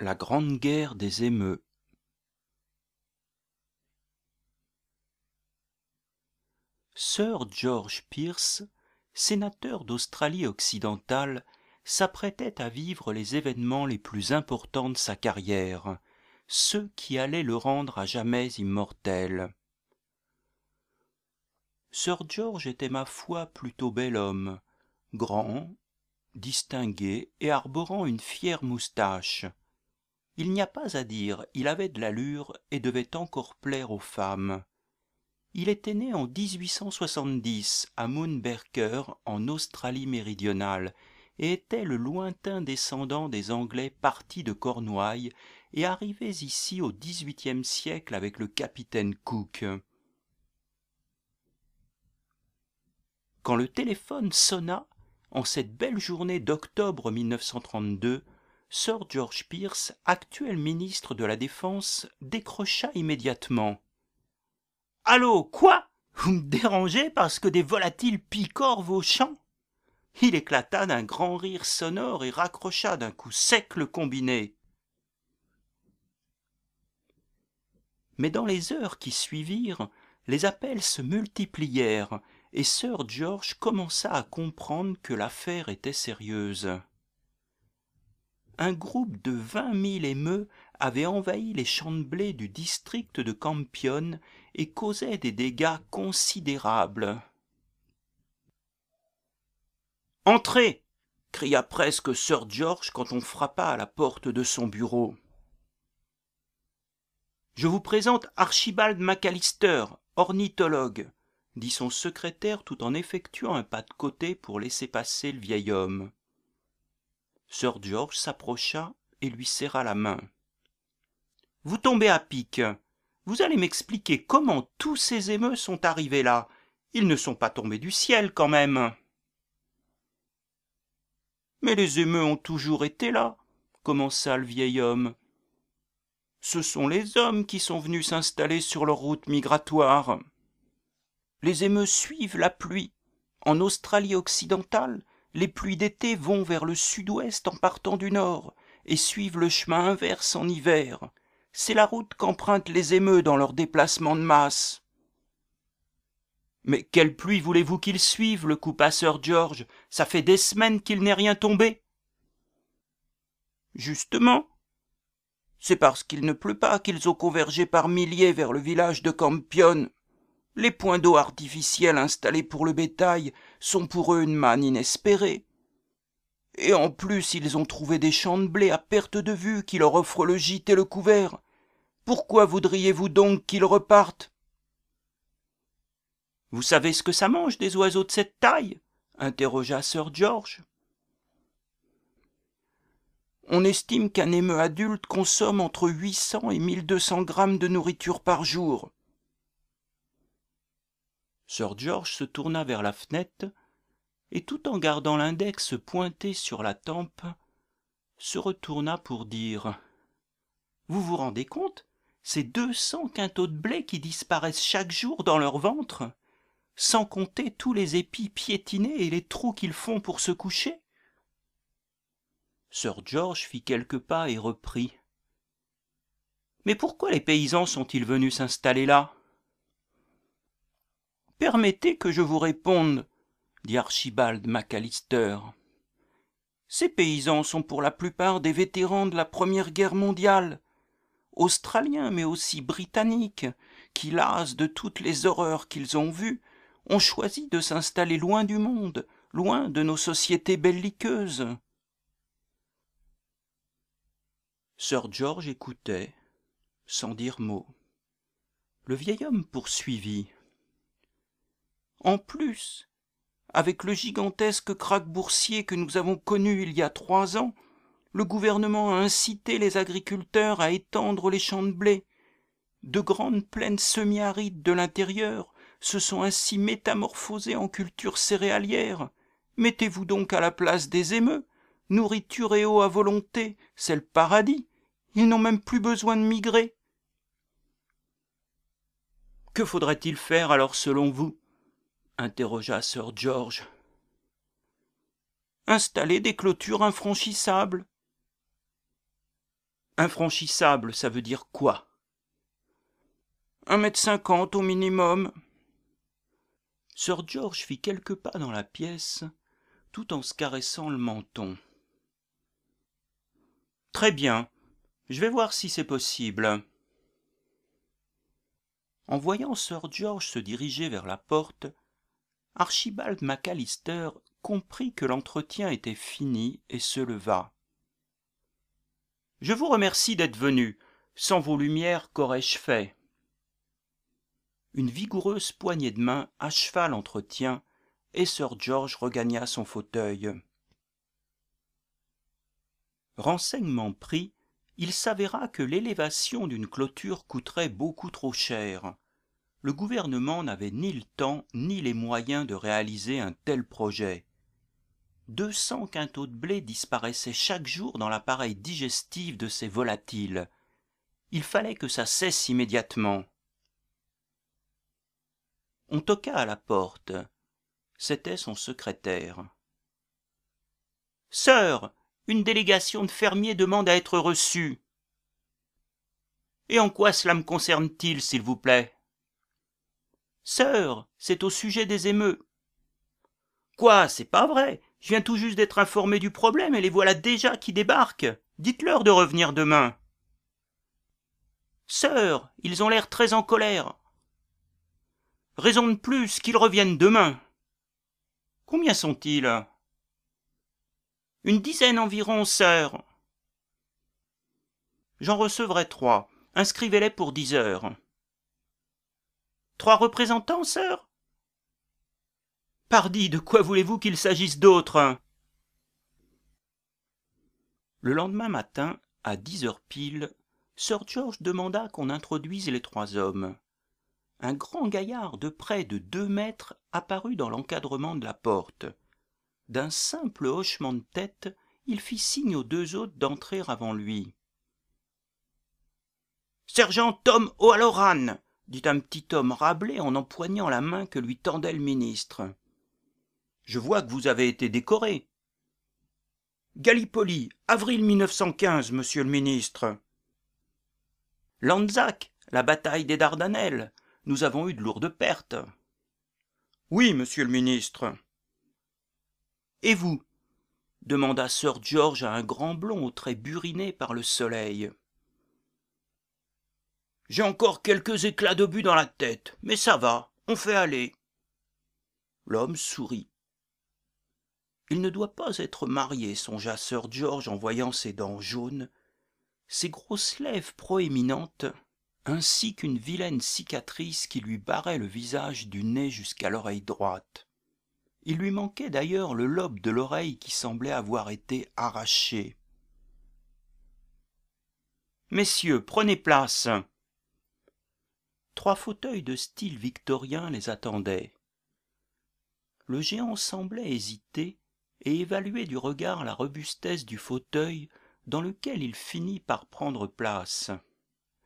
la grande guerre des émeux. Sir George Pierce, sénateur d'Australie-Occidentale, s'apprêtait à vivre les événements les plus importants de sa carrière, ceux qui allaient le rendre à jamais immortel. Sir George était ma foi plutôt bel homme, grand, distingué et arborant une fière moustache il n'y a pas à dire il avait de l'allure et devait encore plaire aux femmes il était né en à Moonberker, en australie méridionale et était le lointain descendant des anglais partis de cornouailles et arrivés ici au XVIIIe siècle avec le capitaine cook quand le téléphone sonna en cette belle journée d'octobre 1932, Sir George Pierce, actuel ministre de la Défense, décrocha immédiatement. Allô, quoi Vous me dérangez parce que des volatiles picorent vos champs Il éclata d'un grand rire sonore et raccrocha d'un coup sec le combiné. Mais dans les heures qui suivirent, les appels se multiplièrent et sir george commença à comprendre que l'affaire était sérieuse un groupe de vingt mille émeus avait envahi les champs de blé du district de campion et causait des dégâts considérables entrez cria presque sir george quand on frappa à la porte de son bureau je vous présente archibald macalister ornithologue dit son secrétaire tout en effectuant un pas de côté pour laisser passer le vieil homme sir george s'approcha et lui serra la main vous tombez à pic vous allez m'expliquer comment tous ces émeux sont arrivés là ils ne sont pas tombés du ciel quand même mais les émeux ont toujours été là commença le vieil homme ce sont les hommes qui sont venus s'installer sur leur route migratoire les émeus suivent la pluie en australie occidentale les pluies d'été vont vers le sud-ouest en partant du nord et suivent le chemin inverse en hiver c'est la route qu'empruntent les émeus dans leur déplacement de masse mais quelle pluie voulez-vous qu'ils suivent, le coupasseur george ça fait des semaines qu'il n'est rien tombé justement c'est parce qu'il ne pleut pas qu'ils ont convergé par milliers vers le village de les points d'eau artificiels installés pour le bétail sont pour eux une manne inespérée et en plus ils ont trouvé des champs de blé à perte de vue qui leur offrent le gîte et le couvert pourquoi voudriez-vous donc qu'ils repartent vous savez ce que ça mange des oiseaux de cette taille interrogea sir george on estime qu'un émeu adulte consomme entre huit cents et 1200 grammes de nourriture par jour sir george se tourna vers la fenêtre et tout en gardant l'index pointé sur la tempe se retourna pour dire vous vous rendez compte ces deux cents quintaux de blé qui disparaissent chaque jour dans leur ventre sans compter tous les épis piétinés et les trous qu'ils font pour se coucher sir george fit quelques pas et reprit mais pourquoi les paysans sont-ils venus s'installer là permettez que je vous réponde dit archibald macalister ces paysans sont pour la plupart des vétérans de la première guerre mondiale australiens mais aussi britanniques qui las de toutes les horreurs qu'ils ont vues ont choisi de s'installer loin du monde loin de nos sociétés belliqueuses sir george écoutait sans dire mot le vieil homme poursuivit en plus, avec le gigantesque krach boursier que nous avons connu il y a trois ans, le gouvernement a incité les agriculteurs à étendre les champs de blé. De grandes plaines semi-arides de l'intérieur se sont ainsi métamorphosées en cultures céréalières. Mettez-vous donc à la place des émeux. Nourriture et eau à volonté, c'est le paradis. Ils n'ont même plus besoin de migrer. Que faudrait-il faire alors selon vous interrogea sir george installer des clôtures infranchissables Infranchissables, ça veut dire quoi un mètre cinquante au minimum sir george fit quelques pas dans la pièce tout en se caressant le menton très bien je vais voir si c'est possible en voyant sir george se diriger vers la porte archibald macalister comprit que l'entretien était fini et se leva je vous remercie d'être venu sans vos lumières qu'aurais-je fait une vigoureuse poignée de main acheva l'entretien et sir george regagna son fauteuil Renseignement pris il s'avéra que l'élévation d'une clôture coûterait beaucoup trop cher le gouvernement n'avait ni le temps ni les moyens de réaliser un tel projet deux cents quintaux de blé disparaissaient chaque jour dans l'appareil digestif de ces volatiles il fallait que ça cesse immédiatement on toqua à la porte c'était son secrétaire sœur une délégation de fermiers demande à être reçue et en quoi cela me concerne t il s'il vous plaît sœur, c'est au sujet des émeux. Quoi, c'est pas vrai Je viens tout juste d'être informé du problème et les voilà déjà qui débarquent. Dites-leur de revenir demain. Sœur, ils ont l'air très en colère. Raison de plus qu'ils reviennent demain. Combien sont-ils Une dizaine environ, sœur. J'en recevrai trois. Inscrivez-les pour dix heures. Trois représentants, sœur Pardi, de quoi voulez-vous qu'il s'agisse d'autres? Le lendemain matin, à dix heures pile, sir George demanda qu'on introduise les trois hommes. Un grand gaillard de près de deux mètres apparut dans l'encadrement de la porte. D'un simple hochement de tête, il fit signe aux deux autres d'entrer avant lui. Sergent Tom O'Halloran, dit un petit homme râblé en empoignant la main que lui tendait le ministre je vois que vous avez été décoré gallipoli avril 1915, monsieur le ministre lanzac la bataille des dardanelles nous avons eu de lourdes pertes oui monsieur le ministre et vous demanda sir george à un grand blond aux traits burinés par le soleil j'ai encore quelques éclats de but dans la tête, mais ça va, on fait aller. L'homme sourit. Il ne doit pas être marié, songea sir George en voyant ses dents jaunes, ses grosses lèvres proéminentes, ainsi qu'une vilaine cicatrice qui lui barrait le visage du nez jusqu'à l'oreille droite. Il lui manquait d'ailleurs le lobe de l'oreille qui semblait avoir été arraché. Messieurs, prenez place, trois fauteuils de style victorien les attendaient le géant semblait hésiter et évaluer du regard la robustesse du fauteuil dans lequel il finit par prendre place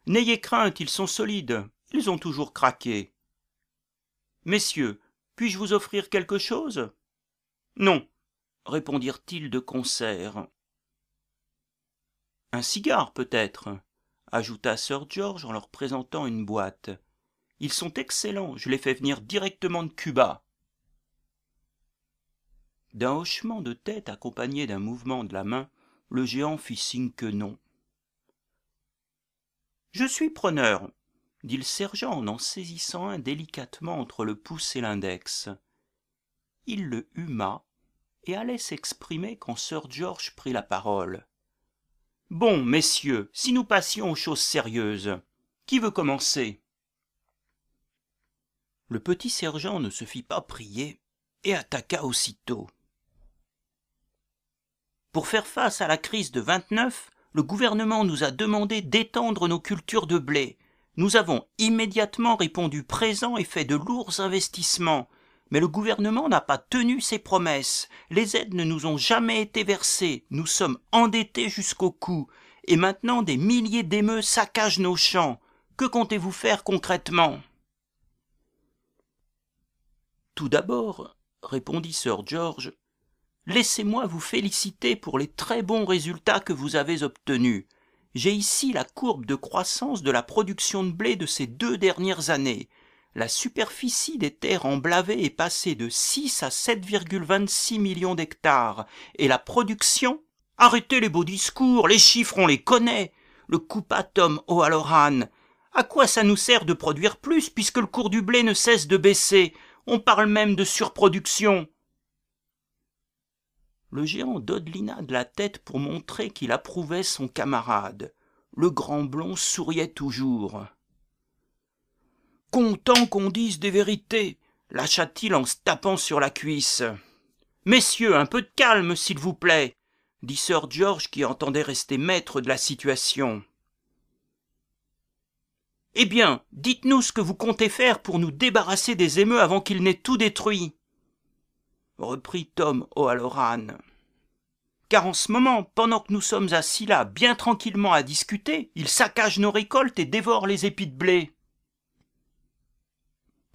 n'ayez crainte ils sont solides ils ont toujours craqué messieurs puis-je vous offrir quelque chose non répondirent-ils de concert un cigare peut-être ajouta sir george en leur présentant une boîte ils sont excellents je les fais venir directement de cuba d'un hochement de tête accompagné d'un mouvement de la main le géant fit signe que non je suis preneur dit le sergent en en saisissant un délicatement entre le pouce et l'index il le huma et allait s'exprimer quand sir george prit la parole Bon, messieurs, si nous passions aux choses sérieuses, qui veut commencer Le petit sergent ne se fit pas prier et attaqua aussitôt. Pour faire face à la crise de 29, le gouvernement nous a demandé d'étendre nos cultures de blé. Nous avons immédiatement répondu présent et fait de lourds investissements. Mais le gouvernement n'a pas tenu ses promesses. Les aides ne nous ont jamais été versées. Nous sommes endettés jusqu'au cou. Et maintenant des milliers d'émeutes saccagent nos champs. Que comptez-vous faire concrètement Tout d'abord, répondit Sir George, laissez-moi vous féliciter pour les très bons résultats que vous avez obtenus. J'ai ici la courbe de croissance de la production de blé de ces deux dernières années la superficie des terres emblavées est passée de 6 à 7,26 millions d'hectares et la production Arrêtez les beaux discours, les chiffres on les connaît. Le coupatum o'halloran. À quoi ça nous sert de produire plus puisque le cours du blé ne cesse de baisser On parle même de surproduction. Le géant dodelina de la tête pour montrer qu'il approuvait son camarade. Le grand blond souriait toujours content qu'on dise des vérités, lâcha-t-il en se tapant sur la cuisse. Messieurs, un peu de calme, s'il vous plaît, dit Sir George qui entendait rester maître de la situation. Eh bien, dites-nous ce que vous comptez faire pour nous débarrasser des émeux avant qu'ils n'aient tout détruit, reprit Tom O'Halloran. Car en ce moment, pendant que nous sommes assis là, bien tranquillement à discuter, ils saccagent nos récoltes et dévorent les épis de blé.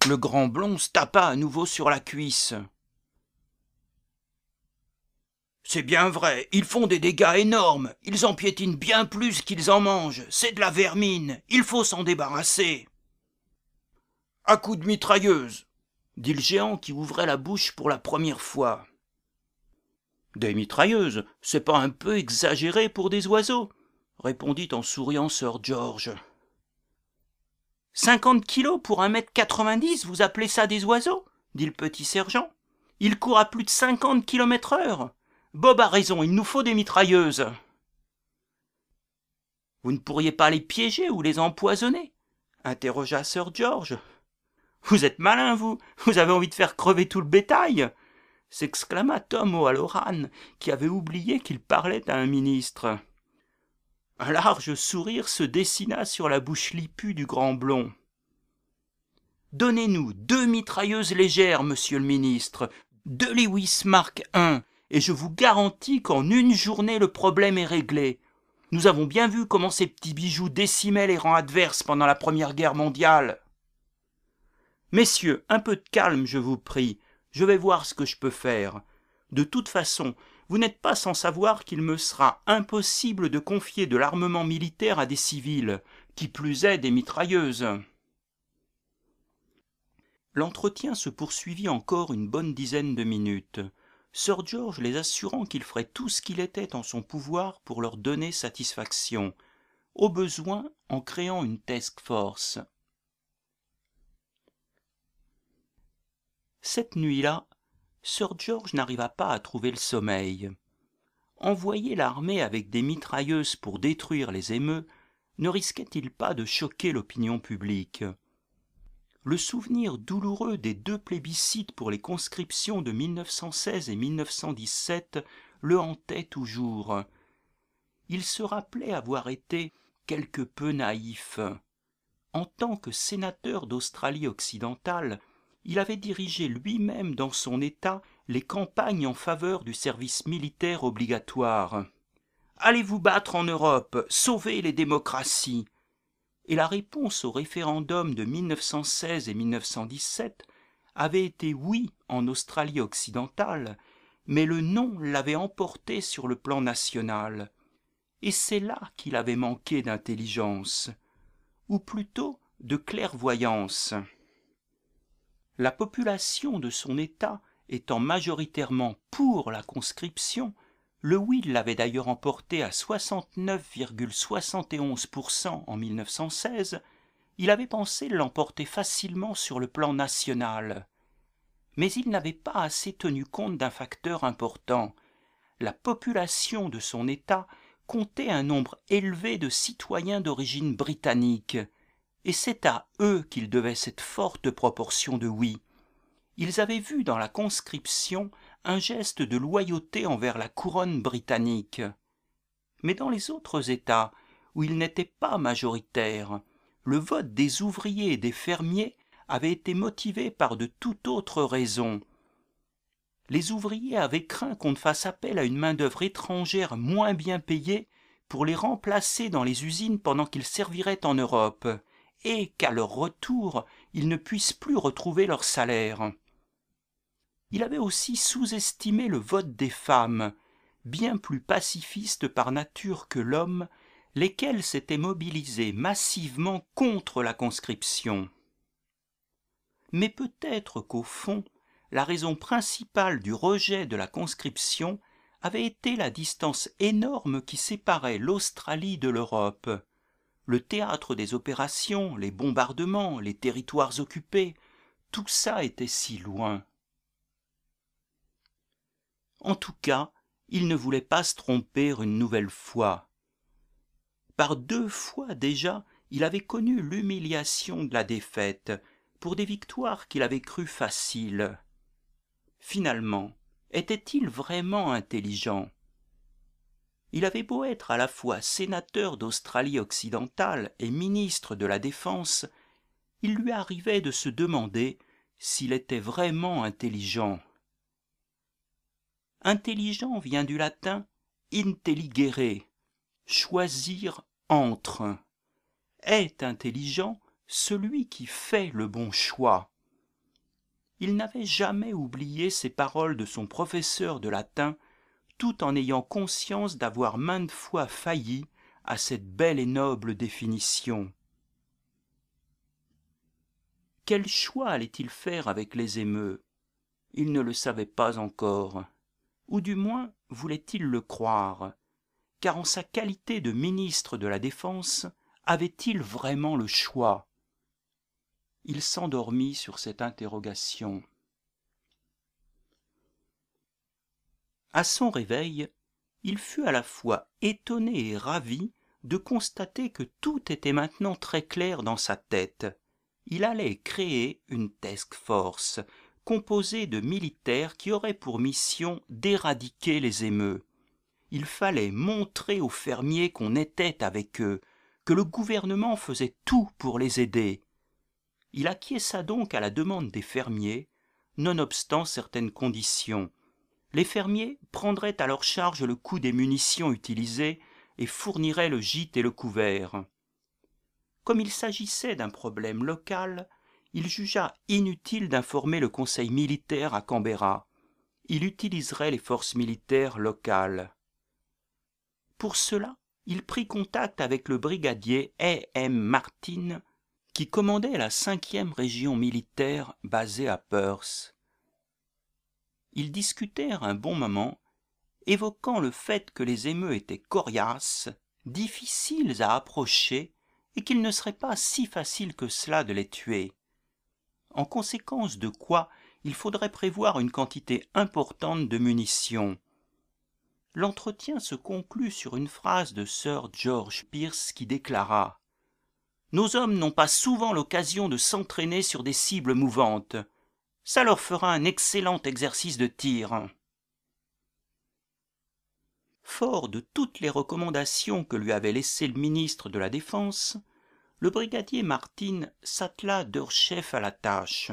Le grand blond se tapa à nouveau sur la cuisse. C'est bien vrai, ils font des dégâts énormes, ils en piétinent bien plus qu'ils en mangent, c'est de la vermine, il faut s'en débarrasser. À coups de mitrailleuse, dit le géant qui ouvrait la bouche pour la première fois. Des mitrailleuses, c'est pas un peu exagéré pour des oiseaux, répondit en souriant sir George. Cinquante kilos pour un mètre quatre-vingt-dix, vous appelez ça des oiseaux dit le petit sergent. Il court à plus de cinquante kilomètres heure. Bob a raison, il nous faut des mitrailleuses. Vous ne pourriez pas les piéger ou les empoisonner interrogea Sir George. Vous êtes malin, vous Vous avez envie de faire crever tout le bétail s'exclama Tom O'Halloran, qui avait oublié qu'il parlait à un ministre un large sourire se dessina sur la bouche lipue du grand blond. Donnez-nous deux mitrailleuses légères, monsieur le ministre, deux Lewis Mark I, et je vous garantis qu'en une journée le problème est réglé. Nous avons bien vu comment ces petits bijoux décimaient les rangs adverses pendant la Première Guerre mondiale. Messieurs, un peu de calme, je vous prie. Je vais voir ce que je peux faire. De toute façon, vous n'êtes pas sans savoir qu'il me sera impossible de confier de l'armement militaire à des civils, qui plus est des mitrailleuses. L'entretien se poursuivit encore une bonne dizaine de minutes, Sir George les assurant qu'il ferait tout ce qu'il était en son pouvoir pour leur donner satisfaction, au besoin en créant une task force. Cette nuit-là, sir george n'arriva pas à trouver le sommeil envoyer l'armée avec des mitrailleuses pour détruire les émeutes ne risquait il pas de choquer l'opinion publique le souvenir douloureux des deux plébiscites pour les conscriptions de 1916 et 1917 le hantait toujours il se rappelait avoir été quelque peu naïf en tant que sénateur d'australie occidentale il avait dirigé lui-même dans son état les campagnes en faveur du service militaire obligatoire allez vous battre en europe sauvez les démocraties et la réponse au référendum de 1916 et 1917 avait été oui en australie occidentale mais le non l'avait emporté sur le plan national et c'est là qu'il avait manqué d'intelligence ou plutôt de clairvoyance la population de son état étant majoritairement pour la conscription le oui l'avait d'ailleurs emporté à 69,71% en 1916, il avait pensé l'emporter facilement sur le plan national mais il n'avait pas assez tenu compte d'un facteur important la population de son état comptait un nombre élevé de citoyens d'origine britannique et c'est à eux qu'ils devaient cette forte proportion de oui. Ils avaient vu dans la conscription un geste de loyauté envers la couronne britannique. Mais dans les autres États, où ils n'étaient pas majoritaires, le vote des ouvriers et des fermiers avait été motivé par de tout autres raisons. Les ouvriers avaient craint qu'on ne fasse appel à une main-d'œuvre étrangère moins bien payée pour les remplacer dans les usines pendant qu'ils serviraient en Europe et qu'à leur retour ils ne puissent plus retrouver leur salaire il avait aussi sous-estimé le vote des femmes bien plus pacifistes par nature que l'homme lesquelles s'étaient mobilisées massivement contre la conscription mais peut-être qu'au fond la raison principale du rejet de la conscription avait été la distance énorme qui séparait l'australie de l'europe le théâtre des opérations les bombardements les territoires occupés tout ça était si loin en tout cas il ne voulait pas se tromper une nouvelle fois par deux fois déjà il avait connu l'humiliation de la défaite pour des victoires qu'il avait cru faciles finalement était-il vraiment intelligent il avait beau être à la fois sénateur d'australie occidentale et ministre de la défense il lui arrivait de se demander s'il était vraiment intelligent intelligent vient du latin intelligere choisir entre est intelligent celui qui fait le bon choix il n'avait jamais oublié ces paroles de son professeur de latin tout en ayant conscience d'avoir maintes fois failli à cette belle et noble définition. Quel choix allait-il faire avec les émeux Il ne le savait pas encore, ou du moins voulait-il le croire, car en sa qualité de ministre de la Défense, avait-il vraiment le choix Il s'endormit sur cette interrogation. à son réveil il fut à la fois étonné et ravi de constater que tout était maintenant très clair dans sa tête il allait créer une task force composée de militaires qui auraient pour mission d'éradiquer les émeutes. il fallait montrer aux fermiers qu'on était avec eux que le gouvernement faisait tout pour les aider il acquiesça donc à la demande des fermiers nonobstant certaines conditions les fermiers prendraient à leur charge le coût des munitions utilisées et fourniraient le gîte et le couvert comme il s'agissait d'un problème local il jugea inutile d'informer le conseil militaire à canberra il utiliserait les forces militaires locales pour cela il prit contact avec le brigadier a m martin qui commandait la cinquième région militaire basée à perth ils discutèrent un bon moment évoquant le fait que les émeus étaient coriaces difficiles à approcher et qu'il ne serait pas si facile que cela de les tuer en conséquence de quoi il faudrait prévoir une quantité importante de munitions l'entretien se conclut sur une phrase de sir george Pierce qui déclara nos hommes n'ont pas souvent l'occasion de s'entraîner sur des cibles mouvantes ça leur fera un excellent exercice de tir. Fort de toutes les recommandations que lui avait laissées le ministre de la Défense, le brigadier Martin s'attela d'heure chef à la tâche.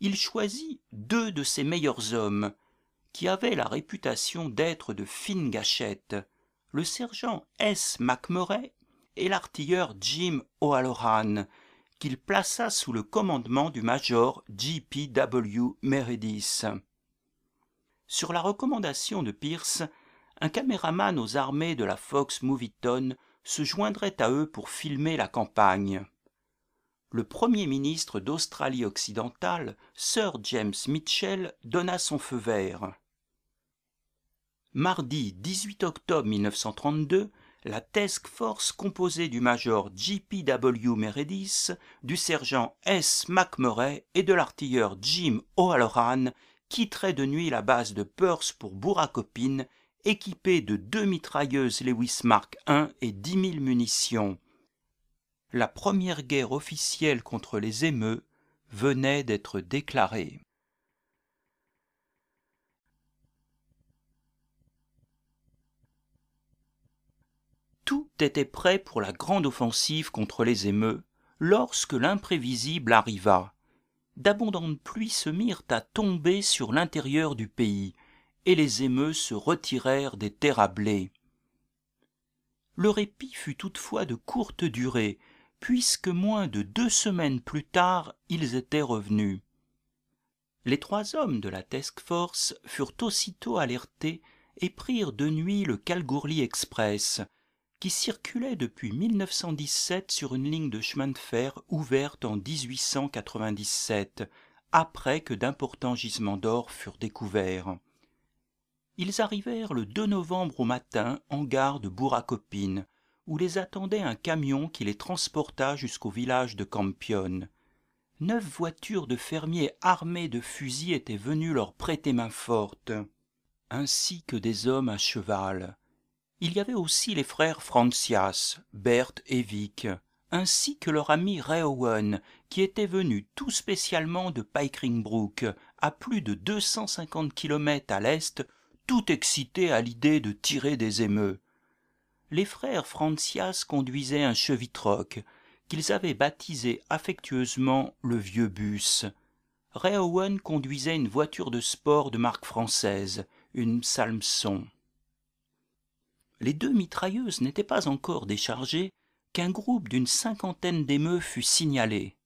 Il choisit deux de ses meilleurs hommes, qui avaient la réputation d'être de fines gâchettes, le sergent S. McMurray et l'artilleur Jim O'Halloran, qu'il plaça sous le commandement du major G.P.W. Meredith. Sur la recommandation de Pierce, un caméraman aux armées de la Fox Movietone se joindrait à eux pour filmer la campagne. Le premier ministre d'Australie occidentale, Sir James Mitchell, donna son feu vert. Mardi 18 octobre 1932, la task force composée du major J.P.W. Meredith, du sergent S. McMurray et de l'artilleur Jim O'Halloran quitterait de nuit la base de Perth pour Bouracopine, équipée de deux mitrailleuses Lewis Mark I et dix mille munitions. La première guerre officielle contre les émeus venait d'être déclarée. tout était prêt pour la grande offensive contre les émeus, lorsque l'imprévisible arriva. D'abondantes pluies se mirent à tomber sur l'intérieur du pays, et les émeus se retirèrent des terres à blé. Le répit fut toutefois de courte durée, puisque moins de deux semaines plus tard ils étaient revenus. Les trois hommes de la tesque force furent aussitôt alertés et prirent de nuit le calgourli Express, qui circulait depuis sur une ligne de chemin de fer ouverte en après que d'importants gisements d'or furent découverts ils arrivèrent le novembre au matin en gare de bourg copine où les attendait un camion qui les transporta jusqu'au village de Campione. neuf voitures de fermiers armés de fusils étaient venues leur prêter main-forte ainsi que des hommes à cheval il y avait aussi les frères francias Bert et vic ainsi que leur ami Owen, qui était venu tout spécialement de Pykringbrook, à plus de deux cent cinquante kilomètres à l'est tout excité à l'idée de tirer des émeux les frères francias conduisaient un chevitroc qu'ils avaient baptisé affectueusement le vieux bus Owen conduisait une voiture de sport de marque française une les deux mitrailleuses n'étaient pas encore déchargées qu'un groupe d'une cinquantaine d'émeus fut signalé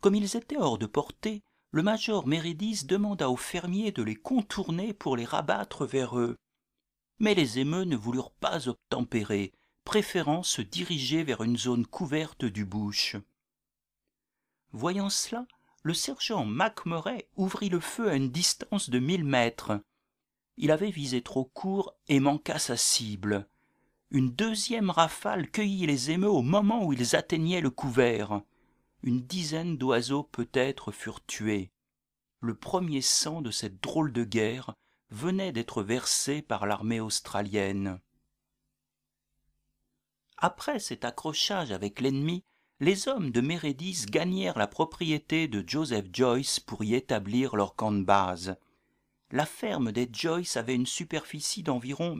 comme ils étaient hors de portée le major Méridis demanda aux fermiers de les contourner pour les rabattre vers eux mais les émeux ne voulurent pas obtempérer préférant se diriger vers une zone couverte du bouche. voyant cela le sergent mac ouvrit le feu à une distance de mille mètres il avait visé trop court et manqua sa cible une deuxième rafale cueillit les émeux au moment où ils atteignaient le couvert une dizaine d'oiseaux peut-être furent tués le premier sang de cette drôle de guerre venait d'être versé par l'armée australienne après cet accrochage avec l'ennemi les hommes de meredith gagnèrent la propriété de joseph joyce pour y établir leur camp de base la ferme des joyce avait une superficie d'environ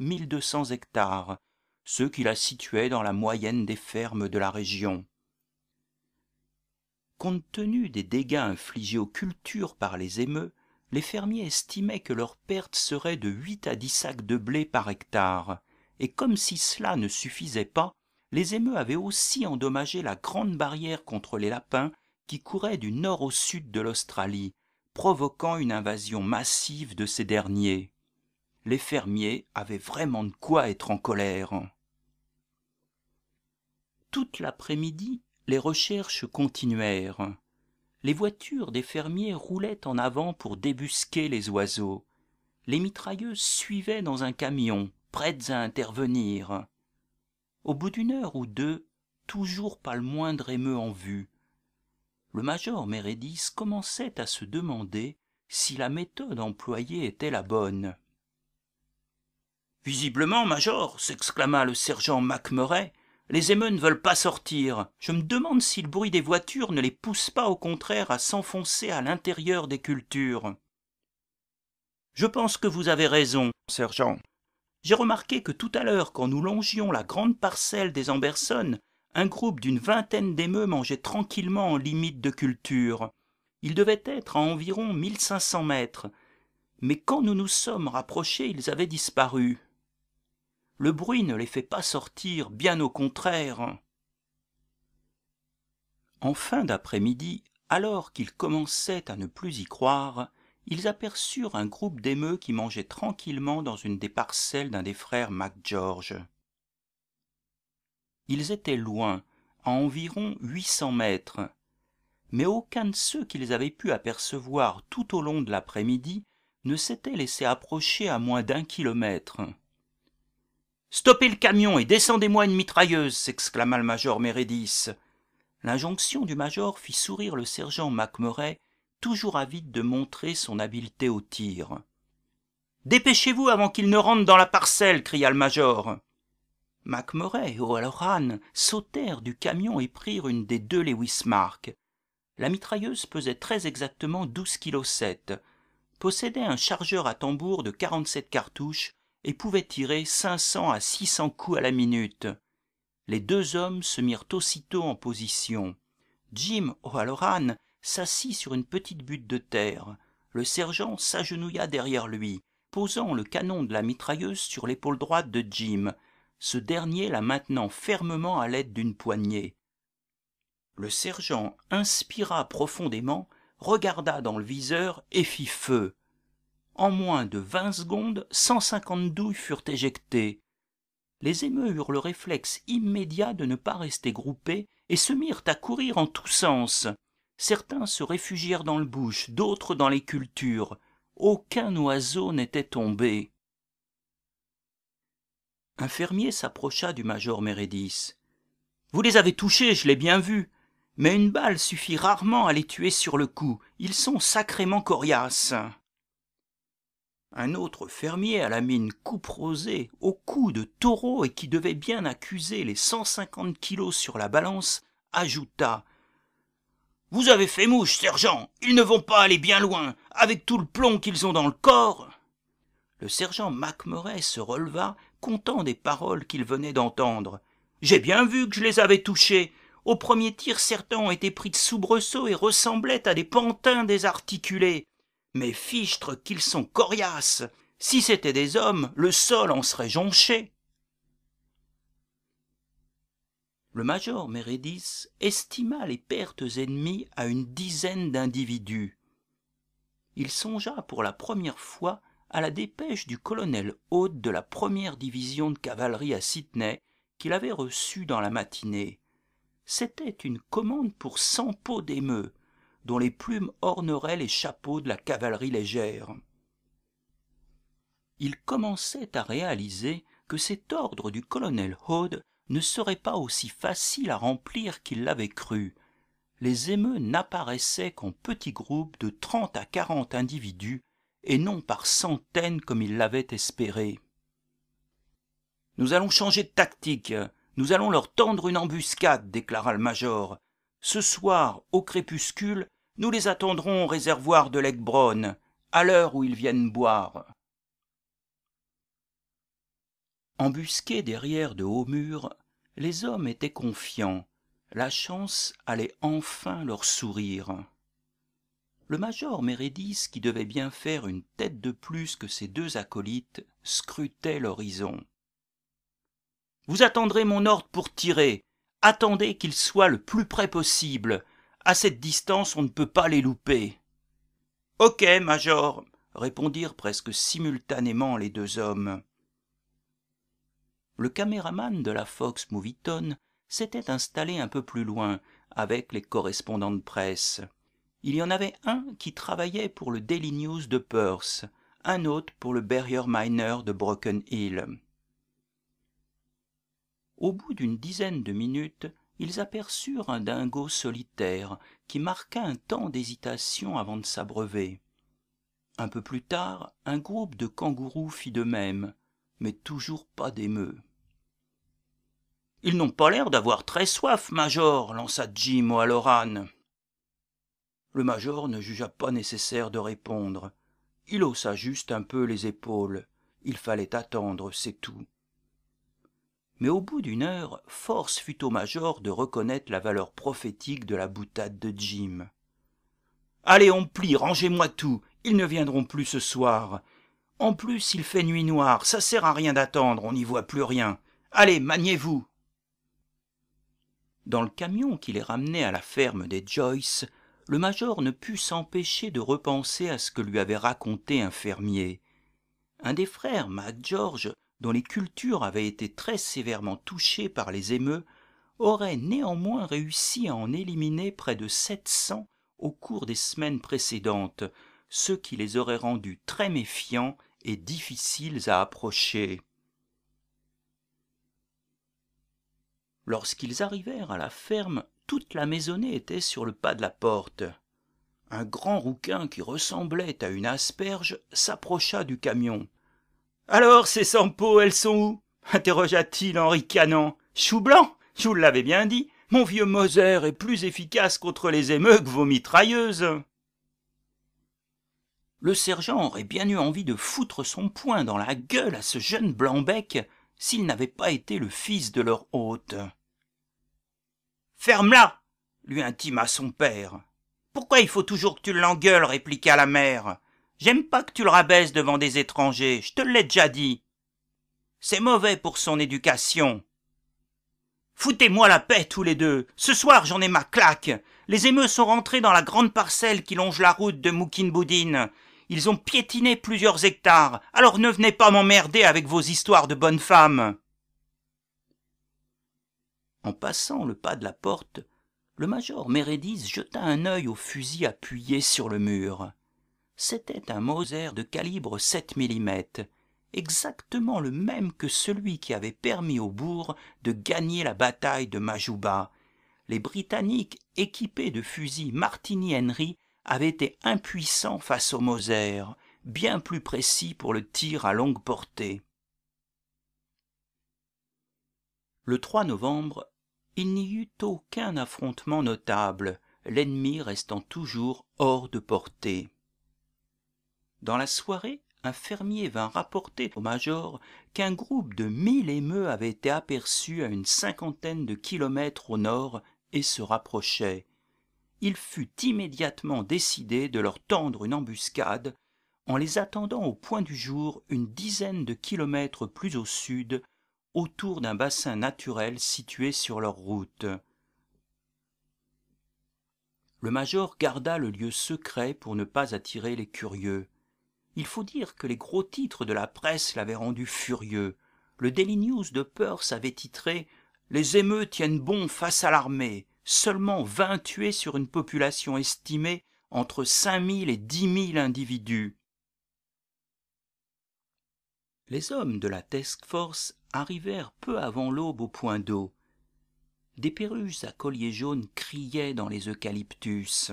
hectares ceux qui la situaient dans la moyenne des fermes de la région. Compte tenu des dégâts infligés aux cultures par les émeux, les fermiers estimaient que leur perte serait de huit à dix sacs de blé par hectare, et comme si cela ne suffisait pas, les émeux avaient aussi endommagé la grande barrière contre les lapins qui courait du nord au sud de l'Australie, provoquant une invasion massive de ces derniers les fermiers avaient vraiment de quoi être en colère. Toute l'après-midi, les recherches continuèrent. Les voitures des fermiers roulaient en avant pour débusquer les oiseaux. Les mitrailleuses suivaient dans un camion, prêtes à intervenir. Au bout d'une heure ou deux, toujours pas le moindre émeu en vue. Le major Meredith commençait à se demander si la méthode employée était la bonne visiblement major s'exclama le sergent Macmurray, les émeutes ne veulent pas sortir je me demande si le bruit des voitures ne les pousse pas au contraire à s'enfoncer à l'intérieur des cultures je pense que vous avez raison sergent j'ai remarqué que tout à l'heure quand nous longions la grande parcelle des amberson un groupe d'une vingtaine d'émeus mangeait tranquillement en limite de culture ils devaient être à environ mille cinq cents mètres mais quand nous nous sommes rapprochés ils avaient disparu le bruit ne les fait pas sortir bien au contraire en fin d'après-midi alors qu'ils commençaient à ne plus y croire ils aperçurent un groupe d'émeus qui mangeaient tranquillement dans une des parcelles d'un des frères mac george ils étaient loin à environ huit cents mètres mais aucun de ceux qu'ils avaient pu apercevoir tout au long de l'après-midi ne s'était laissé approcher à moins d'un kilomètre Stoppez le camion et descendez-moi une mitrailleuse s'exclama le major Meredith. L'injonction du major fit sourire le sergent MacMurray, toujours avide de montrer son habileté au tir. Dépêchez-vous avant qu'il ne rentre dans la parcelle cria le major. MacMurray et O'Halloran sautèrent du camion et prirent une des deux Lewis Mark. La mitrailleuse pesait très exactement douze kilos sept, possédait un chargeur à tambour de quarante-sept cartouches et pouvait tirer cinq cents à six cents coups à la minute les deux hommes se mirent aussitôt en position jim o'halloran s'assit sur une petite butte de terre le sergent s'agenouilla derrière lui posant le canon de la mitrailleuse sur l'épaule droite de jim ce dernier la maintenant fermement à l'aide d'une poignée le sergent inspira profondément regarda dans le viseur et fit feu en moins de vingt secondes, cent cinquante douilles furent éjectées. Les émeux eurent le réflexe immédiat de ne pas rester groupés et se mirent à courir en tous sens. Certains se réfugièrent dans le bush, d'autres dans les cultures. Aucun oiseau n'était tombé. Un fermier s'approcha du major Meredith. Vous les avez touchés, je l'ai bien vu, mais une balle suffit rarement à les tuer sur le coup. Ils sont sacrément coriaces un autre fermier à la mine couperosée, au cou de taureau et qui devait bien accuser les cent cinquante kilos sur la balance, ajouta Vous avez fait mouche, sergent, ils ne vont pas aller bien loin, avec tout le plomb qu'ils ont dans le corps. Le sergent MacMurray se releva, content des paroles qu'il venait d'entendre. J'ai bien vu que je les avais touchés. Au premier tir, certains ont été pris de soubresauts et ressemblaient à des pantins désarticulés mais fichtre qu'ils sont coriaces si c'était des hommes le sol en serait jonché le major meredith estima les pertes ennemies à une dizaine d'individus il songea pour la première fois à la dépêche du colonel Haute de la première division de cavalerie à Sydney qu'il avait reçue dans la matinée. C'était une commande pour cent pots d'émeu, dont les plumes orneraient les chapeaux de la cavalerie légère il commençait à réaliser que cet ordre du colonel Hood ne serait pas aussi facile à remplir qu'il l'avait cru. Les émeux n'apparaissaient qu'en petits groupes de trente à quarante individus, et non par centaines comme il l'avait espéré. Nous allons changer de tactique, nous allons leur tendre une embuscade, déclara le major ce soir au crépuscule nous les attendrons au réservoir de l'Egbron, à l'heure où ils viennent boire embusqués derrière de hauts murs les hommes étaient confiants la chance allait enfin leur sourire le major mérédis qui devait bien faire une tête de plus que ses deux acolytes scrutait l'horizon vous attendrez mon ordre pour tirer attendez qu'ils soient le plus près possible. À cette distance, on ne peut pas les louper. Ok, Major, répondirent presque simultanément les deux hommes. Le caméraman de la Fox Moviton s'était installé un peu plus loin, avec les correspondants de presse. Il y en avait un qui travaillait pour le Daily News de Perth, un autre pour le Barrier Miner de Broken Hill au bout d'une dizaine de minutes ils aperçurent un dingo solitaire qui marqua un temps d'hésitation avant de s'abreuver un peu plus tard un groupe de kangourous fit de même mais toujours pas d'émeu. — ils n'ont pas l'air d'avoir très soif major lança jim au le major ne jugea pas nécessaire de répondre il haussa juste un peu les épaules il fallait attendre c'est tout mais au bout d'une heure force fut au major de reconnaître la valeur prophétique de la boutade de jim allez on plie rangez moi tout ils ne viendront plus ce soir en plus il fait nuit noire ça sert à rien d'attendre on n'y voit plus rien allez maniez vous dans le camion qui les ramenait à la ferme des joyce le major ne put s'empêcher de repenser à ce que lui avait raconté un fermier un des frères George, dont les cultures avaient été très sévèrement touchées par les émeux auraient néanmoins réussi à en éliminer près de sept cents au cours des semaines précédentes ce qui les aurait rendus très méfiants et difficiles à approcher lorsqu'ils arrivèrent à la ferme toute la maisonnée était sur le pas de la porte un grand rouquin qui ressemblait à une asperge s'approcha du camion alors, ces Sampo, elles sont où interrogea-t-il en ricanant. Chou blanc Je vous l'avais bien dit. Mon vieux Moser est plus efficace contre les émeux que vos mitrailleuses. Le sergent aurait bien eu envie de foutre son poing dans la gueule à ce jeune blanc-bec s'il n'avait pas été le fils de leur hôte. Ferme-la lui intima son père. Pourquoi il faut toujours que tu l'engueules répliqua la mère. J'aime pas que tu le rabaisses devant des étrangers, je te l'ai déjà dit. C'est mauvais pour son éducation. Foutez-moi la paix tous les deux. Ce soir j'en ai ma claque. Les émeuts sont rentrés dans la grande parcelle qui longe la route de Moukinboudine. Ils ont piétiné plusieurs hectares, alors ne venez pas m'emmerder avec vos histoires de bonnes femmes. En passant le pas de la porte, le major Mérédis jeta un œil au fusil appuyé sur le mur c'était un Moser de calibre 7 mm, exactement le même que celui qui avait permis au bourg de gagner la bataille de Majouba. Les Britanniques, équipés de fusils Martini Henry, avaient été impuissants face au Moser, bien plus précis pour le tir à longue portée. Le 3 novembre, il n'y eut aucun affrontement notable, l'ennemi restant toujours hors de portée dans la soirée un fermier vint rapporter au major qu'un groupe de mille émeus avait été aperçu à une cinquantaine de kilomètres au nord et se rapprochait il fut immédiatement décidé de leur tendre une embuscade en les attendant au point du jour une dizaine de kilomètres plus au sud autour d'un bassin naturel situé sur leur route le major garda le lieu secret pour ne pas attirer les curieux il faut dire que les gros titres de la presse l'avaient rendu furieux le daily news de perth avait titré les émeutes tiennent bon face à l'armée seulement vingt tués sur une population estimée entre cinq mille et dix mille individus les hommes de la task force arrivèrent peu avant l'aube au point d'eau des perruches à collier jaune criaient dans les eucalyptus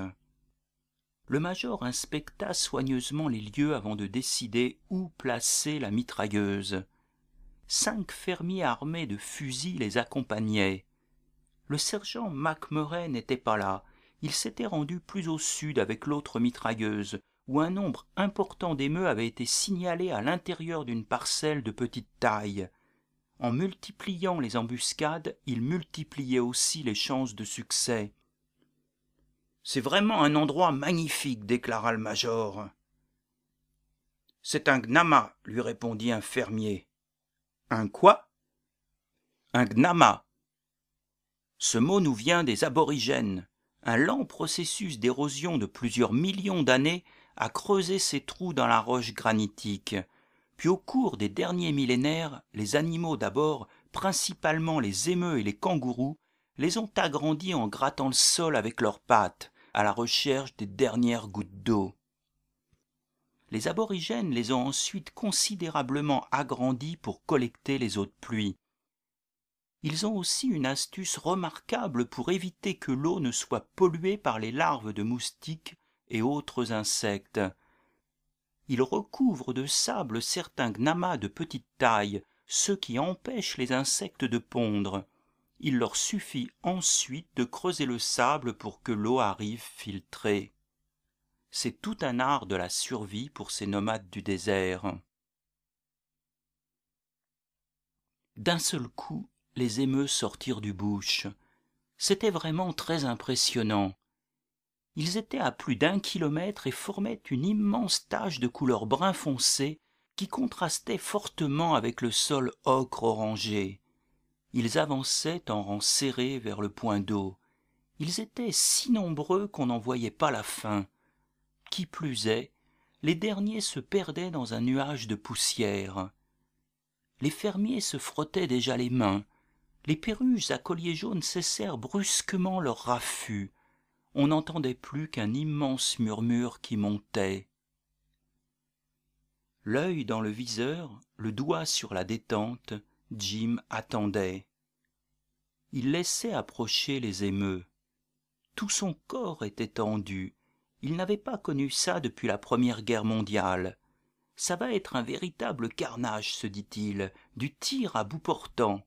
le major inspecta soigneusement les lieux avant de décider où placer la mitrailleuse cinq fermiers armés de fusils les accompagnaient le sergent mac n'était pas là il s'était rendu plus au sud avec l'autre mitrailleuse où un nombre important d'émeux avait été signalé à l'intérieur d'une parcelle de petite taille en multipliant les embuscades il multipliait aussi les chances de succès c'est vraiment un endroit magnifique, déclara le major. C'est un gnama, lui répondit un fermier. Un quoi Un gnama. Ce mot nous vient des aborigènes. Un lent processus d'érosion de plusieurs millions d'années a creusé ces trous dans la roche granitique. Puis au cours des derniers millénaires, les animaux d'abord, principalement les émeux et les kangourous, les ont agrandis en grattant le sol avec leurs pattes, à la recherche des dernières gouttes d'eau. Les aborigènes les ont ensuite considérablement agrandis pour collecter les eaux de pluie. Ils ont aussi une astuce remarquable pour éviter que l'eau ne soit polluée par les larves de moustiques et autres insectes. Ils recouvrent de sable certains gnamas de petite taille, ce qui empêche les insectes de pondre il leur suffit ensuite de creuser le sable pour que l'eau arrive filtrée c'est tout un art de la survie pour ces nomades du désert d'un seul coup les émeux sortirent du bouche. c'était vraiment très impressionnant ils étaient à plus d'un kilomètre et formaient une immense tache de couleur brun foncé qui contrastait fortement avec le sol ocre orangé ils avançaient en rang serrés vers le point d'eau ils étaient si nombreux qu'on n'en voyait pas la fin qui plus est les derniers se perdaient dans un nuage de poussière les fermiers se frottaient déjà les mains les perruches à collier jaune cessèrent brusquement leur raffut on n'entendait plus qu'un immense murmure qui montait l'œil dans le viseur le doigt sur la détente jim attendait il laissait approcher les émeus. tout son corps était tendu il n'avait pas connu ça depuis la première guerre mondiale ça va être un véritable carnage se dit-il du tir à bout portant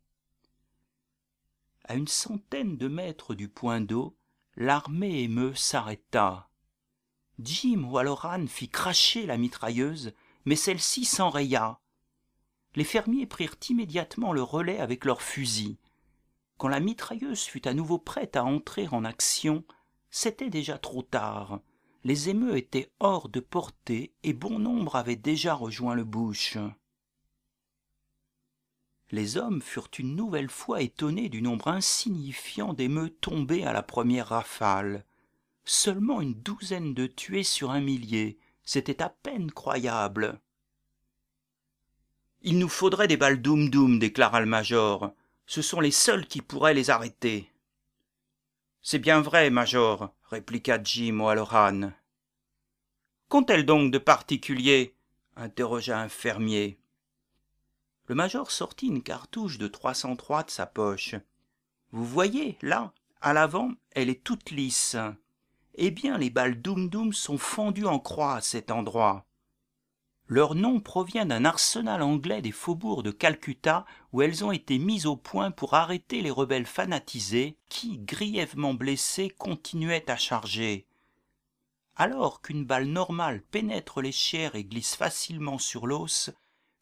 À une centaine de mètres du point d'eau l'armée émeu s'arrêta jim Walloran fit cracher la mitrailleuse mais celle-ci s'enraya les fermiers prirent immédiatement le relais avec leurs fusils quand la mitrailleuse fut à nouveau prête à entrer en action c'était déjà trop tard les émeux étaient hors de portée et bon nombre avaient déjà rejoint le bouche. les hommes furent une nouvelle fois étonnés du nombre insignifiant d'émeux tombés à la première rafale seulement une douzaine de tués sur un millier c'était à peine croyable il nous faudrait des balles doum doum déclara le major ce sont les seuls qui pourraient les arrêter c'est bien vrai major répliqua jim o'halloran qu'ont-elles donc de particulier interrogea un fermier le major sortit une cartouche de de sa poche vous voyez là à l'avant elle est toute lisse eh bien les balles doum doum sont fendues en croix à cet endroit leur nom provient d'un arsenal anglais des faubourgs de Calcutta où elles ont été mises au point pour arrêter les rebelles fanatisés qui, grièvement blessés, continuaient à charger. Alors qu'une balle normale pénètre les chairs et glisse facilement sur l'os,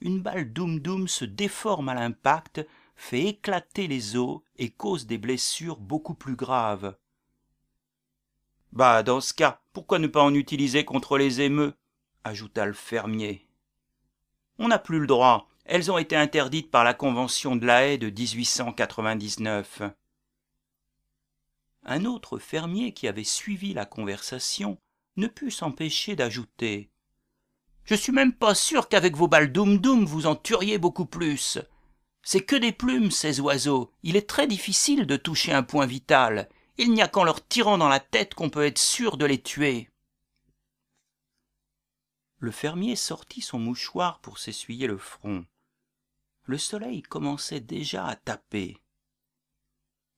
une balle doum-doum se déforme à l'impact, fait éclater les os et cause des blessures beaucoup plus graves. Bah, dans ce cas, pourquoi ne pas en utiliser contre les émeux ajouta le fermier. On n'a plus le droit. Elles ont été interdites par la Convention de la Haye de 1899. Un autre fermier qui avait suivi la conversation ne put s'empêcher d'ajouter Je suis même pas sûr qu'avec vos balles doum-doum vous en tueriez beaucoup plus. C'est que des plumes, ces oiseaux. Il est très difficile de toucher un point vital. Il n'y a qu'en leur tirant dans la tête qu'on peut être sûr de les tuer le fermier sortit son mouchoir pour s'essuyer le front le soleil commençait déjà à taper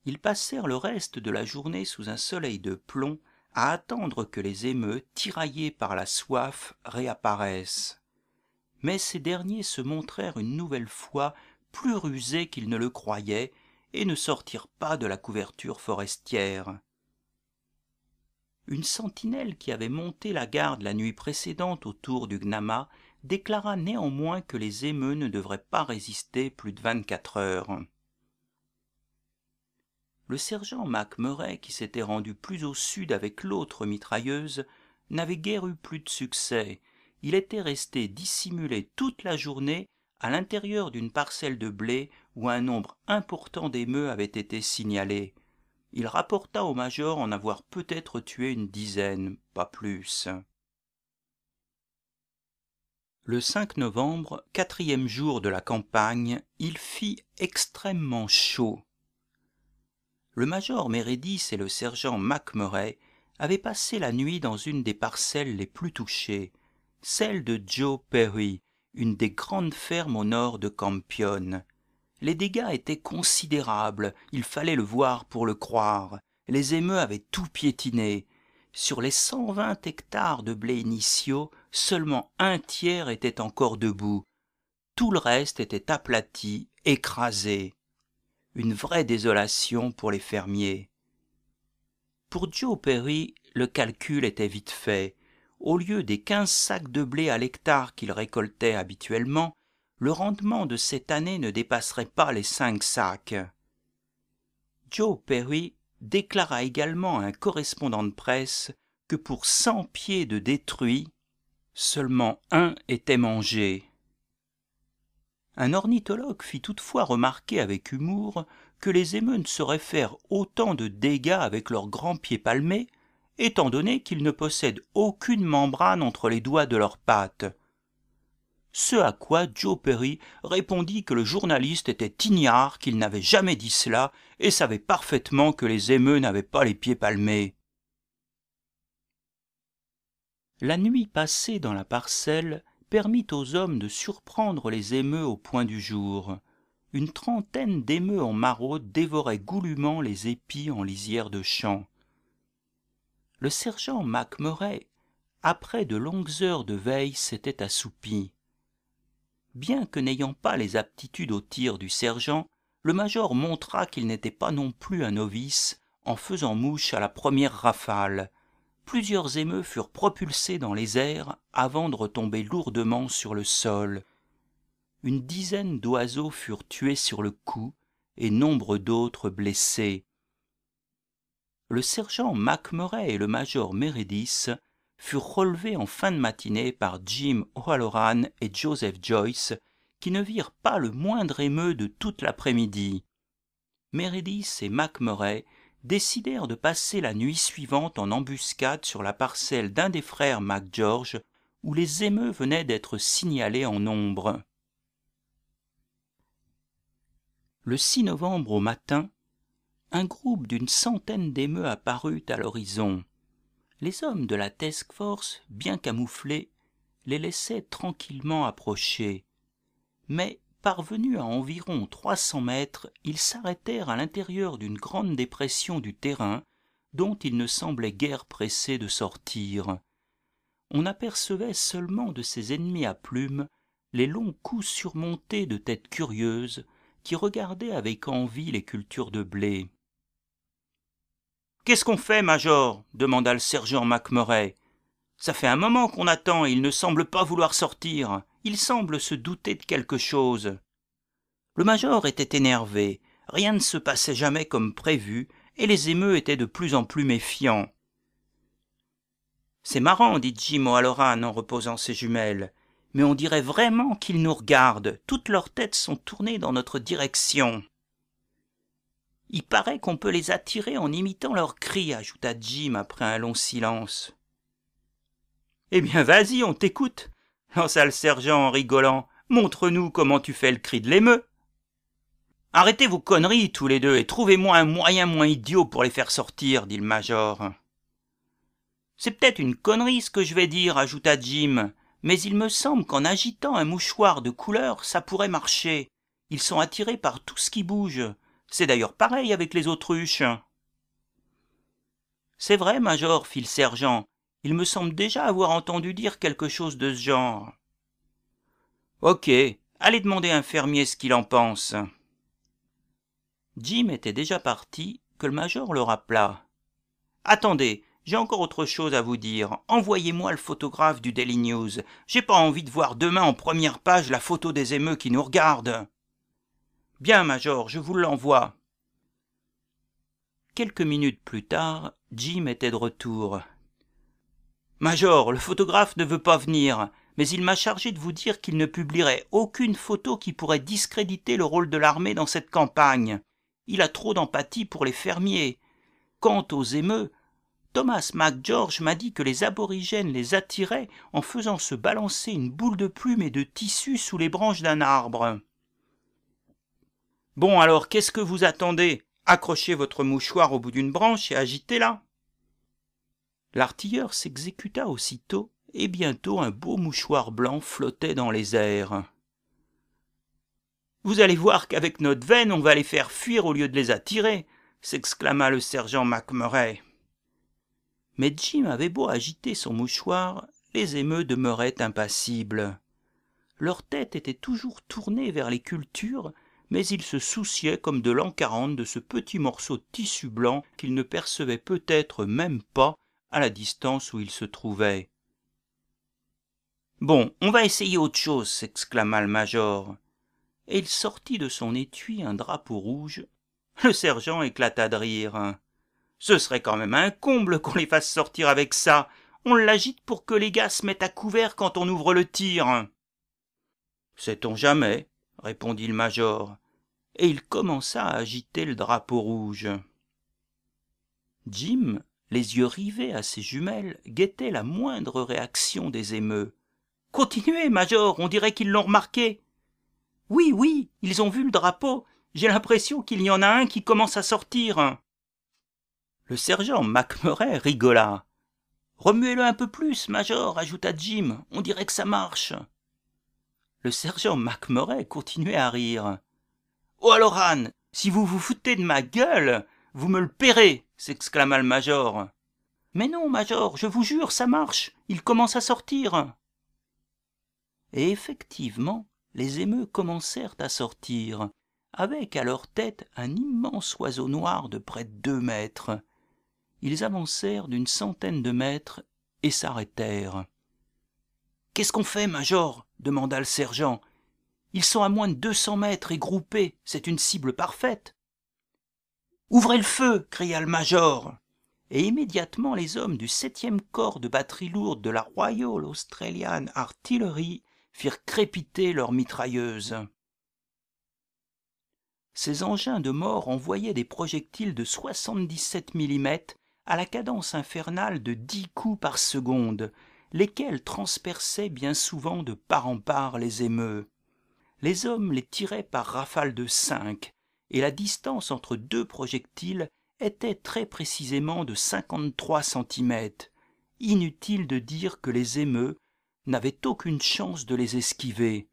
ils passèrent le reste de la journée sous un soleil de plomb à attendre que les émeutes, tiraillés par la soif réapparaissent mais ces derniers se montrèrent une nouvelle fois plus rusés qu'ils ne le croyaient et ne sortirent pas de la couverture forestière une sentinelle qui avait monté la garde la nuit précédente autour du Gnama déclara néanmoins que les émeux ne devraient pas résister plus de vingt-quatre heures le sergent mac murray qui s'était rendu plus au sud avec l'autre mitrailleuse n'avait guère eu plus de succès il était resté dissimulé toute la journée à l'intérieur d'une parcelle de blé où un nombre important d'émeux avait été signalé il rapporta au major en avoir peut-être tué une dizaine, pas plus. Le 5 novembre, quatrième jour de la campagne, il fit extrêmement chaud. Le major Meredith et le sergent MacMurray avaient passé la nuit dans une des parcelles les plus touchées, celle de Joe Perry, une des grandes fermes au nord de Campion, les dégâts étaient considérables il fallait le voir pour le croire les émeux avaient tout piétiné sur les cent vingt hectares de blé initiaux seulement un tiers était encore debout tout le reste était aplati écrasé une vraie désolation pour les fermiers pour joe perry le calcul était vite fait au lieu des quinze sacs de blé à l'hectare qu'il récoltait habituellement le rendement de cette année ne dépasserait pas les cinq sacs. Joe Perry déclara également à un correspondant de presse que pour cent pieds de détruits, seulement un était mangé. Un ornithologue fit toutefois remarquer avec humour que les émeutes sauraient faire autant de dégâts avec leurs grands pieds palmés, étant donné qu'ils ne possèdent aucune membrane entre les doigts de leurs pattes, ce à quoi Joe Perry répondit que le journaliste était ignare, qu'il n'avait jamais dit cela, et savait parfaitement que les émeux n'avaient pas les pieds palmés. La nuit passée dans la parcelle permit aux hommes de surprendre les émeux au point du jour. Une trentaine d'émeux en maraude dévoraient goulûment les épis en lisière de champ. Le sergent Mac Murray, après de longues heures de veille, s'était assoupi bien que n'ayant pas les aptitudes au tir du sergent le major montra qu'il n'était pas non plus un novice en faisant mouche à la première rafale plusieurs émeux furent propulsés dans les airs avant de retomber lourdement sur le sol une dizaine d'oiseaux furent tués sur le coup et nombre d'autres blessés le sergent Macmurray et le major meredith furent relevés en fin de matinée par Jim O'Halloran et Joseph Joyce, qui ne virent pas le moindre émeu de toute l'après-midi. Meredith et Mac Murray décidèrent de passer la nuit suivante en embuscade sur la parcelle d'un des frères Mac George, où les émeus venaient d'être signalés en nombre. Le 6 novembre au matin, un groupe d'une centaine d'émeus apparut à l'horizon les hommes de la task force bien camouflés les laissaient tranquillement approcher mais parvenus à environ trois cents mètres ils s'arrêtèrent à l'intérieur d'une grande dépression du terrain dont ils ne semblaient guère pressés de sortir on apercevait seulement de ces ennemis à plumes les longs coups surmontés de têtes curieuses qui regardaient avec envie les cultures de blé Qu'est-ce qu'on fait, Major demanda le sergent MacMurray. Ça fait un moment qu'on attend il ne semble pas vouloir sortir. Il semble se douter de quelque chose. Le major était énervé. Rien ne se passait jamais comme prévu et les émeux étaient de plus en plus méfiants. C'est marrant, dit Jim O'Halloran en reposant ses jumelles. Mais on dirait vraiment qu'ils nous regardent. Toutes leurs têtes sont tournées dans notre direction. Il paraît qu'on peut les attirer en imitant leurs cris, ajouta Jim après un long silence. Eh bien, vas-y, on t'écoute, lança le sergent en rigolant. Montre-nous comment tu fais le cri de l'émeu. Arrêtez vos conneries, tous les deux, et trouvez-moi un moyen moins idiot pour les faire sortir, dit le major. C'est peut-être une connerie ce que je vais dire, ajouta Jim, mais il me semble qu'en agitant un mouchoir de couleur, ça pourrait marcher. Ils sont attirés par tout ce qui bouge. C'est d'ailleurs pareil avec les autruches. C'est vrai, Major, fit le sergent. Il me semble déjà avoir entendu dire quelque chose de ce genre. Ok, allez demander à un fermier ce qu'il en pense. Jim était déjà parti que le major le rappela. Attendez, j'ai encore autre chose à vous dire. Envoyez-moi le photographe du Daily News. J'ai pas envie de voir demain en première page la photo des émeux qui nous regardent. Bien, major, je vous l'envoie. Quelques minutes plus tard, Jim était de retour. Major, le photographe ne veut pas venir, mais il m'a chargé de vous dire qu'il ne publierait aucune photo qui pourrait discréditer le rôle de l'armée dans cette campagne. Il a trop d'empathie pour les fermiers. Quant aux émeux, Thomas McGeorge m'a dit que les aborigènes les attiraient en faisant se balancer une boule de plumes et de tissu sous les branches d'un arbre. Bon alors, qu'est-ce que vous attendez Accrochez votre mouchoir au bout d'une branche et agitez-la. L'artilleur s'exécuta aussitôt, et bientôt un beau mouchoir blanc flottait dans les airs. Vous allez voir qu'avec notre veine, on va les faire fuir au lieu de les attirer, s'exclama le sergent MacMurray. Mais Jim avait beau agiter son mouchoir, les émeux demeuraient impassibles. Leur tête était toujours tournée vers les cultures mais il se souciait comme de l'an quarante de ce petit morceau de tissu blanc qu'il ne percevait peut-être même pas à la distance où il se trouvait bon on va essayer autre chose s'exclama le major et il sortit de son étui un drapeau rouge le sergent éclata de rire ce serait quand même un comble qu'on les fasse sortir avec ça on l'agite pour que les gars se mettent à couvert quand on ouvre le tir sait-on jamais répondit le major et il commença à agiter le drapeau rouge jim les yeux rivés à ses jumelles guettait la moindre réaction des émeux continuez major on dirait qu'ils l'ont remarqué oui oui ils ont vu le drapeau j'ai l'impression qu'il y en a un qui commence à sortir le sergent macmurray rigola remuez le un peu plus major ajouta jim on dirait que ça marche le sergent mac continuait à rire oh alors anne si vous vous foutez de ma gueule vous me le paierez s'exclama le major mais non major je vous jure ça marche il commence à sortir et effectivement les émeus commencèrent à sortir avec à leur tête un immense oiseau noir de près de deux mètres ils avancèrent d'une centaine de mètres et s'arrêtèrent Qu'est-ce qu'on fait, Major demanda le sergent. Ils sont à moins de deux cents mètres et groupés, c'est une cible parfaite. Ouvrez le feu cria le Major. Et immédiatement les hommes du septième corps de batterie lourde de la Royal Australian Artillery firent crépiter leurs mitrailleuses. Ces engins de mort envoyaient des projectiles de 77 mm à la cadence infernale de dix coups par seconde, lesquels transperçaient bien souvent de part en part les émeus. les hommes les tiraient par rafales de cinq et la distance entre deux projectiles était très précisément de cinquante-trois centimètres inutile de dire que les émeus n'avaient aucune chance de les esquiver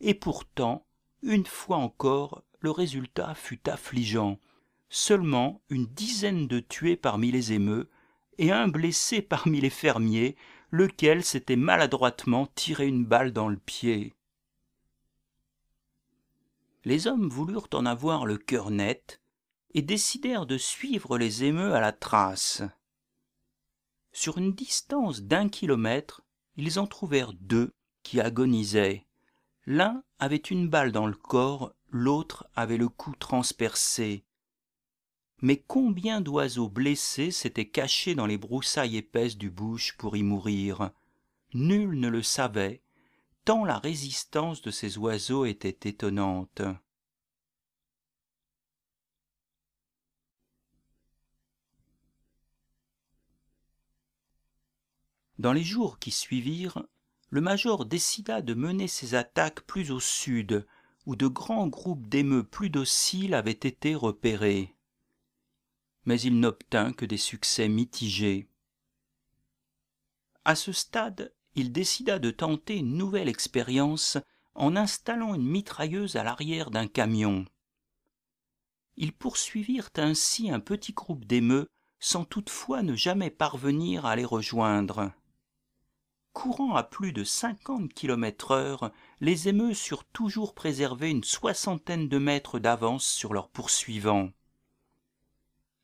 et pourtant une fois encore le résultat fut affligeant seulement une dizaine de tués parmi les émeus, et un blessé parmi les fermiers lequel s'était maladroitement tiré une balle dans le pied. Les hommes voulurent en avoir le cœur net et décidèrent de suivre les émeux à la trace. Sur une distance d'un kilomètre, ils en trouvèrent deux qui agonisaient. L'un avait une balle dans le corps, l'autre avait le cou transpercé mais combien d'oiseaux blessés s'étaient cachés dans les broussailles épaisses du bush pour y mourir nul ne le savait tant la résistance de ces oiseaux était étonnante dans les jours qui suivirent le major décida de mener ses attaques plus au sud où de grands groupes d'émeus plus dociles avaient été repérés mais il n'obtint que des succès mitigés à ce stade il décida de tenter une nouvelle expérience en installant une mitrailleuse à l'arrière d'un camion ils poursuivirent ainsi un petit groupe d'émeux sans toutefois ne jamais parvenir à les rejoindre courant à plus de cinquante kilomètres heure les émeus surent toujours préserver une soixantaine de mètres d'avance sur leurs poursuivants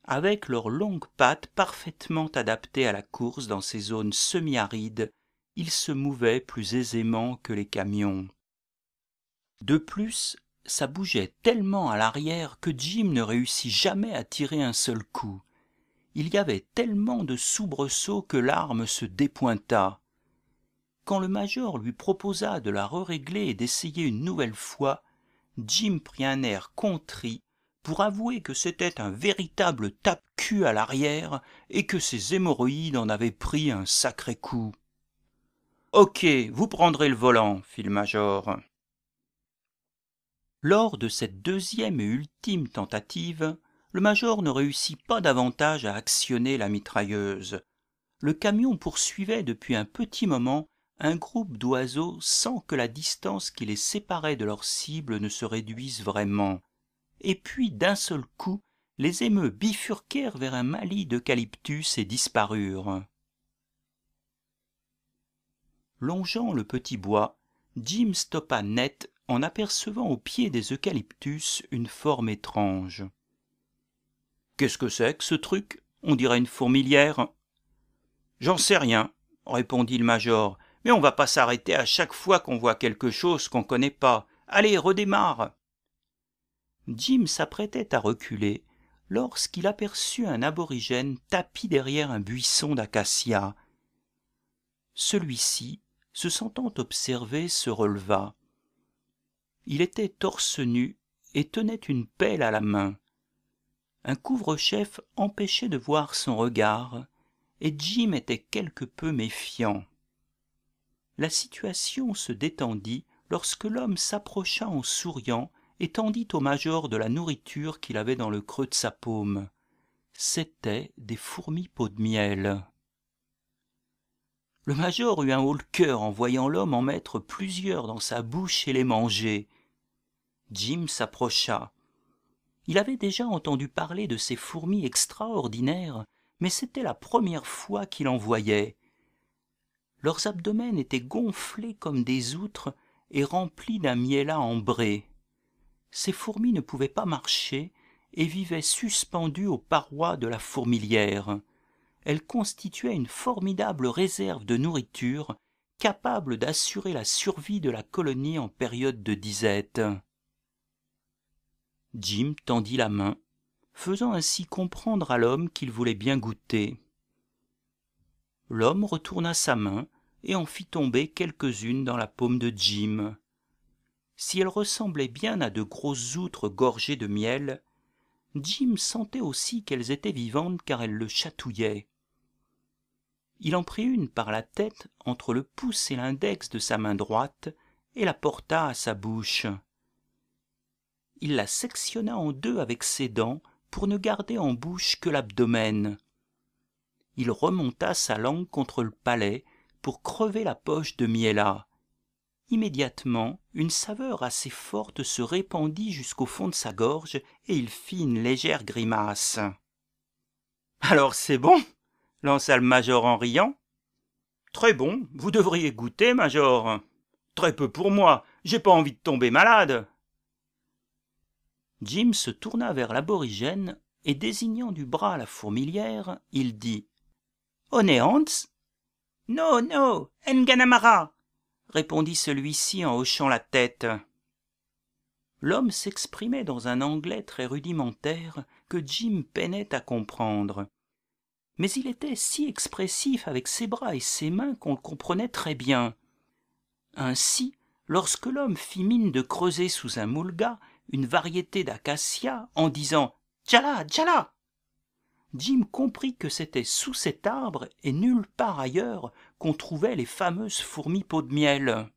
avec leurs longues pattes parfaitement adaptées à la course dans ces zones semi-arides, ils se mouvaient plus aisément que les camions. De plus, ça bougeait tellement à l'arrière que Jim ne réussit jamais à tirer un seul coup. Il y avait tellement de soubresauts que l'arme se dépointa. Quand le major lui proposa de la régler et d'essayer une nouvelle fois, Jim prit un air contrit pour avouer que c'était un véritable tape-cul à l'arrière et que ses hémorroïdes en avaient pris un sacré coup. Ok, vous prendrez le volant, fit le major. Lors de cette deuxième et ultime tentative, le major ne réussit pas davantage à actionner la mitrailleuse. Le camion poursuivait depuis un petit moment un groupe d'oiseaux sans que la distance qui les séparait de leur cible ne se réduise vraiment et puis d'un seul coup les émeux bifurquèrent vers un mali d'eucalyptus et disparurent longeant le petit bois jim stoppa net en apercevant au pied des eucalyptus une forme étrange qu'est-ce que c'est que ce truc on dirait une fourmilière j'en sais rien répondit le major mais on va pas s'arrêter à chaque fois qu'on voit quelque chose qu'on ne connaît pas allez redémarre jim s'apprêtait à reculer lorsqu'il aperçut un aborigène tapi derrière un buisson d'acacia. celui-ci se sentant observé se releva il était torse nu et tenait une pelle à la main un couvre-chef empêchait de voir son regard et jim était quelque peu méfiant la situation se détendit lorsque l'homme s'approcha en souriant et tendit au major de la nourriture qu'il avait dans le creux de sa paume c'étaient des fourmis peau de miel le major eut un haut-le-cœur en voyant l'homme en mettre plusieurs dans sa bouche et les manger jim s'approcha il avait déjà entendu parler de ces fourmis extraordinaires mais c'était la première fois qu'il en voyait leurs abdomens étaient gonflés comme des outres et remplis d'un miellat ambré ces fourmis ne pouvaient pas marcher et vivaient suspendues aux parois de la fourmilière elles constituaient une formidable réserve de nourriture capable d'assurer la survie de la colonie en période de disette jim tendit la main faisant ainsi comprendre à l'homme qu'il voulait bien goûter l'homme retourna sa main et en fit tomber quelques-unes dans la paume de jim si elles ressemblaient bien à de grosses outres gorgées de miel jim sentait aussi qu'elles étaient vivantes car elles le chatouillaient il en prit une par la tête entre le pouce et l'index de sa main droite et la porta à sa bouche il la sectionna en deux avec ses dents pour ne garder en bouche que l'abdomen il remonta sa langue contre le palais pour crever la poche de immédiatement une saveur assez forte se répandit jusqu'au fond de sa gorge et il fit une légère grimace alors c'est bon lança le major en riant très bon vous devriez goûter major très peu pour moi j'ai pas envie de tomber malade jim se tourna vers l'aborigène et désignant du bras la fourmilière il dit One Non, non, no, répondit celui-ci en hochant la tête l'homme s'exprimait dans un anglais très rudimentaire que jim peinait à comprendre mais il était si expressif avec ses bras et ses mains qu'on le comprenait très bien ainsi lorsque l'homme fit mine de creuser sous un moulga une variété d'acacia en disant Djala, Djala !» jim comprit que c'était sous cet arbre et nulle part ailleurs qu'on trouvait les fameuses fourmis peau de miel.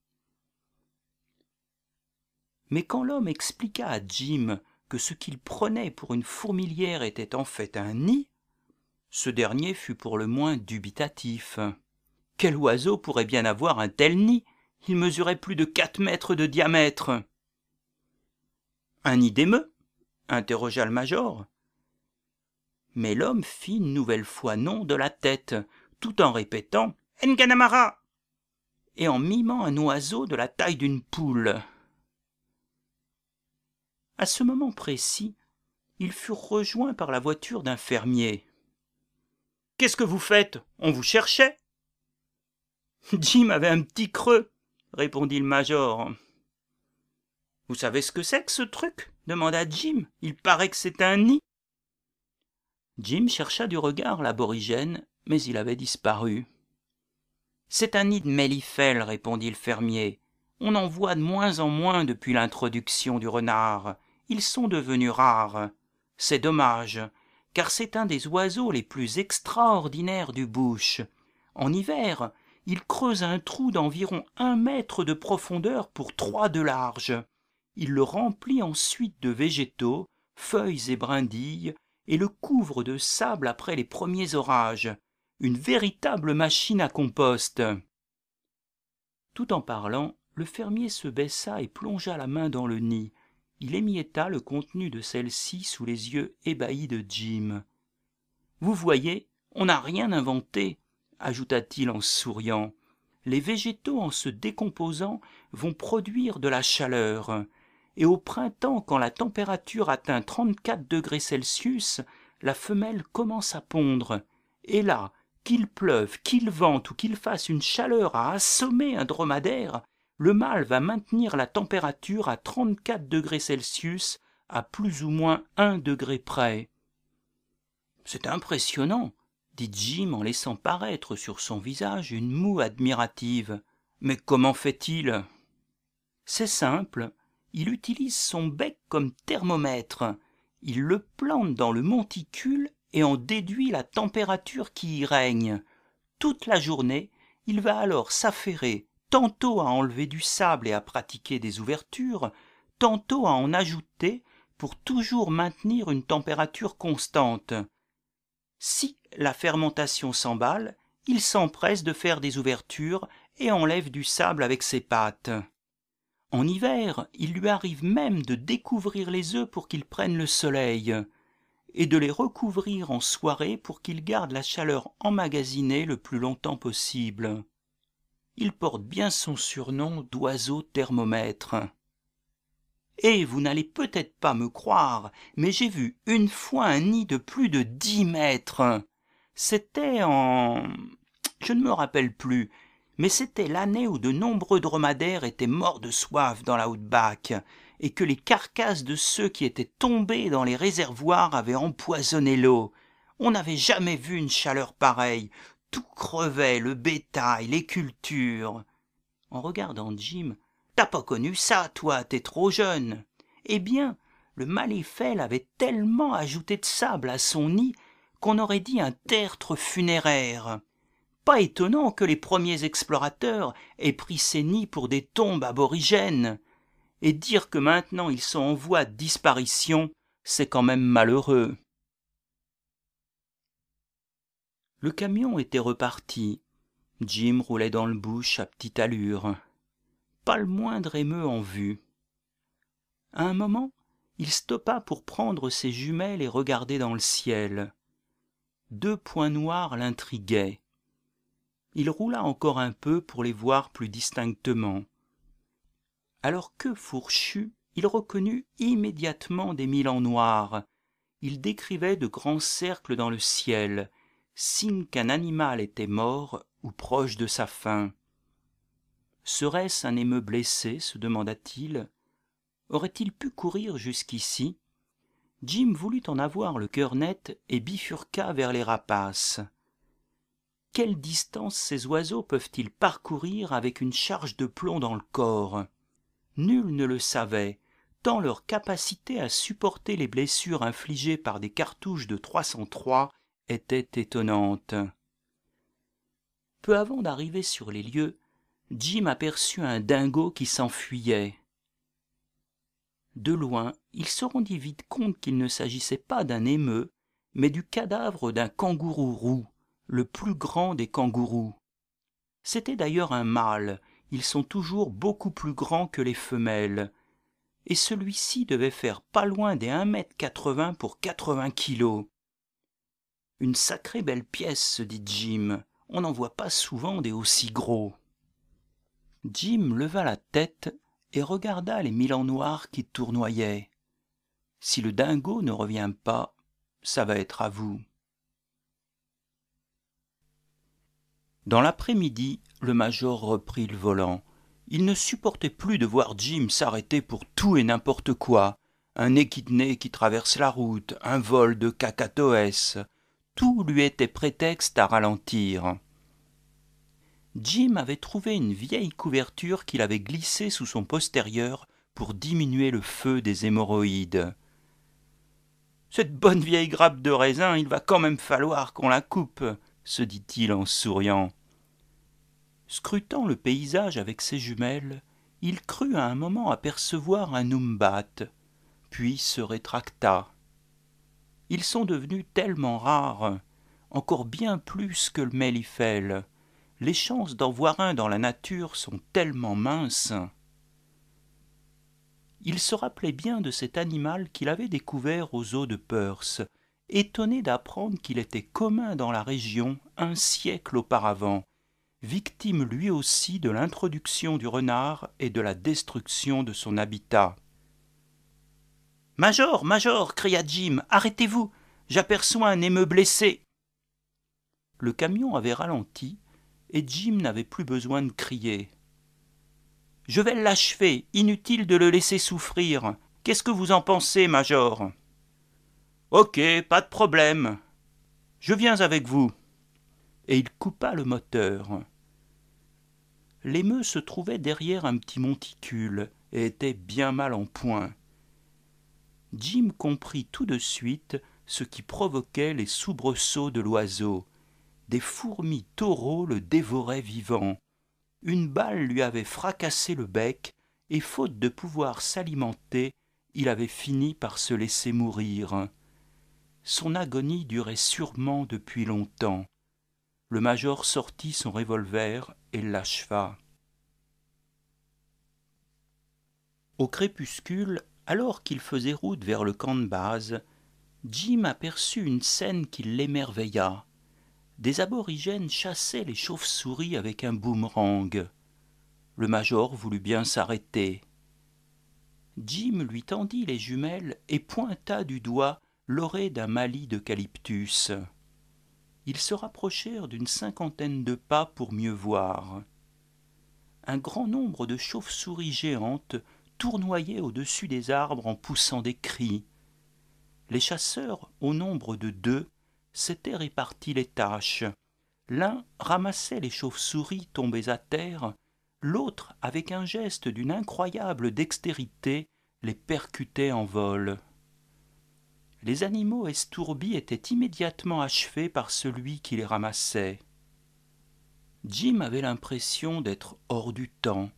Mais quand l'homme expliqua à Jim que ce qu'il prenait pour une fourmilière était en fait un nid, ce dernier fut pour le moins dubitatif. Quel oiseau pourrait bien avoir un tel nid Il mesurait plus de quatre mètres de diamètre. Un nid d'émeu interrogea le major. Mais l'homme fit une nouvelle fois non de la tête, tout en répétant et en mimant un oiseau de la taille d'une poule. À ce moment précis, ils furent rejoints par la voiture d'un fermier. Qu'est-ce que vous faites On vous cherchait Jim avait un petit creux, répondit le major. Vous savez ce que c'est que ce truc demanda Jim. Il paraît que c'est un nid. Jim chercha du regard l'aborigène, mais il avait disparu c'est un nid de répondit le fermier on en voit de moins en moins depuis l'introduction du renard ils sont devenus rares c'est dommage car c'est un des oiseaux les plus extraordinaires du bush en hiver il creuse un trou d'environ un mètre de profondeur pour trois de large il le remplit ensuite de végétaux feuilles et brindilles et le couvre de sable après les premiers orages une véritable machine à compost tout en parlant le fermier se baissa et plongea la main dans le nid il émietta le contenu de celle-ci sous les yeux ébahis de jim vous voyez on n'a rien inventé ajouta-t-il en souriant les végétaux en se décomposant vont produire de la chaleur et au printemps quand la température atteint trente-quatre degrés celsius la femelle commence à pondre et là qu'il pleuve, qu'il vente ou qu'il fasse une chaleur à assommer un dromadaire, le mâle va maintenir la température à 34 degrés Celsius à plus ou moins un degré près. C'est impressionnant, dit Jim en laissant paraître sur son visage une moue admirative. Mais comment fait-il C'est simple, il utilise son bec comme thermomètre. Il le plante dans le monticule et en déduit la température qui y règne toute la journée il va alors s'affairer tantôt à enlever du sable et à pratiquer des ouvertures tantôt à en ajouter pour toujours maintenir une température constante si la fermentation s'emballe il s'empresse de faire des ouvertures et enlève du sable avec ses pattes en hiver il lui arrive même de découvrir les œufs pour qu'ils prennent le soleil et de les recouvrir en soirée pour qu'ils gardent la chaleur emmagasinée le plus longtemps possible il porte bien son surnom d'oiseau thermomètre Et eh, vous n'allez peut-être pas me croire mais j'ai vu une fois un nid de plus de dix mètres c'était en je ne me rappelle plus mais c'était l'année où de nombreux dromadaires étaient morts de soif dans la Haute-Baque et que les carcasses de ceux qui étaient tombés dans les réservoirs avaient empoisonné l'eau. On n'avait jamais vu une chaleur pareille. Tout crevait, le bétail, les cultures. En regardant Jim, T'as pas connu ça, toi, t'es trop jeune. Eh bien, le malifel avait tellement ajouté de sable à son nid qu'on aurait dit un tertre funéraire. Pas étonnant que les premiers explorateurs aient pris ces nids pour des tombes aborigènes et dire que maintenant ils sont en voie de disparition, c'est quand même malheureux. Le camion était reparti. Jim roulait dans le bouche à petite allure. Pas le moindre émeu en vue. À un moment, il stoppa pour prendre ses jumelles et regarder dans le ciel. Deux points noirs l'intriguaient. Il roula encore un peu pour les voir plus distinctement alors que fourchu il reconnut immédiatement des milans noirs Il décrivait de grands cercles dans le ciel signe qu'un animal était mort ou proche de sa fin serait-ce un émeu blessé se demanda-t-il aurait-il pu courir jusqu'ici jim voulut en avoir le cœur net et bifurqua vers les rapaces quelle distance ces oiseaux peuvent-ils parcourir avec une charge de plomb dans le corps nul ne le savait tant leur capacité à supporter les blessures infligées par des cartouches de était étonnante peu avant d'arriver sur les lieux jim aperçut un dingo qui s'enfuyait de loin il se rendit vite compte qu'il ne s'agissait pas d'un émeu mais du cadavre d'un kangourou roux le plus grand des kangourous c'était d'ailleurs un mâle ils sont toujours beaucoup plus grands que les femelles, et celui-ci devait faire pas loin des quatre m pour 80 kilos. Une sacrée belle pièce, dit Jim. On n'en voit pas souvent des aussi gros. Jim leva la tête et regarda les milans noirs qui tournoyaient. Si le dingo ne revient pas, ça va être à vous. dans l'après-midi le major reprit le volant il ne supportait plus de voir jim s'arrêter pour tout et n'importe quoi un équidné qui traverse la route un vol de cacatoès. tout lui était prétexte à ralentir jim avait trouvé une vieille couverture qu'il avait glissée sous son postérieur pour diminuer le feu des hémorroïdes cette bonne vieille grappe de raisin il va quand même falloir qu'on la coupe se dit-il en souriant scrutant le paysage avec ses jumelles, il crut à un moment apercevoir un umbat, puis se rétracta. Ils sont devenus tellement rares, encore bien plus que le mélifèle. Les chances d'en voir un dans la nature sont tellement minces. Il se rappelait bien de cet animal qu'il avait découvert aux eaux de Perse, étonné d'apprendre qu'il était commun dans la région un siècle auparavant, victime lui aussi de l'introduction du renard et de la destruction de son habitat. Major, Major, cria Jim, arrêtez-vous, j'aperçois un émeu blessé. Le camion avait ralenti et Jim n'avait plus besoin de crier. Je vais l'achever, inutile de le laisser souffrir. Qu'est-ce que vous en pensez, Major Ok, pas de problème. Je viens avec vous et il coupa le moteur. L'émeu se trouvait derrière un petit monticule et était bien mal en point. Jim comprit tout de suite ce qui provoquait les soubresauts de l'oiseau. Des fourmis taureaux le dévoraient vivant. Une balle lui avait fracassé le bec, et faute de pouvoir s'alimenter, il avait fini par se laisser mourir. Son agonie durait sûrement depuis longtemps le major sortit son revolver et l'acheva. Au crépuscule, alors qu'il faisait route vers le camp de base, Jim aperçut une scène qui l'émerveilla. Des aborigènes chassaient les chauves-souris avec un boomerang. Le major voulut bien s'arrêter. Jim lui tendit les jumelles et pointa du doigt l'oreille d'un mali d'eucalyptus ils se rapprochèrent d'une cinquantaine de pas pour mieux voir. Un grand nombre de chauves-souris géantes tournoyaient au-dessus des arbres en poussant des cris. Les chasseurs, au nombre de deux, s'étaient répartis les tâches. L'un ramassait les chauves-souris tombées à terre, l'autre, avec un geste d'une incroyable dextérité, les percutait en vol les animaux estourbis étaient immédiatement achevés par celui qui les ramassait. Jim avait l'impression d'être hors du temps,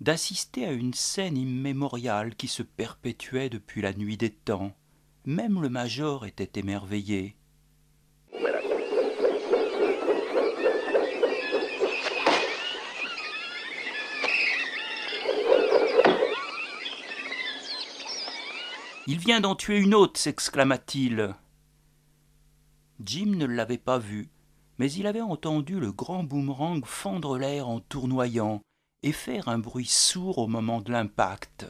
d'assister à une scène immémoriale qui se perpétuait depuis la nuit des temps. Même le major était émerveillé. Il vient d'en tuer une autre, s'exclama-t-il. Jim ne l'avait pas vu, mais il avait entendu le grand boomerang fendre l'air en tournoyant et faire un bruit sourd au moment de l'impact.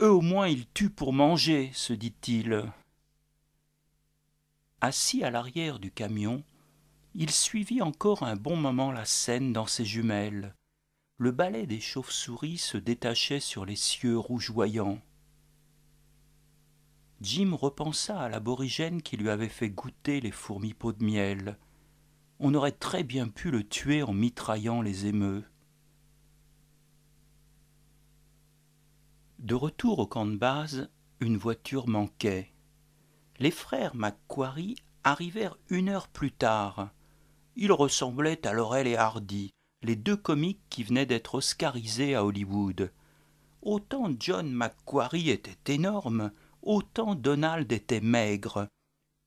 Eux au moins ils tuent pour manger, se dit-il. Assis à l'arrière du camion, il suivit encore un bon moment la scène dans ses jumelles. Le balai des chauves-souris se détachait sur les cieux rougeoyants. Jim repensa à l'aborigène qui lui avait fait goûter les fourmis pots de miel. On aurait très bien pu le tuer en mitraillant les émeux. De retour au camp de base, une voiture manquait. Les frères Macquarie arrivèrent une heure plus tard. Ils ressemblaient à Laurel et Hardy, les deux comiques qui venaient d'être oscarisés à Hollywood. Autant John Macquarie était énorme, autant donald était maigre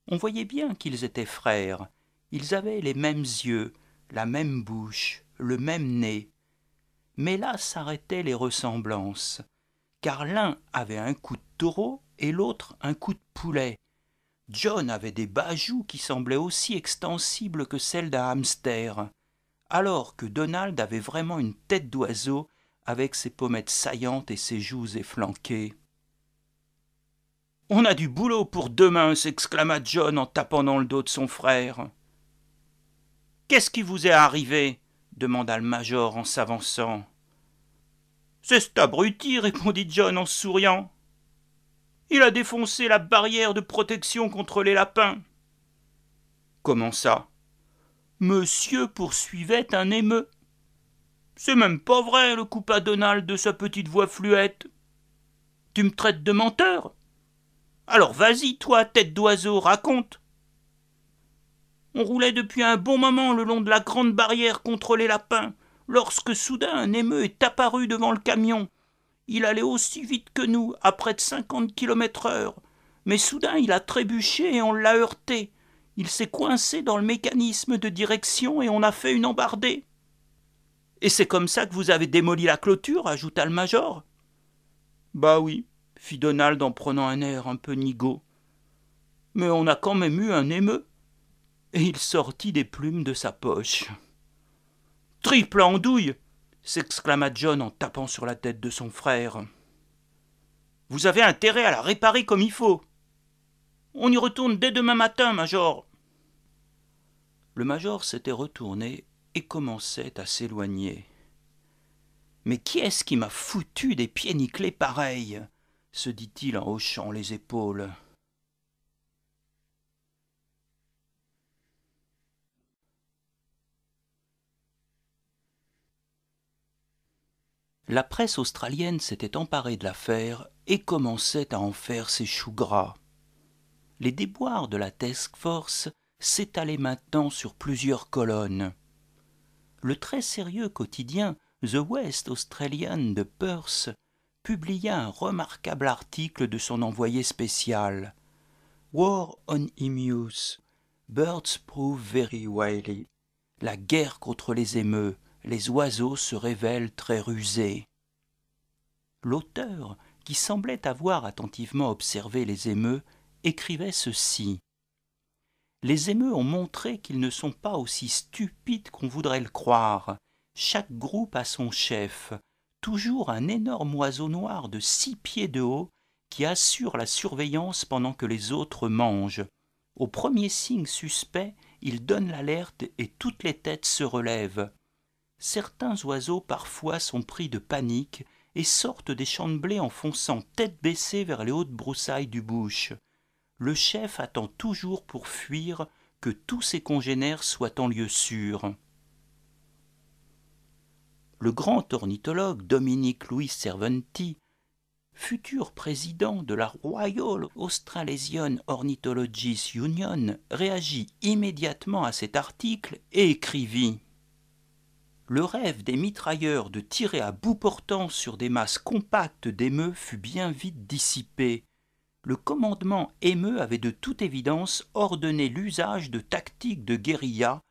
on voyait bien qu'ils étaient frères ils avaient les mêmes yeux la même bouche le même nez mais là s'arrêtaient les ressemblances car l'un avait un coup de taureau et l'autre un coup de poulet john avait des bajoux qui semblaient aussi extensibles que celles d'un hamster alors que donald avait vraiment une tête d'oiseau avec ses pommettes saillantes et ses joues efflanquées on a du boulot pour demain, s'exclama John en tapant dans le dos de son frère. Qu'est-ce qui vous est arrivé demanda le major en s'avançant. C'est cet abruti, répondit John en souriant. Il a défoncé la barrière de protection contre les lapins. Comment ça Monsieur poursuivait un émeu. C'est même pas vrai, le coupa Donald de sa petite voix fluette. Tu me traites de menteur alors vas-y, toi, tête d'oiseau, raconte. On roulait depuis un bon moment le long de la grande barrière contre les lapins, lorsque soudain un émeu est apparu devant le camion. Il allait aussi vite que nous, à près de cinquante kilomètres heure. Mais soudain il a trébuché et on l'a heurté. Il s'est coincé dans le mécanisme de direction et on a fait une embardée. Et c'est comme ça que vous avez démoli la clôture, ajouta le major. Bah oui, fit Donald en prenant un air un peu nigaud. Mais on a quand même eu un émeu. Et il sortit des plumes de sa poche. Triple andouille s'exclama John en tapant sur la tête de son frère. Vous avez intérêt à la réparer comme il faut. On y retourne dès demain matin, Major. Le Major s'était retourné et commençait à s'éloigner. Mais qui est-ce qui m'a foutu des pieds nickelés pareils se dit-il en hochant les épaules. La presse australienne s'était emparée de l'affaire et commençait à en faire ses choux gras. Les déboires de la task force s'étalaient maintenant sur plusieurs colonnes. Le très sérieux quotidien The West Australian de Perth publia un remarquable article de son envoyé spécial War on Emus. Birds prove very wily. La guerre contre les émeux. Les oiseaux se révèlent très rusés. L'auteur, qui semblait avoir attentivement observé les émeux, écrivait ceci. Les émeux ont montré qu'ils ne sont pas aussi stupides qu'on voudrait le croire. Chaque groupe a son chef, toujours un énorme oiseau noir de six pieds de haut qui assure la surveillance pendant que les autres mangent. Au premier signe suspect, il donne l'alerte et toutes les têtes se relèvent. Certains oiseaux parfois sont pris de panique et sortent des champs de blé en fonçant tête baissée vers les hautes broussailles du bush. Le chef attend toujours pour fuir que tous ses congénères soient en lieu sûr le grand ornithologue Dominique Louis Cerventi, futur président de la Royal Australasian Ornithologists Union, réagit immédiatement à cet article et écrivit Le rêve des mitrailleurs de tirer à bout portant sur des masses compactes d'émeux fut bien vite dissipé. Le commandement émeu avait de toute évidence ordonné l'usage de tactiques de guérilla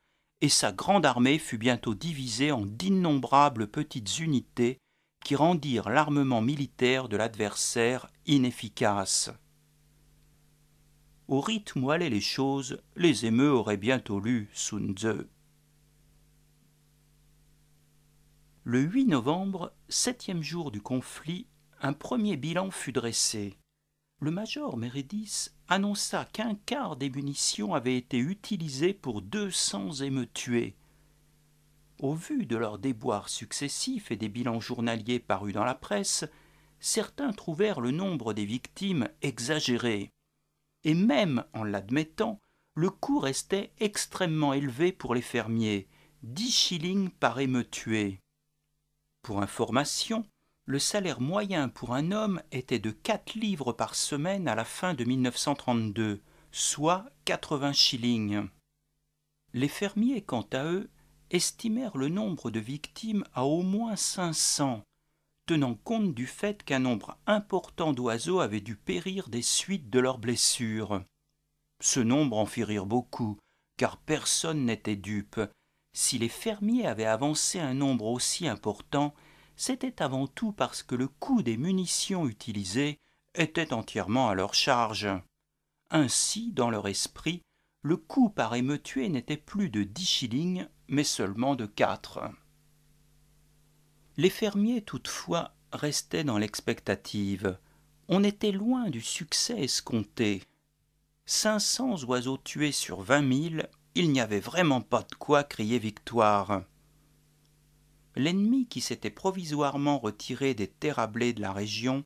et sa grande armée fut bientôt divisée en d'innombrables petites unités qui rendirent l'armement militaire de l'adversaire inefficace. Au rythme où allaient les choses, les émeus auraient bientôt lu Sun Tzu. Le 8 novembre, septième jour du conflit, un premier bilan fut dressé le major Meredith annonça qu'un quart des munitions avait été utilisées pour deux cents émeutiers. Au vu de leurs déboires successifs et des bilans journaliers parus dans la presse, certains trouvèrent le nombre des victimes exagéré. Et même en l'admettant, le coût restait extrêmement élevé pour les fermiers, dix shillings par émeutier. Pour information, le salaire moyen pour un homme était de 4 livres par semaine à la fin de 1932, soit 80 shillings. Les fermiers, quant à eux, estimèrent le nombre de victimes à au moins 500, tenant compte du fait qu'un nombre important d'oiseaux avait dû périr des suites de leurs blessures. Ce nombre en fit rire beaucoup, car personne n'était dupe. Si les fermiers avaient avancé un nombre aussi important, c'était avant tout parce que le coût des munitions utilisées était entièrement à leur charge. Ainsi, dans leur esprit, le coût par tué n'était plus de dix shillings, mais seulement de quatre. Les fermiers, toutefois, restaient dans l'expectative. On était loin du succès escompté. Cinq cents oiseaux tués sur vingt mille, il n'y avait vraiment pas de quoi crier victoire l'ennemi qui s'était provisoirement retiré des terrablés de la région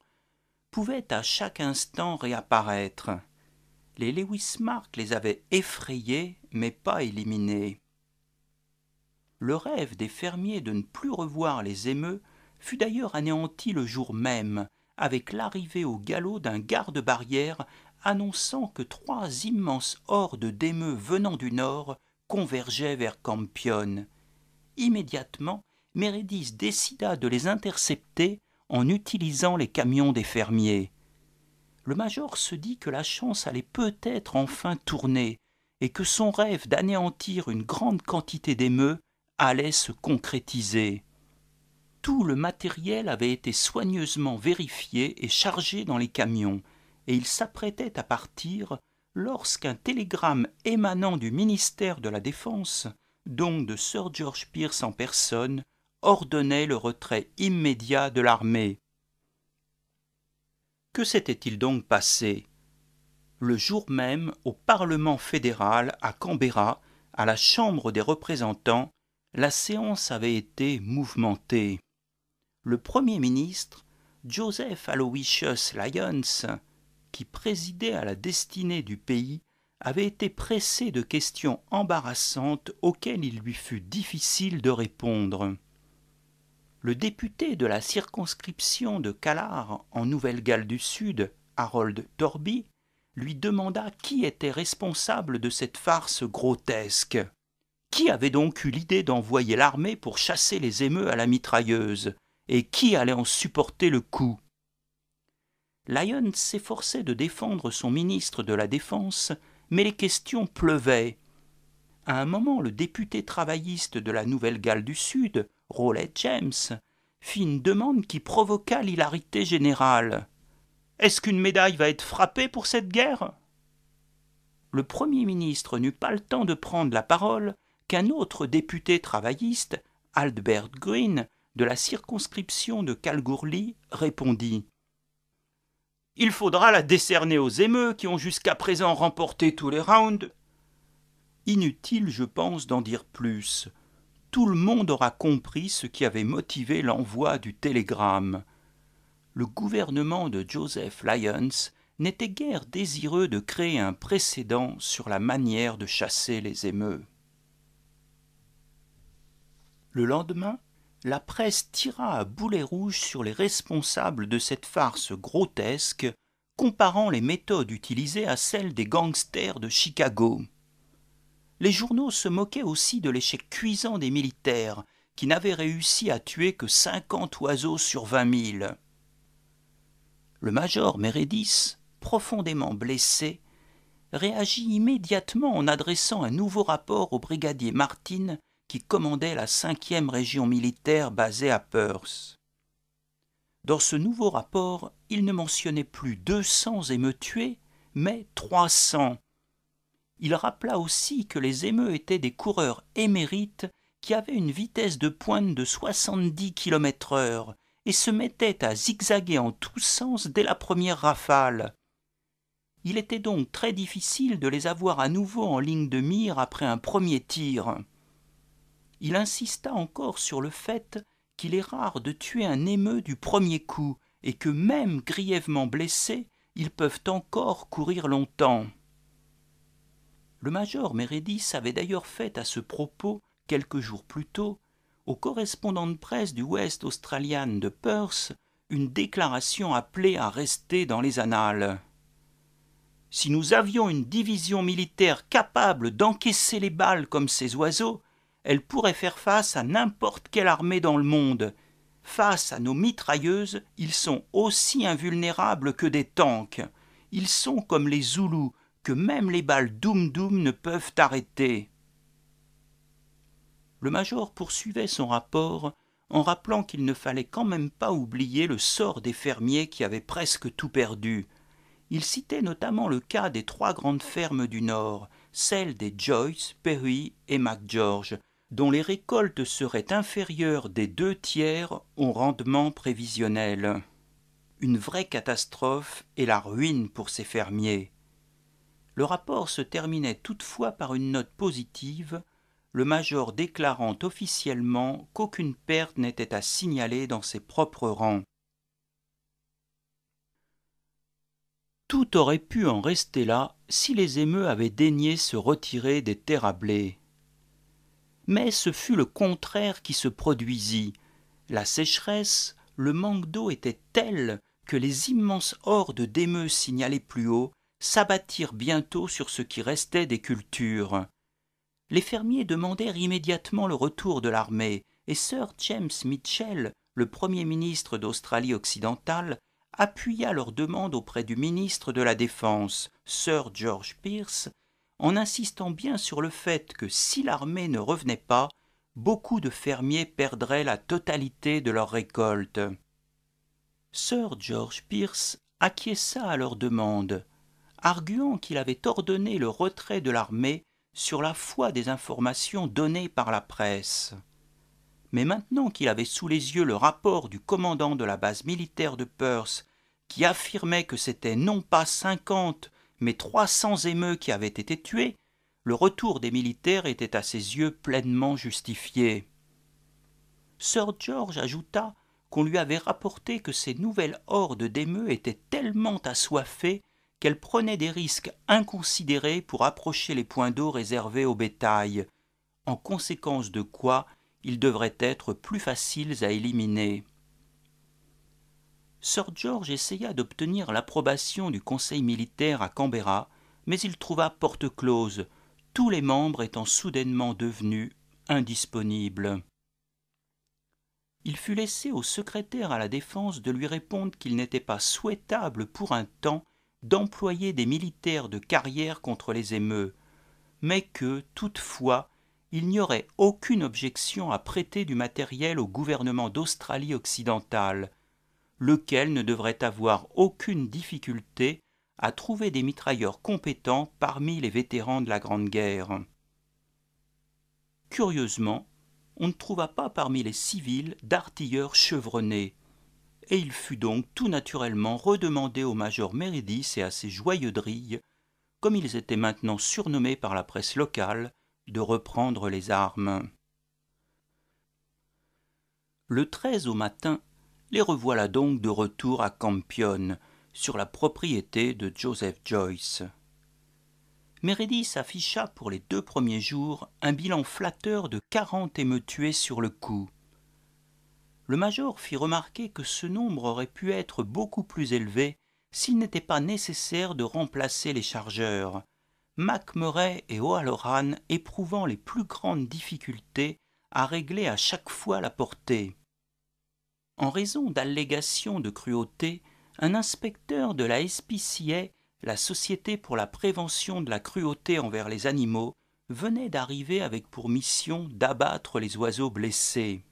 pouvait à chaque instant réapparaître. Les Lewis les avaient effrayés, mais pas éliminés. Le rêve des fermiers de ne plus revoir les émeus fut d'ailleurs anéanti le jour même, avec l'arrivée au galop d'un garde-barrière annonçant que trois immenses hordes d'émeus venant du nord convergeaient vers Campione. Immédiatement, Meredith décida de les intercepter en utilisant les camions des fermiers. Le major se dit que la chance allait peut-être enfin tourner et que son rêve d'anéantir une grande quantité d'émeux allait se concrétiser. Tout le matériel avait été soigneusement vérifié et chargé dans les camions, et il s'apprêtait à partir lorsqu'un télégramme émanant du ministère de la Défense, donc de Sir George Pierce en personne, ordonnait le retrait immédiat de l'armée. Que s'était-il donc passé Le jour même, au Parlement fédéral, à Canberra, à la Chambre des représentants, la séance avait été mouvementée. Le Premier ministre, Joseph Aloysius Lyons, qui présidait à la destinée du pays, avait été pressé de questions embarrassantes auxquelles il lui fut difficile de répondre le député de la circonscription de Calard en Nouvelle-Galles du Sud, Harold Torby, lui demanda qui était responsable de cette farce grotesque. Qui avait donc eu l'idée d'envoyer l'armée pour chasser les émeux à la mitrailleuse Et qui allait en supporter le coup Lyon s'efforçait de défendre son ministre de la Défense, mais les questions pleuvaient. À un moment, le député travailliste de la Nouvelle-Galles du Sud Rowlett James fit une demande qui provoqua l'hilarité générale. Est-ce qu'une médaille va être frappée pour cette guerre Le Premier ministre n'eut pas le temps de prendre la parole qu'un autre député travailliste, Albert Green, de la circonscription de Calgourlie, répondit Il faudra la décerner aux émeux qui ont jusqu'à présent remporté tous les rounds. Inutile, je pense, d'en dire plus tout le monde aura compris ce qui avait motivé l'envoi du télégramme. Le gouvernement de Joseph Lyons n'était guère désireux de créer un précédent sur la manière de chasser les émeutes. Le lendemain, la presse tira à boulet rouge sur les responsables de cette farce grotesque, comparant les méthodes utilisées à celles des gangsters de Chicago les journaux se moquaient aussi de l'échec cuisant des militaires, qui n'avaient réussi à tuer que cinquante oiseaux sur vingt mille. Le major Meredith, profondément blessé, réagit immédiatement en adressant un nouveau rapport au brigadier Martin qui commandait la cinquième région militaire basée à Perth. Dans ce nouveau rapport, il ne mentionnait plus deux cents tuées, mais trois cents, il rappela aussi que les émeux étaient des coureurs émérites qui avaient une vitesse de pointe de soixante-dix kilomètres heure et se mettaient à zigzaguer en tous sens dès la première rafale. Il était donc très difficile de les avoir à nouveau en ligne de mire après un premier tir. Il insista encore sur le fait qu'il est rare de tuer un émeu du premier coup et que même grièvement blessés, ils peuvent encore courir longtemps. Le major Meredith avait d'ailleurs fait à ce propos, quelques jours plus tôt, au correspondant de presse du West Australian de Perth, une déclaration appelée à rester dans les annales. Si nous avions une division militaire capable d'encaisser les balles comme ces oiseaux, elle pourrait faire face à n'importe quelle armée dans le monde. Face à nos mitrailleuses, ils sont aussi invulnérables que des tanks. Ils sont comme les Zoulous, que même les balles Doum Doum ne peuvent arrêter. Le major poursuivait son rapport en rappelant qu'il ne fallait quand même pas oublier le sort des fermiers qui avaient presque tout perdu. Il citait notamment le cas des trois grandes fermes du Nord, celles des Joyce, Perry et MacGeorge, dont les récoltes seraient inférieures des deux tiers au rendement prévisionnel. Une vraie catastrophe est la ruine pour ces fermiers. Le rapport se terminait toutefois par une note positive, le major déclarant officiellement qu'aucune perte n'était à signaler dans ses propres rangs. Tout aurait pu en rester là si les émeux avaient daigné se retirer des terres à blé. Mais ce fut le contraire qui se produisit. La sécheresse, le manque d'eau était tel que les immenses hordes d'émeux signalées plus haut s'abattirent bientôt sur ce qui restait des cultures. Les fermiers demandèrent immédiatement le retour de l'armée, et Sir James Mitchell, le Premier ministre d'Australie occidentale, appuya leur demande auprès du ministre de la Défense, Sir George Pierce, en insistant bien sur le fait que si l'armée ne revenait pas, beaucoup de fermiers perdraient la totalité de leur récolte. Sir George Pierce acquiesça à leur demande, arguant qu'il avait ordonné le retrait de l'armée sur la foi des informations données par la presse. Mais maintenant qu'il avait sous les yeux le rapport du commandant de la base militaire de Perth, qui affirmait que c'était non pas cinquante, mais trois cents émeus qui avaient été tués, le retour des militaires était à ses yeux pleinement justifié. Sir George ajouta qu'on lui avait rapporté que ces nouvelles hordes d'émeus étaient tellement assoiffées qu'elle prenait des risques inconsidérés pour approcher les points d'eau réservés au bétail, en conséquence de quoi ils devraient être plus faciles à éliminer. Sir George essaya d'obtenir l'approbation du conseil militaire à Canberra, mais il trouva porte close, tous les membres étant soudainement devenus indisponibles. Il fut laissé au secrétaire à la défense de lui répondre qu'il n'était pas souhaitable pour un temps d'employer des militaires de carrière contre les émeutes, mais que, toutefois, il n'y aurait aucune objection à prêter du matériel au gouvernement d'Australie occidentale, lequel ne devrait avoir aucune difficulté à trouver des mitrailleurs compétents parmi les vétérans de la Grande Guerre. Curieusement, on ne trouva pas parmi les civils d'artilleurs chevronnés, et il fut donc tout naturellement redemandé au major Méridis et à ses joyeux drilles, comme ils étaient maintenant surnommés par la presse locale, de reprendre les armes. Le 13 au matin, les revoilà donc de retour à Campion, sur la propriété de Joseph Joyce. Meredith afficha pour les deux premiers jours un bilan flatteur de quarante émeutués sur le coup le major fit remarquer que ce nombre aurait pu être beaucoup plus élevé s'il n'était pas nécessaire de remplacer les chargeurs mac murray et o'halloran éprouvant les plus grandes difficultés à régler à chaque fois la portée en raison d'allégations de cruauté un inspecteur de la SPCA, la Société pour la prévention de la cruauté envers les animaux, venait d'arriver avec pour mission d'abattre les oiseaux blessés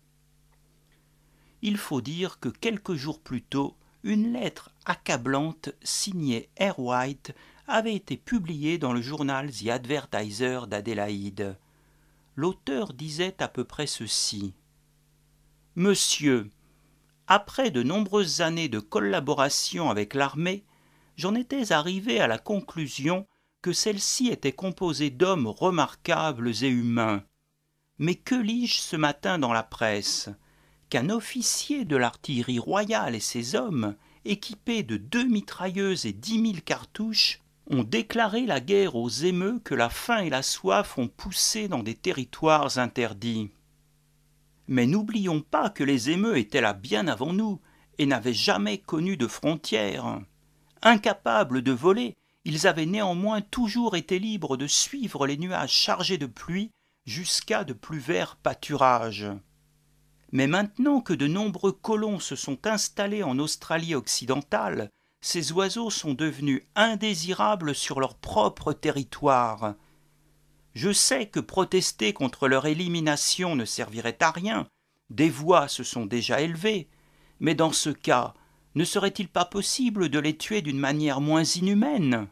il faut dire que quelques jours plus tôt, une lettre accablante signée Air White avait été publiée dans le journal The Advertiser d'Adélaïde. L'auteur disait à peu près ceci. Monsieur, après de nombreuses années de collaboration avec l'armée, j'en étais arrivé à la conclusion que celle-ci était composée d'hommes remarquables et humains. Mais que lis-je ce matin dans la presse qu'un officier de l'artillerie royale et ses hommes, équipés de deux mitrailleuses et dix mille cartouches, ont déclaré la guerre aux émeux que la faim et la soif ont poussés dans des territoires interdits. Mais n'oublions pas que les émeux étaient là bien avant nous et n'avaient jamais connu de frontières. Incapables de voler, ils avaient néanmoins toujours été libres de suivre les nuages chargés de pluie jusqu'à de plus verts pâturages. Mais maintenant que de nombreux colons se sont installés en Australie occidentale, ces oiseaux sont devenus indésirables sur leur propre territoire. Je sais que protester contre leur élimination ne servirait à rien, des voix se sont déjà élevées, mais dans ce cas, ne serait-il pas possible de les tuer d'une manière moins inhumaine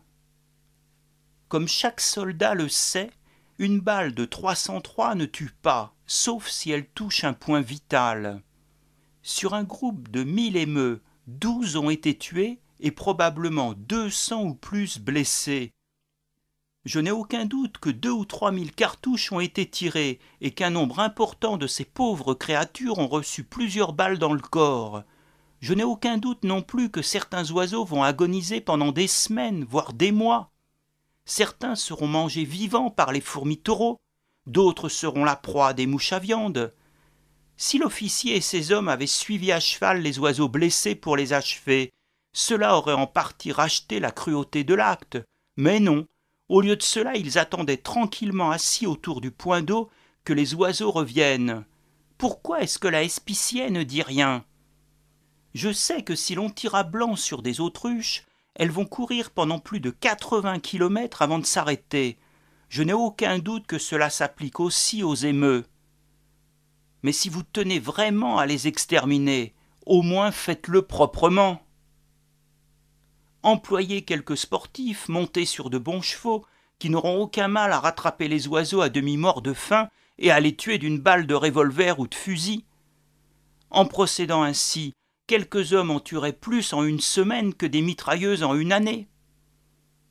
Comme chaque soldat le sait, une balle de 303 ne tue pas, sauf si elle touche un point vital. Sur un groupe de mille émeus, douze ont été tués et probablement deux cents ou plus blessés. Je n'ai aucun doute que deux ou trois mille cartouches ont été tirées et qu'un nombre important de ces pauvres créatures ont reçu plusieurs balles dans le corps. Je n'ai aucun doute non plus que certains oiseaux vont agoniser pendant des semaines, voire des mois. Certains seront mangés vivants par les fourmis taureaux, d'autres seront la proie des mouches à viande. Si l'officier et ses hommes avaient suivi à cheval les oiseaux blessés pour les achever, cela aurait en partie racheté la cruauté de l'acte. Mais non, au lieu de cela, ils attendaient tranquillement assis autour du point d'eau que les oiseaux reviennent. Pourquoi est-ce que la Espicier ne dit rien Je sais que si l'on tira blanc sur des autruches, elles vont courir pendant plus de quatre-vingts kilomètres avant de s'arrêter. Je n'ai aucun doute que cela s'applique aussi aux émeux. Mais si vous tenez vraiment à les exterminer, au moins faites-le proprement. Employez quelques sportifs montés sur de bons chevaux qui n'auront aucun mal à rattraper les oiseaux à demi morts de faim et à les tuer d'une balle de revolver ou de fusil. En procédant ainsi, quelques hommes en tueraient plus en une semaine que des mitrailleuses en une année.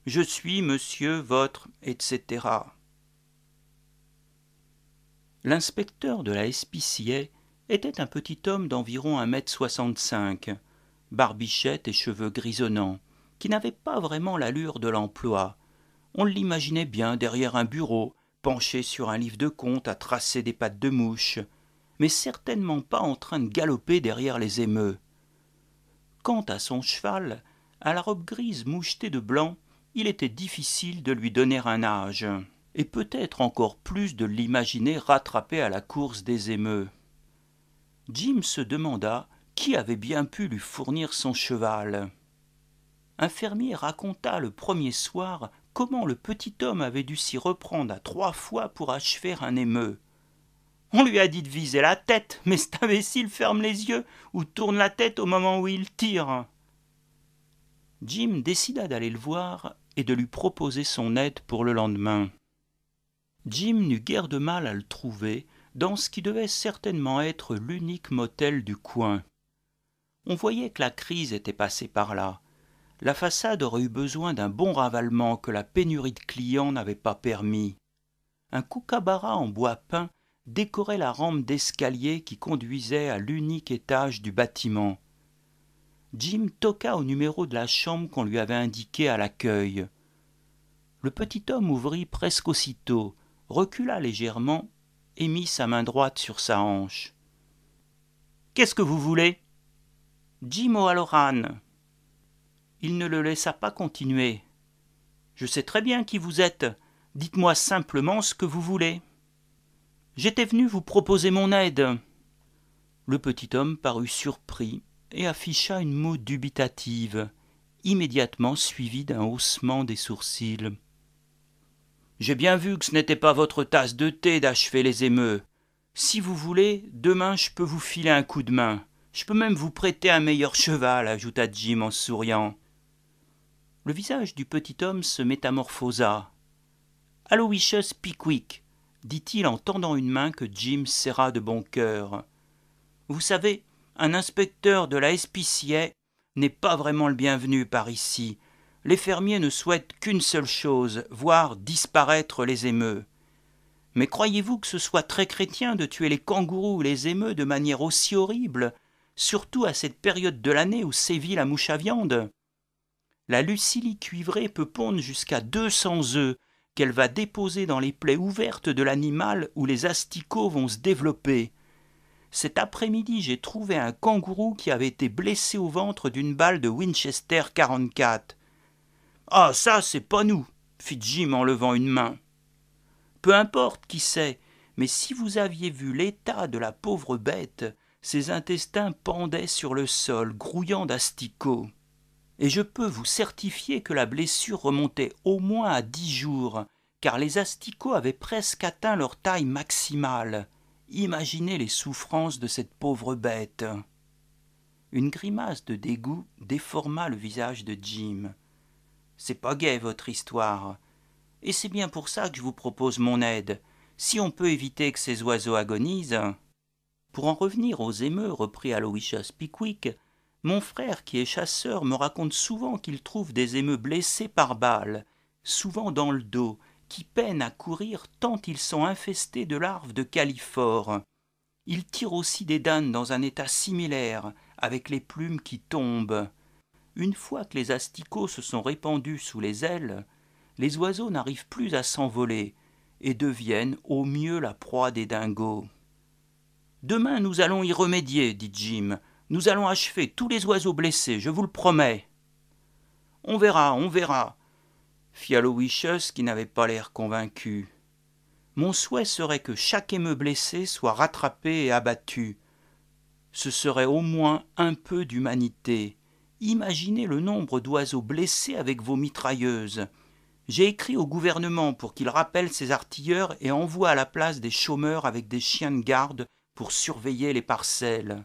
Je suis monsieur votre, etc. L'inspecteur de la SPCA était un petit homme d'environ un mètre soixante-cinq, barbichette et cheveux grisonnants, qui n'avait pas vraiment l'allure de l'emploi. On l'imaginait bien derrière un bureau, penché sur un livre de compte à tracer des pattes de mouche, mais certainement pas en train de galoper derrière les émeux. Quant à son cheval, à la robe grise mouchetée de blanc, il était difficile de lui donner un âge, et peut-être encore plus de l'imaginer rattrapé à la course des émeus. Jim se demanda qui avait bien pu lui fournir son cheval. Un fermier raconta le premier soir comment le petit homme avait dû s'y reprendre à trois fois pour achever un émeu. On lui a dit de viser la tête, mais cet imbécile ferme les yeux ou tourne la tête au moment où il tire. Jim décida d'aller le voir et de lui proposer son aide pour le lendemain. Jim n'eut guère de mal à le trouver dans ce qui devait certainement être l'unique motel du coin. On voyait que la crise était passée par là. La façade aurait eu besoin d'un bon ravalement que la pénurie de clients n'avait pas permis. Un koukabara en bois peint décorait la rampe d'escalier qui conduisait à l'unique étage du bâtiment. Jim toqua au numéro de la chambre qu'on lui avait indiqué à l'accueil. Le petit homme ouvrit presque aussitôt, recula légèrement et mit sa main droite sur sa hanche. Qu'est-ce que vous voulez Jim O'Halloran. Il ne le laissa pas continuer. Je sais très bien qui vous êtes. Dites-moi simplement ce que vous voulez. J'étais venu vous proposer mon aide. Le petit homme parut surpris et afficha une moue dubitative, immédiatement suivie d'un haussement des sourcils. J'ai bien vu que ce n'était pas votre tasse de thé d'achever les émeux. Si vous voulez, demain je peux vous filer un coup de main. Je peux même vous prêter un meilleur cheval, ajouta Jim en souriant. Le visage du petit homme se métamorphosa. Aloysius Pickwick, dit-il en tendant une main que Jim serra de bon cœur. Vous savez, un inspecteur de la SPCA n'est pas vraiment le bienvenu par ici. Les fermiers ne souhaitent qu'une seule chose, voir disparaître les émeus. Mais croyez-vous que ce soit très chrétien de tuer les kangourous ou les émeus de manière aussi horrible, surtout à cette période de l'année où sévit la mouche à viande La Lucilie cuivrée peut pondre jusqu'à 200 œufs qu'elle va déposer dans les plaies ouvertes de l'animal où les asticots vont se développer. Cet après-midi, j'ai trouvé un kangourou qui avait été blessé au ventre d'une balle de Winchester 44. Ah, ça, c'est pas nous, fit Jim en levant une main. Peu importe qui c'est, mais si vous aviez vu l'état de la pauvre bête, ses intestins pendaient sur le sol, grouillant d'asticots. Et je peux vous certifier que la blessure remontait au moins à dix jours, car les asticots avaient presque atteint leur taille maximale. Imaginez les souffrances de cette pauvre bête. Une grimace de dégoût déforma le visage de Jim. C'est pas gai votre histoire. Et c'est bien pour ça que je vous propose mon aide, si on peut éviter que ces oiseaux agonisent. Pour en revenir aux émeux, reprit Aloysius Pickwick, mon frère qui est chasseur me raconte souvent qu'il trouve des émeux blessés par balles souvent dans le dos, qui peinent à courir tant ils sont infestés de larves de Caliphore. Ils tirent aussi des dames dans un état similaire, avec les plumes qui tombent. Une fois que les asticots se sont répandus sous les ailes, les oiseaux n'arrivent plus à s'envoler et deviennent au mieux la proie des dingos. Demain nous allons y remédier, dit Jim. Nous allons achever tous les oiseaux blessés, je vous le promets. On verra, on verra. Aloysius, qui n'avait pas l'air convaincu. Mon souhait serait que chaque émeu blessé soit rattrapé et abattu. Ce serait au moins un peu d'humanité. Imaginez le nombre d'oiseaux blessés avec vos mitrailleuses. J'ai écrit au gouvernement pour qu'il rappelle ses artilleurs et envoie à la place des chômeurs avec des chiens de garde pour surveiller les parcelles.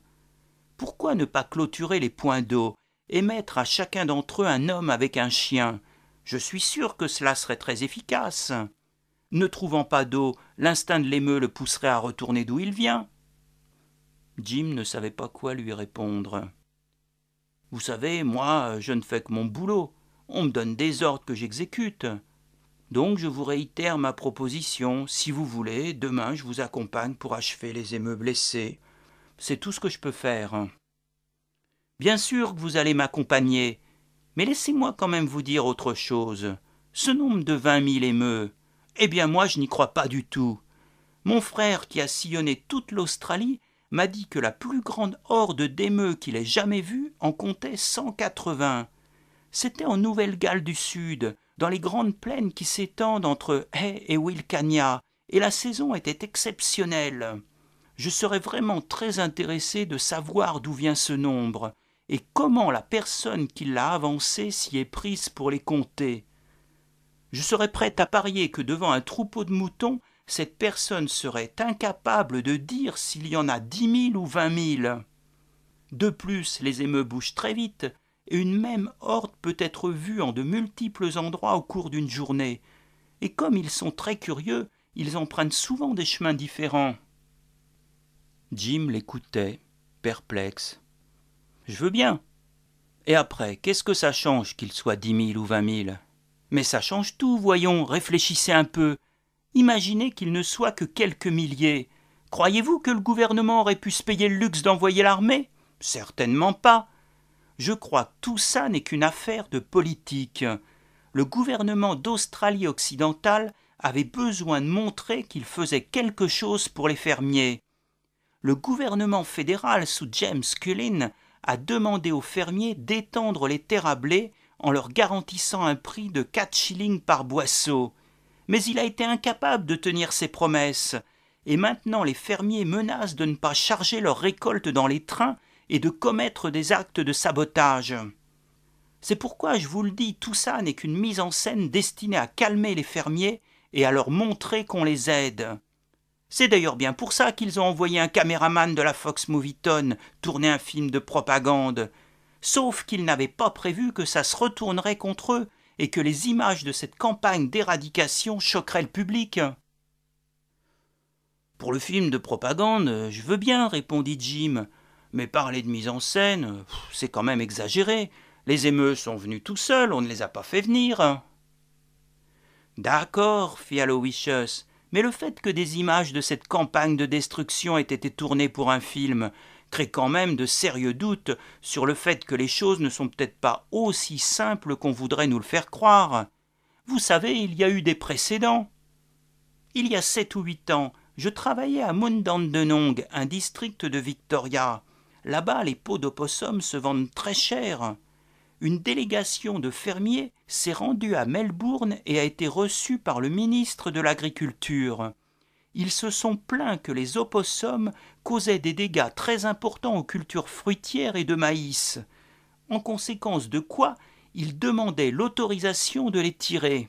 Pourquoi ne pas clôturer les points d'eau et mettre à chacun d'entre eux un homme avec un chien je suis sûr que cela serait très efficace. Ne trouvant pas d'eau, l'instinct de l'émeu le pousserait à retourner d'où il vient. Jim ne savait pas quoi lui répondre. Vous savez, moi, je ne fais que mon boulot. On me donne des ordres que j'exécute. Donc je vous réitère ma proposition. Si vous voulez, demain je vous accompagne pour achever les émeux blessés. C'est tout ce que je peux faire. Bien sûr que vous allez m'accompagner, mais laissez-moi quand même vous dire autre chose. Ce nombre de vingt mille émeus, eh bien moi je n'y crois pas du tout. Mon frère qui a sillonné toute l'Australie m'a dit que la plus grande horde d'émeus qu'il ait jamais vue en comptait cent quatre-vingts. C'était en Nouvelle-Galles du Sud, dans les grandes plaines qui s'étendent entre Hay et Wilcannia, et la saison était exceptionnelle. Je serais vraiment très intéressé de savoir d'où vient ce nombre, et comment la personne qui l'a avancée s'y est prise pour les compter. Je serais prêt à parier que devant un troupeau de moutons, cette personne serait incapable de dire s'il y en a dix mille ou vingt mille. De plus, les émeutes bougent très vite, et une même horde peut être vue en de multiples endroits au cours d'une journée. Et comme ils sont très curieux, ils empruntent souvent des chemins différents. Jim l'écoutait, perplexe. Je veux bien. Et après, qu'est-ce que ça change qu'il soit dix mille ou vingt mille Mais ça change tout, voyons, réfléchissez un peu. Imaginez qu'il ne soit que quelques milliers. Croyez-vous que le gouvernement aurait pu se payer le luxe d'envoyer l'armée Certainement pas. Je crois que tout ça n'est qu'une affaire de politique. Le gouvernement d'Australie occidentale avait besoin de montrer qu'il faisait quelque chose pour les fermiers. Le gouvernement fédéral sous James Cullen » a demandé aux fermiers d'étendre les terres à blé en leur garantissant un prix de quatre shillings par boisseau. Mais il a été incapable de tenir ses promesses, et maintenant les fermiers menacent de ne pas charger leurs récoltes dans les trains et de commettre des actes de sabotage. C'est pourquoi je vous le dis, tout ça n'est qu'une mise en scène destinée à calmer les fermiers et à leur montrer qu'on les aide. C'est d'ailleurs bien pour ça qu'ils ont envoyé un caméraman de la Fox Movietone tourner un film de propagande. Sauf qu'ils n'avaient pas prévu que ça se retournerait contre eux et que les images de cette campagne d'éradication choqueraient le public. Pour le film de propagande, je veux bien, répondit Jim. Mais parler de mise en scène, c'est quand même exagéré. Les émeutes sont venus tout seuls, on ne les a pas fait venir. D'accord, fit Aloysius mais le fait que des images de cette campagne de destruction aient été tournées pour un film crée quand même de sérieux doutes sur le fait que les choses ne sont peut-être pas aussi simples qu'on voudrait nous le faire croire. Vous savez, il y a eu des précédents. Il y a sept ou huit ans, je travaillais à Mundandenong, un district de Victoria. Là-bas, les peaux d'opossum se vendent très cher une délégation de fermiers s'est rendue à Melbourne et a été reçue par le ministre de l'Agriculture. Ils se sont plaints que les opossums causaient des dégâts très importants aux cultures fruitières et de maïs, en conséquence de quoi ils demandaient l'autorisation de les tirer.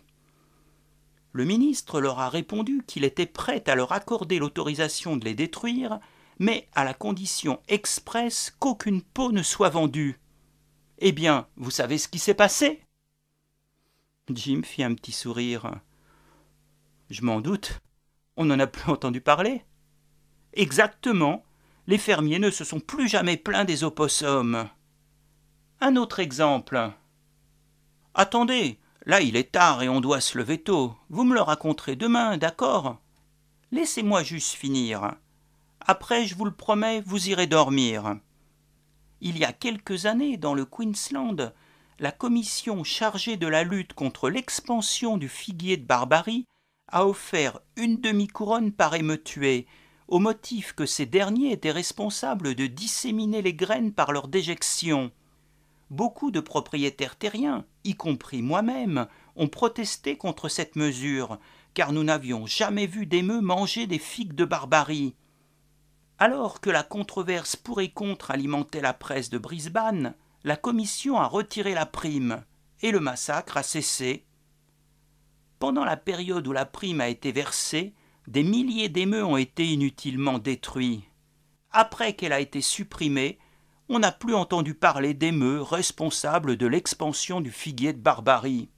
Le ministre leur a répondu qu'il était prêt à leur accorder l'autorisation de les détruire, mais à la condition expresse qu'aucune peau ne soit vendue. Eh bien, vous savez ce qui s'est passé Jim fit un petit sourire. Je m'en doute. On n'en a plus entendu parler. Exactement. Les fermiers ne se sont plus jamais plaints des opossums. Un autre exemple. Attendez, là il est tard et on doit se lever tôt. Vous me le raconterez demain, d'accord Laissez-moi juste finir. Après, je vous le promets, vous irez dormir il y a quelques années dans le Queensland, la commission chargée de la lutte contre l'expansion du figuier de Barbarie a offert une demi-couronne par émeutuée, au motif que ces derniers étaient responsables de disséminer les graines par leur déjection. Beaucoup de propriétaires terriens, y compris moi-même, ont protesté contre cette mesure, car nous n'avions jamais vu d'émeux manger des figues de Barbarie. Alors que la controverse pour et contre alimentait la presse de Brisbane, la commission a retiré la prime et le massacre a cessé. Pendant la période où la prime a été versée, des milliers d'émeux ont été inutilement détruits. Après qu'elle a été supprimée, on n'a plus entendu parler d'émeux responsables de l'expansion du figuier de barbarie.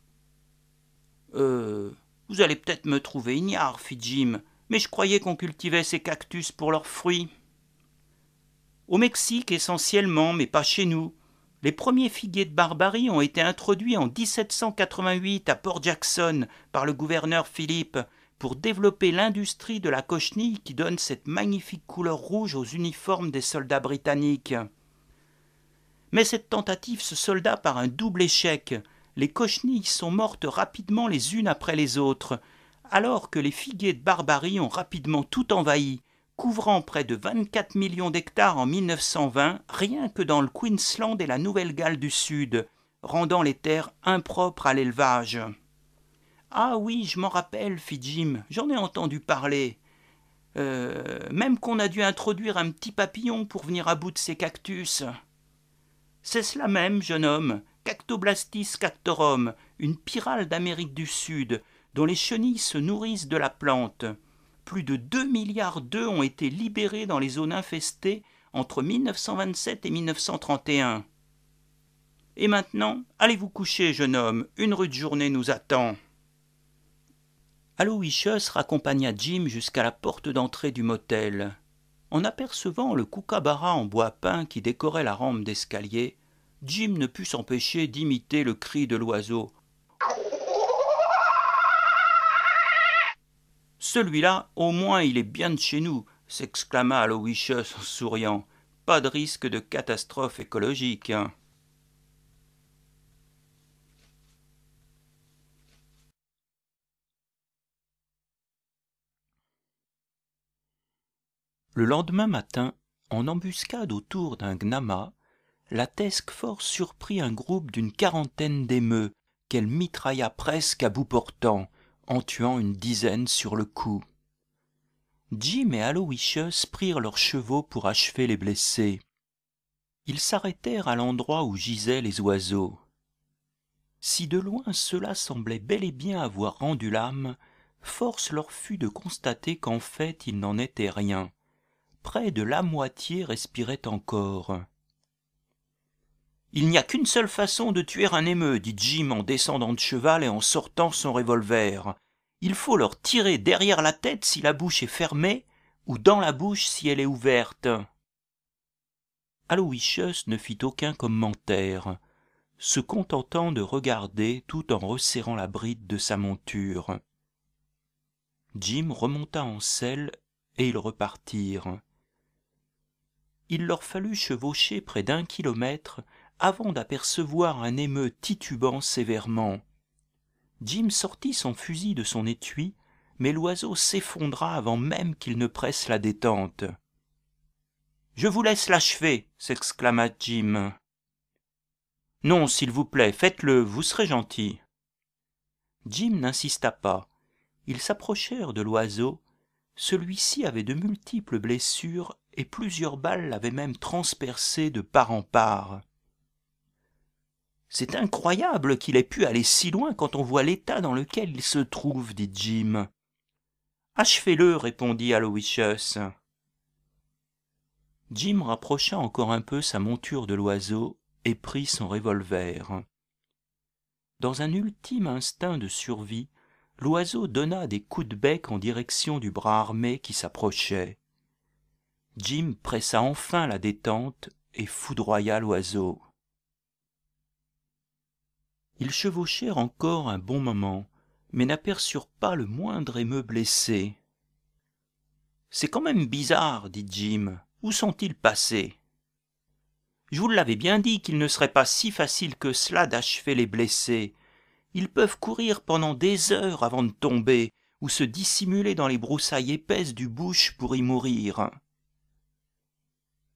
Euh, vous allez peut-être me trouver ignare, fit Jim, mais je croyais qu'on cultivait ces cactus pour leurs fruits. Au Mexique essentiellement, mais pas chez nous. Les premiers figuiers de Barbarie ont été introduits en 1788 à Port Jackson par le gouverneur Philippe pour développer l'industrie de la cochenille qui donne cette magnifique couleur rouge aux uniformes des soldats britanniques. Mais cette tentative se solda par un double échec. Les cochenilles sont mortes rapidement les unes après les autres, alors que les figuiers de Barbarie ont rapidement tout envahi, couvrant près de 24 millions d'hectares en 1920 rien que dans le Queensland et la Nouvelle-Galles du Sud, rendant les terres impropres à l'élevage. Ah oui, je m'en rappelle, fit Jim, j'en ai entendu parler. Euh, même qu'on a dû introduire un petit papillon pour venir à bout de ces cactus. C'est cela même, jeune homme, Cactoblastis cactorum, une pyrale d'Amérique du Sud, dont les chenilles se nourrissent de la plante. Plus de 2 milliards d'œufs ont été libérés dans les zones infestées entre 1927 et 1931. Et maintenant, allez vous coucher, jeune homme, une rude journée nous attend. Aloysius raccompagna Jim jusqu'à la porte d'entrée du motel. En apercevant le koukabara en bois peint qui décorait la rampe d'escalier, Jim ne put s'empêcher d'imiter le cri de l'oiseau Celui-là, au moins, il est bien de chez nous, s'exclama Aloysius en souriant. Pas de risque de catastrophe écologique. Hein. Le lendemain matin, en embuscade autour d'un gnama, la tesque force surprit un groupe d'une quarantaine d'émeux qu'elle mitrailla presque à bout portant en tuant une dizaine sur le coup. Jim et Aloysius prirent leurs chevaux pour achever les blessés. Ils s'arrêtèrent à l'endroit où gisaient les oiseaux. Si de loin cela semblait bel et bien avoir rendu l'âme, force leur fut de constater qu'en fait il n'en était rien. Près de la moitié respirait encore. Il n'y a qu'une seule façon de tuer un émeu, dit Jim en descendant de cheval et en sortant son revolver. Il faut leur tirer derrière la tête si la bouche est fermée, ou dans la bouche si elle est ouverte. Aloysius ne fit aucun commentaire, se contentant de regarder tout en resserrant la bride de sa monture. Jim remonta en selle et ils repartirent. Il leur fallut chevaucher près d'un kilomètre avant d'apercevoir un émeu titubant sévèrement jim sortit son fusil de son étui mais l'oiseau s'effondra avant même qu'il ne presse la détente je vous laisse l'achever s'exclama jim non s'il vous plaît faites-le vous serez gentil jim n'insista pas ils s'approchèrent de l'oiseau celui-ci avait de multiples blessures et plusieurs balles l'avaient même transpercé de part en part c'est incroyable qu'il ait pu aller si loin quand on voit l'état dans lequel il se trouve, dit Jim. Achevez-le, répondit Aloysius. Jim rapprocha encore un peu sa monture de l'oiseau et prit son revolver. Dans un ultime instinct de survie, l'oiseau donna des coups de bec en direction du bras armé qui s'approchait. Jim pressa enfin la détente et foudroya l'oiseau ils chevauchèrent encore un bon moment mais n'aperçurent pas le moindre émeu blessé c'est quand même bizarre dit jim où sont-ils passés je vous l'avais bien dit qu'il ne serait pas si facile que cela d'achever les blessés ils peuvent courir pendant des heures avant de tomber ou se dissimuler dans les broussailles épaisses du bouche pour y mourir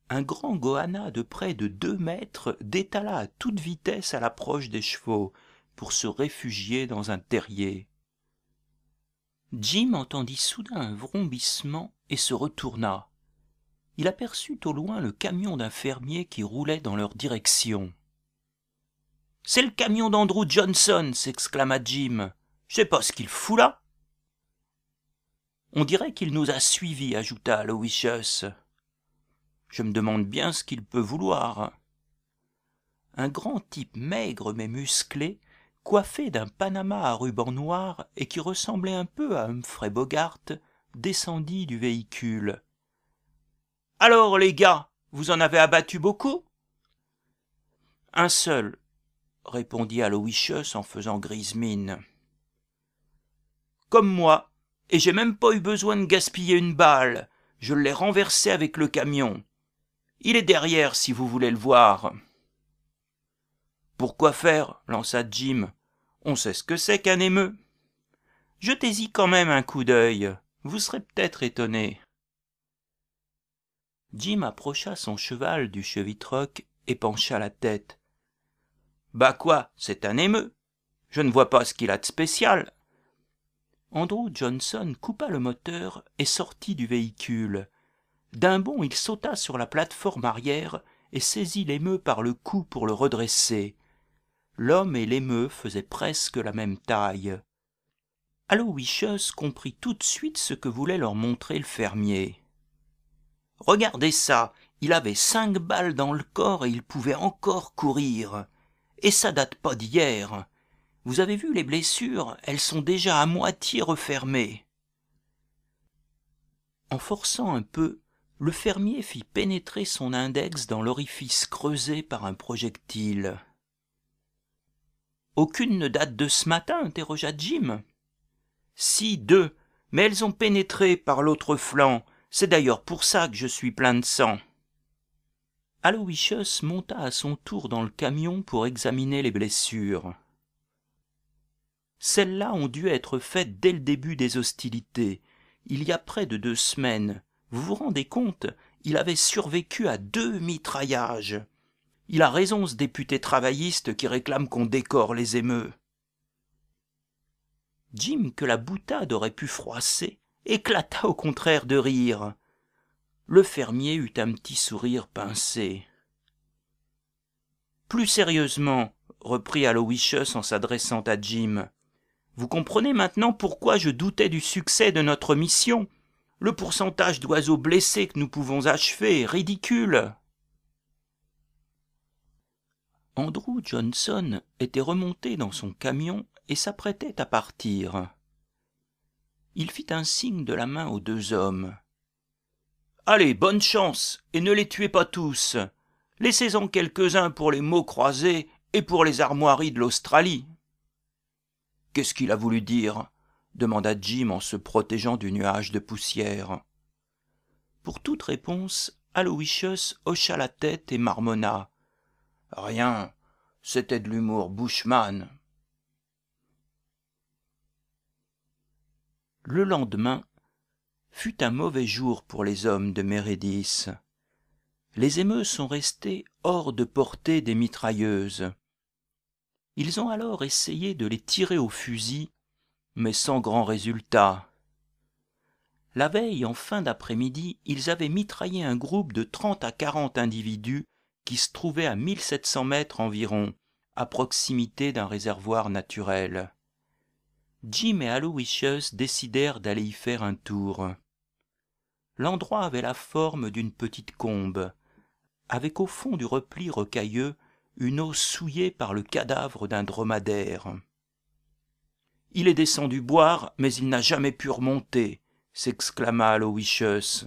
un grand goanna de près de deux mètres détala à toute vitesse à l'approche des chevaux pour se réfugier dans un terrier jim entendit soudain un vrombissement et se retourna il aperçut au loin le camion d'un fermier qui roulait dans leur direction c'est le camion d'andrew johnson s'exclama jim je sais pas ce qu'il fout là on dirait qu'il nous a suivis ajouta je me demande bien ce qu'il peut vouloir un grand type maigre mais musclé coiffé d'un panama à ruban noir et qui ressemblait un peu à humphrey bogart descendit du véhicule alors les gars vous en avez abattu beaucoup un seul répondit aloysius en faisant grise mine comme moi et j'ai même pas eu besoin de gaspiller une balle je l'ai renversé avec le camion il est derrière si vous voulez le voir. Pourquoi faire lança Jim. On sait ce que c'est qu'un émeu. Jetez-y quand même un coup d'œil. Vous serez peut-être étonné. Jim approcha son cheval du chevitroc et pencha la tête. Bah quoi, c'est un émeu. Je ne vois pas ce qu'il a de spécial. Andrew Johnson coupa le moteur et sortit du véhicule d'un bond il sauta sur la plateforme arrière et saisit l'émeu par le cou pour le redresser l'homme et l'émeu faisaient presque la même taille aloysius comprit tout de suite ce que voulait leur montrer le fermier regardez ça il avait cinq balles dans le corps et il pouvait encore courir et ça date pas d'hier vous avez vu les blessures elles sont déjà à moitié refermées en forçant un peu le fermier fit pénétrer son index dans l'orifice creusé par un projectile. Aucune ne date de ce matin, interrogea Jim. Si, deux, mais elles ont pénétré par l'autre flanc. C'est d'ailleurs pour ça que je suis plein de sang. Aloysius monta à son tour dans le camion pour examiner les blessures. Celles-là ont dû être faites dès le début des hostilités, il y a près de deux semaines, vous vous rendez compte il avait survécu à deux mitraillages il a raison ce député travailliste qui réclame qu'on décore les émeux jim que la boutade aurait pu froisser éclata au contraire de rire le fermier eut un petit sourire pincé plus sérieusement reprit aloysius en s'adressant à jim vous comprenez maintenant pourquoi je doutais du succès de notre mission le pourcentage d'oiseaux blessés que nous pouvons achever est ridicule. Andrew Johnson était remonté dans son camion et s'apprêtait à partir. Il fit un signe de la main aux deux hommes. Allez, bonne chance, et ne les tuez pas tous. Laissez-en quelques-uns pour les mots croisés et pour les armoiries de l'Australie. Qu'est-ce qu'il a voulu dire demanda Jim en se protégeant du nuage de poussière. Pour toute réponse, Aloysius hocha la tête et marmonna. Rien, c'était de l'humour Bushman. Le lendemain fut un mauvais jour pour les hommes de Meredith. Les émeutes sont restés hors de portée des mitrailleuses. Ils ont alors essayé de les tirer au fusil mais sans grand résultat la veille en fin d'après-midi ils avaient mitraillé un groupe de trente à quarante individus qui se trouvaient à mille-sept cents mètres environ à proximité d'un réservoir naturel jim et aloysius décidèrent d'aller y faire un tour l'endroit avait la forme d'une petite combe avec au fond du repli rocailleux une eau souillée par le cadavre d'un dromadaire il est descendu boire, mais il n'a jamais pu remonter, s'exclama Aloysius.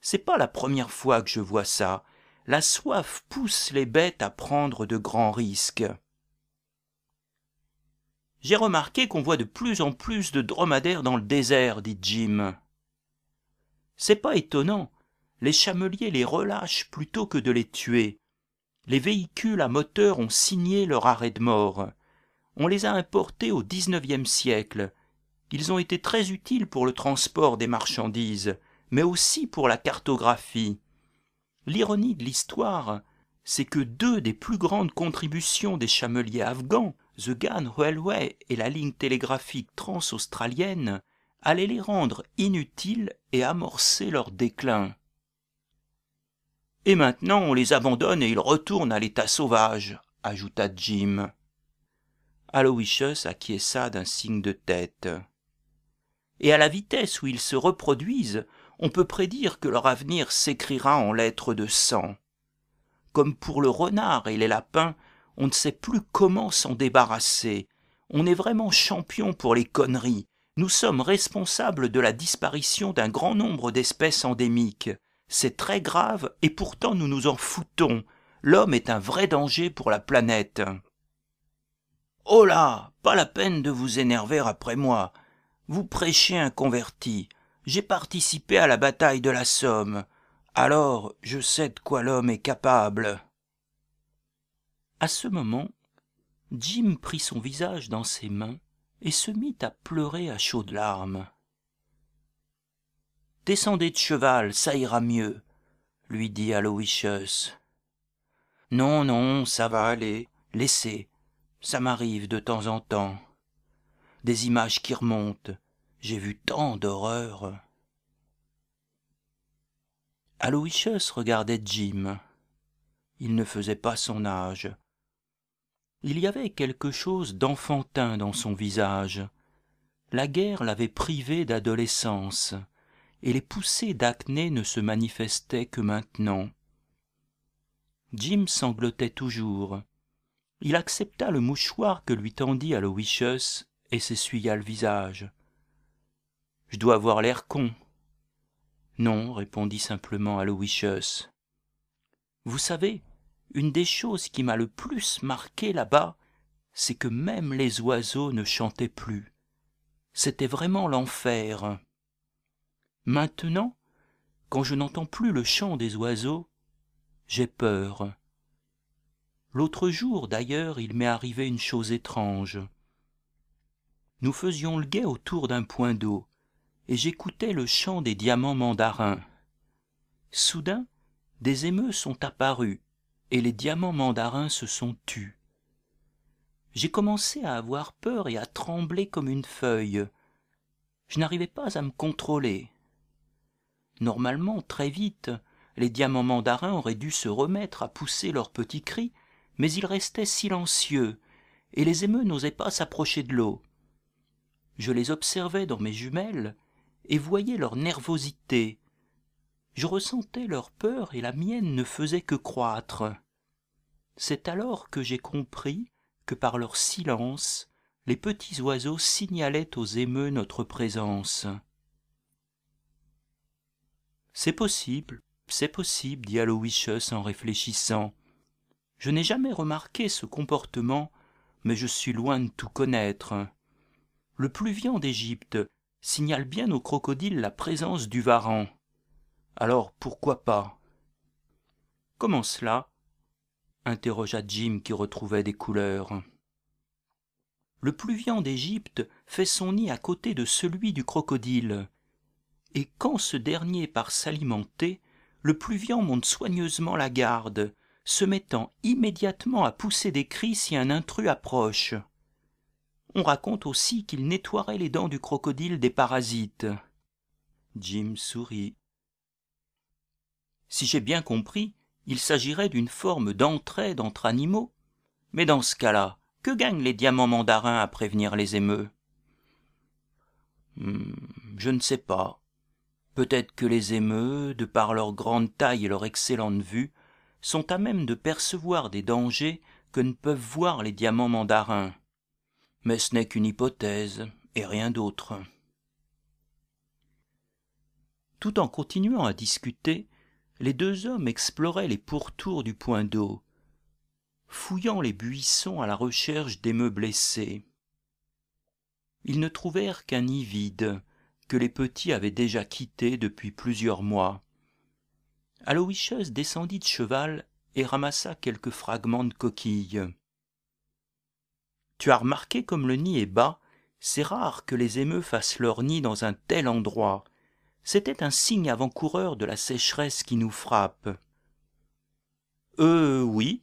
C'est pas la première fois que je vois ça. La soif pousse les bêtes à prendre de grands risques. J'ai remarqué qu'on voit de plus en plus de dromadaires dans le désert, dit Jim. C'est pas étonnant. Les chameliers les relâchent plutôt que de les tuer. Les véhicules à moteur ont signé leur arrêt de mort on les a importés au XIXe siècle. Ils ont été très utiles pour le transport des marchandises, mais aussi pour la cartographie. L'ironie de l'histoire, c'est que deux des plus grandes contributions des chameliers afghans, The Gan Railway et la ligne télégraphique trans-australienne, allaient les rendre inutiles et amorcer leur déclin. Et maintenant on les abandonne et ils retournent à l'état sauvage, ajouta Jim. Aloysius acquiesça d'un signe de tête. Et à la vitesse où ils se reproduisent, on peut prédire que leur avenir s'écrira en lettres de sang. Comme pour le renard et les lapins, on ne sait plus comment s'en débarrasser. On est vraiment champion pour les conneries. Nous sommes responsables de la disparition d'un grand nombre d'espèces endémiques. C'est très grave et pourtant nous nous en foutons. L'homme est un vrai danger pour la planète. Oh là Pas la peine de vous énerver après moi. Vous prêchez un converti. J'ai participé à la bataille de la Somme. Alors, je sais de quoi l'homme est capable. À ce moment, Jim prit son visage dans ses mains et se mit à pleurer à chaudes larmes. Descendez de cheval, ça ira mieux, lui dit Aloysius. Non, non, ça va aller, laissez, ça m'arrive de temps en temps. Des images qui remontent. J'ai vu tant d'horreurs. Aloysius regardait Jim. Il ne faisait pas son âge. Il y avait quelque chose d'enfantin dans son visage. La guerre l'avait privé d'adolescence, et les poussées d'acné ne se manifestaient que maintenant. Jim sanglotait toujours, il accepta le mouchoir que lui tendit aloysius et s'essuya le visage je dois avoir l'air con non répondit simplement aloysius vous savez une des choses qui m'a le plus marqué là-bas c'est que même les oiseaux ne chantaient plus c'était vraiment l'enfer maintenant quand je n'entends plus le chant des oiseaux j'ai peur l'autre jour d'ailleurs il m'est arrivé une chose étrange nous faisions le guet autour d'un point d'eau et j'écoutais le chant des diamants mandarins soudain des émeux sont apparus et les diamants mandarins se sont tus j'ai commencé à avoir peur et à trembler comme une feuille je n'arrivais pas à me contrôler normalement très vite les diamants mandarins auraient dû se remettre à pousser leurs petits cris mais ils restaient silencieux et les émeux n'osaient pas s'approcher de l'eau je les observais dans mes jumelles et voyais leur nervosité je ressentais leur peur et la mienne ne faisait que croître c'est alors que j'ai compris que par leur silence les petits oiseaux signalaient aux émeux notre présence c'est possible c'est possible dit aloysius en réfléchissant je n'ai jamais remarqué ce comportement mais je suis loin de tout connaître le pluviant d'égypte signale bien aux crocodiles la présence du varan alors pourquoi pas comment cela interrogea jim qui retrouvait des couleurs le pluviant d'égypte fait son nid à côté de celui du crocodile et quand ce dernier part s'alimenter le pluviant monte soigneusement la garde se mettant immédiatement à pousser des cris si un intrus approche. On raconte aussi qu'il nettoierait les dents du crocodile des parasites. Jim sourit. Si j'ai bien compris, il s'agirait d'une forme d'entraide entre animaux. Mais dans ce cas-là, que gagnent les diamants mandarins à prévenir les émeus hmm, Je ne sais pas. Peut-être que les émeus, de par leur grande taille et leur excellente vue, sont à même de percevoir des dangers que ne peuvent voir les diamants mandarins. Mais ce n'est qu'une hypothèse, et rien d'autre. Tout en continuant à discuter, les deux hommes exploraient les pourtours du point d'eau, fouillant les buissons à la recherche des blessés. Ils ne trouvèrent qu'un nid vide, que les petits avaient déjà quitté depuis plusieurs mois aloysius descendit de cheval et ramassa quelques fragments de coquilles tu as remarqué comme le nid est bas c'est rare que les émeux fassent leur nid dans un tel endroit c'était un signe avant-coureur de la sécheresse qui nous frappe euh oui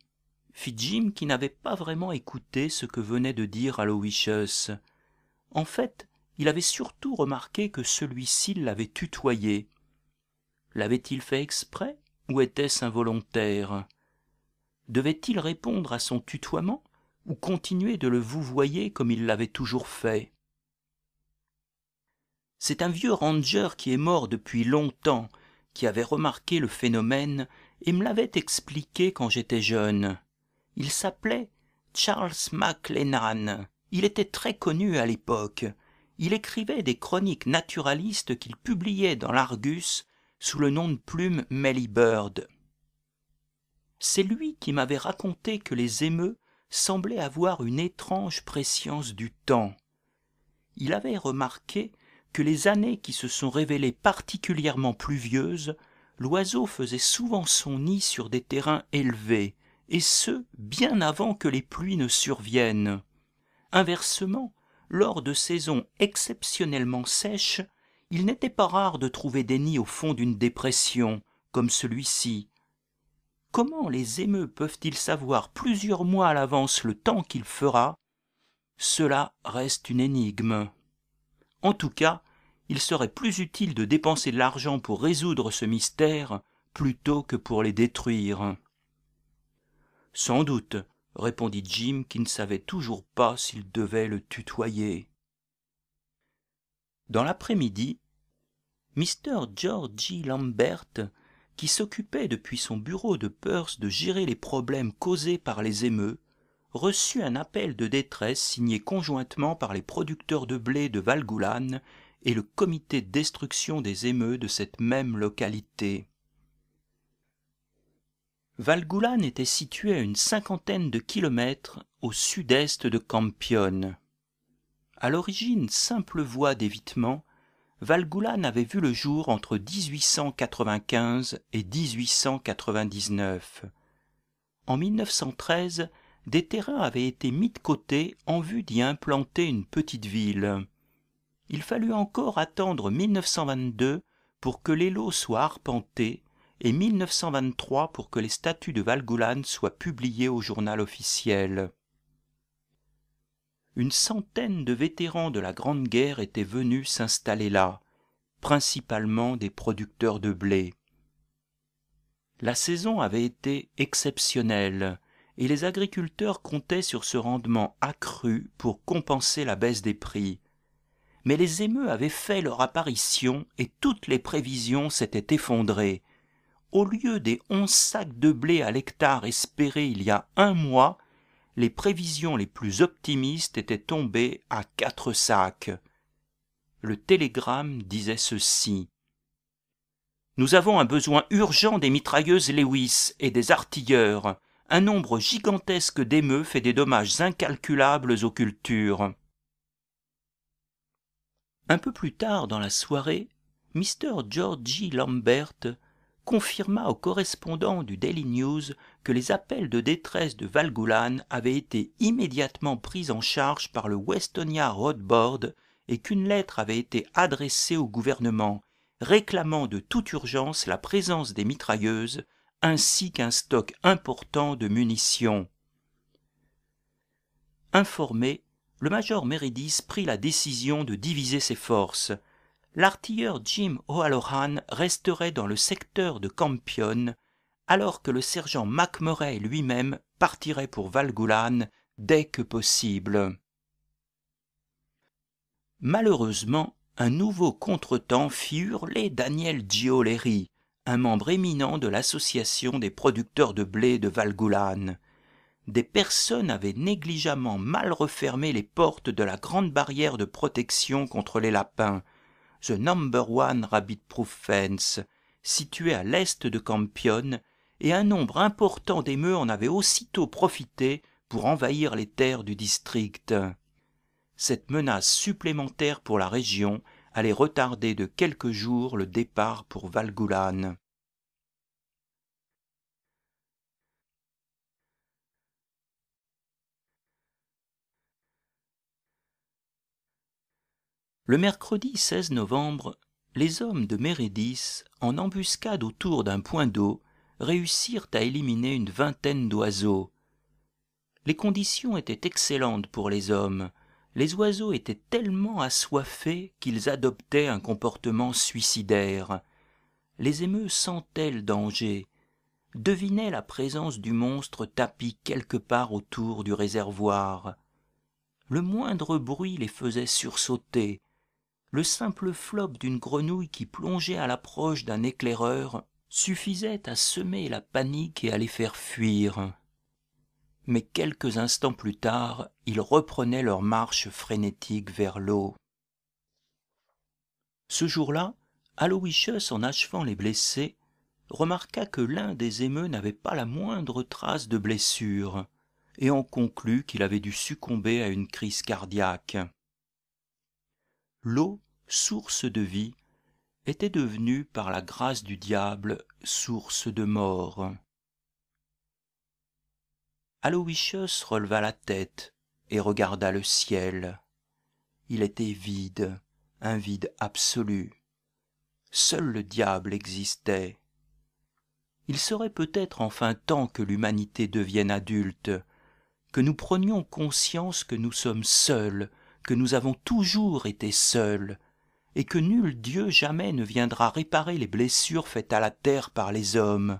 fit jim qui n'avait pas vraiment écouté ce que venait de dire aloysius en fait il avait surtout remarqué que celui-ci l'avait tutoyé l'avait-il fait exprès ou était-ce involontaire devait-il répondre à son tutoiement ou continuer de le vouvoyer comme il l'avait toujours fait c'est un vieux ranger qui est mort depuis longtemps qui avait remarqué le phénomène et me l'avait expliqué quand j'étais jeune il s'appelait charles McLennan. il était très connu à l'époque il écrivait des chroniques naturalistes qu'il publiait dans l'argus sous le nom de plume Melly Bird. C'est lui qui m'avait raconté que les émeux semblaient avoir une étrange préscience du temps. Il avait remarqué que les années qui se sont révélées particulièrement pluvieuses, l'oiseau faisait souvent son nid sur des terrains élevés, et ce, bien avant que les pluies ne surviennent. Inversement, lors de saisons exceptionnellement sèches, il n'était pas rare de trouver des nids au fond d'une dépression comme celui-ci comment les émeux peuvent-ils savoir plusieurs mois à l'avance le temps qu'il fera cela reste une énigme en tout cas il serait plus utile de dépenser de l'argent pour résoudre ce mystère plutôt que pour les détruire sans doute répondit jim qui ne savait toujours pas s'il devait le tutoyer dans l'après-midi mr g lambert qui s'occupait depuis son bureau de perth de gérer les problèmes causés par les émeus, reçut un appel de détresse signé conjointement par les producteurs de blé de valgoulane et le comité destruction des émeutes de cette même localité valgoulane était situé à une cinquantaine de kilomètres au sud-est de campion À l'origine simple voie d'évitement Valgoulane avait vu le jour entre 1895 et 1899. En 1913, des terrains avaient été mis de côté en vue d'y implanter une petite ville. Il fallut encore attendre 1922 pour que les lots soient arpentés et 1923 pour que les statuts de Valgoulane soient publiés au journal officiel une centaine de vétérans de la grande guerre étaient venus s'installer là principalement des producteurs de blé la saison avait été exceptionnelle et les agriculteurs comptaient sur ce rendement accru pour compenser la baisse des prix mais les émeutes avaient fait leur apparition et toutes les prévisions s'étaient effondrées au lieu des onze sacs de blé à l'hectare espérés il y a un mois les prévisions les plus optimistes étaient tombées à quatre sacs. Le télégramme disait ceci. Nous avons un besoin urgent des mitrailleuses Lewis et des artilleurs. Un nombre gigantesque d'émeufs fait des dommages incalculables aux cultures. Un peu plus tard dans la soirée, Mr. Georgie Lambert confirma au correspondant du Daily News que les appels de détresse de Valgoulane avaient été immédiatement pris en charge par le Westonia Road Board et qu'une lettre avait été adressée au gouvernement réclamant de toute urgence la présence des mitrailleuses ainsi qu'un stock important de munitions. Informé, le major Meredith prit la décision de diviser ses forces. L'artilleur Jim O'Halloran resterait dans le secteur de Campion alors que le sergent mac lui-même partirait pour valgoulane dès que possible malheureusement un nouveau contretemps fit hurler daniel gioleri un membre éminent de l'association des producteurs de blé de valgoulane des personnes avaient négligemment mal refermé les portes de la grande barrière de protection contre les lapins the number one rabbit proof fence située à l'est de Campione, et un nombre important d'émeux en avait aussitôt profité pour envahir les terres du district. Cette menace supplémentaire pour la région allait retarder de quelques jours le départ pour Valgoulane. Le mercredi 16 novembre, les hommes de Mérédis, en embuscade autour d'un point d'eau, réussirent à éliminer une vingtaine d'oiseaux. Les conditions étaient excellentes pour les hommes. Les oiseaux étaient tellement assoiffés qu'ils adoptaient un comportement suicidaire. Les émeux sentaient le danger, devinaient la présence du monstre tapi quelque part autour du réservoir. Le moindre bruit les faisait sursauter. Le simple flop d'une grenouille qui plongeait à l'approche d'un éclaireur suffisait à semer la panique et à les faire fuir. Mais quelques instants plus tard, ils reprenaient leur marche frénétique vers l'eau. Ce jour-là, Aloysius, en achevant les blessés, remarqua que l'un des émeux n'avait pas la moindre trace de blessure, et en conclut qu'il avait dû succomber à une crise cardiaque. L'eau, source de vie, était devenu par la grâce du diable source de mort aloysius releva la tête et regarda le ciel il était vide un vide absolu seul le diable existait il serait peut-être enfin temps que l'humanité devienne adulte que nous prenions conscience que nous sommes seuls que nous avons toujours été seuls et que nul dieu jamais ne viendra réparer les blessures faites à la terre par les hommes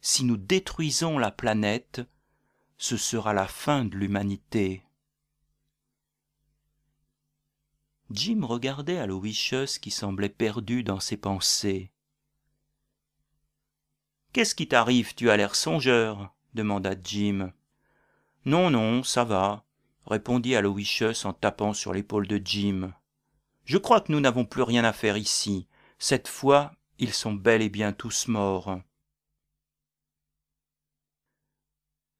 si nous détruisons la planète ce sera la fin de l'humanité jim regardait aloysius qui semblait perdu dans ses pensées qu'est-ce qui t'arrive tu as l'air songeur demanda jim non non ça va répondit aloysius en tapant sur l'épaule de jim je crois que nous n'avons plus rien à faire ici. Cette fois, ils sont bel et bien tous morts.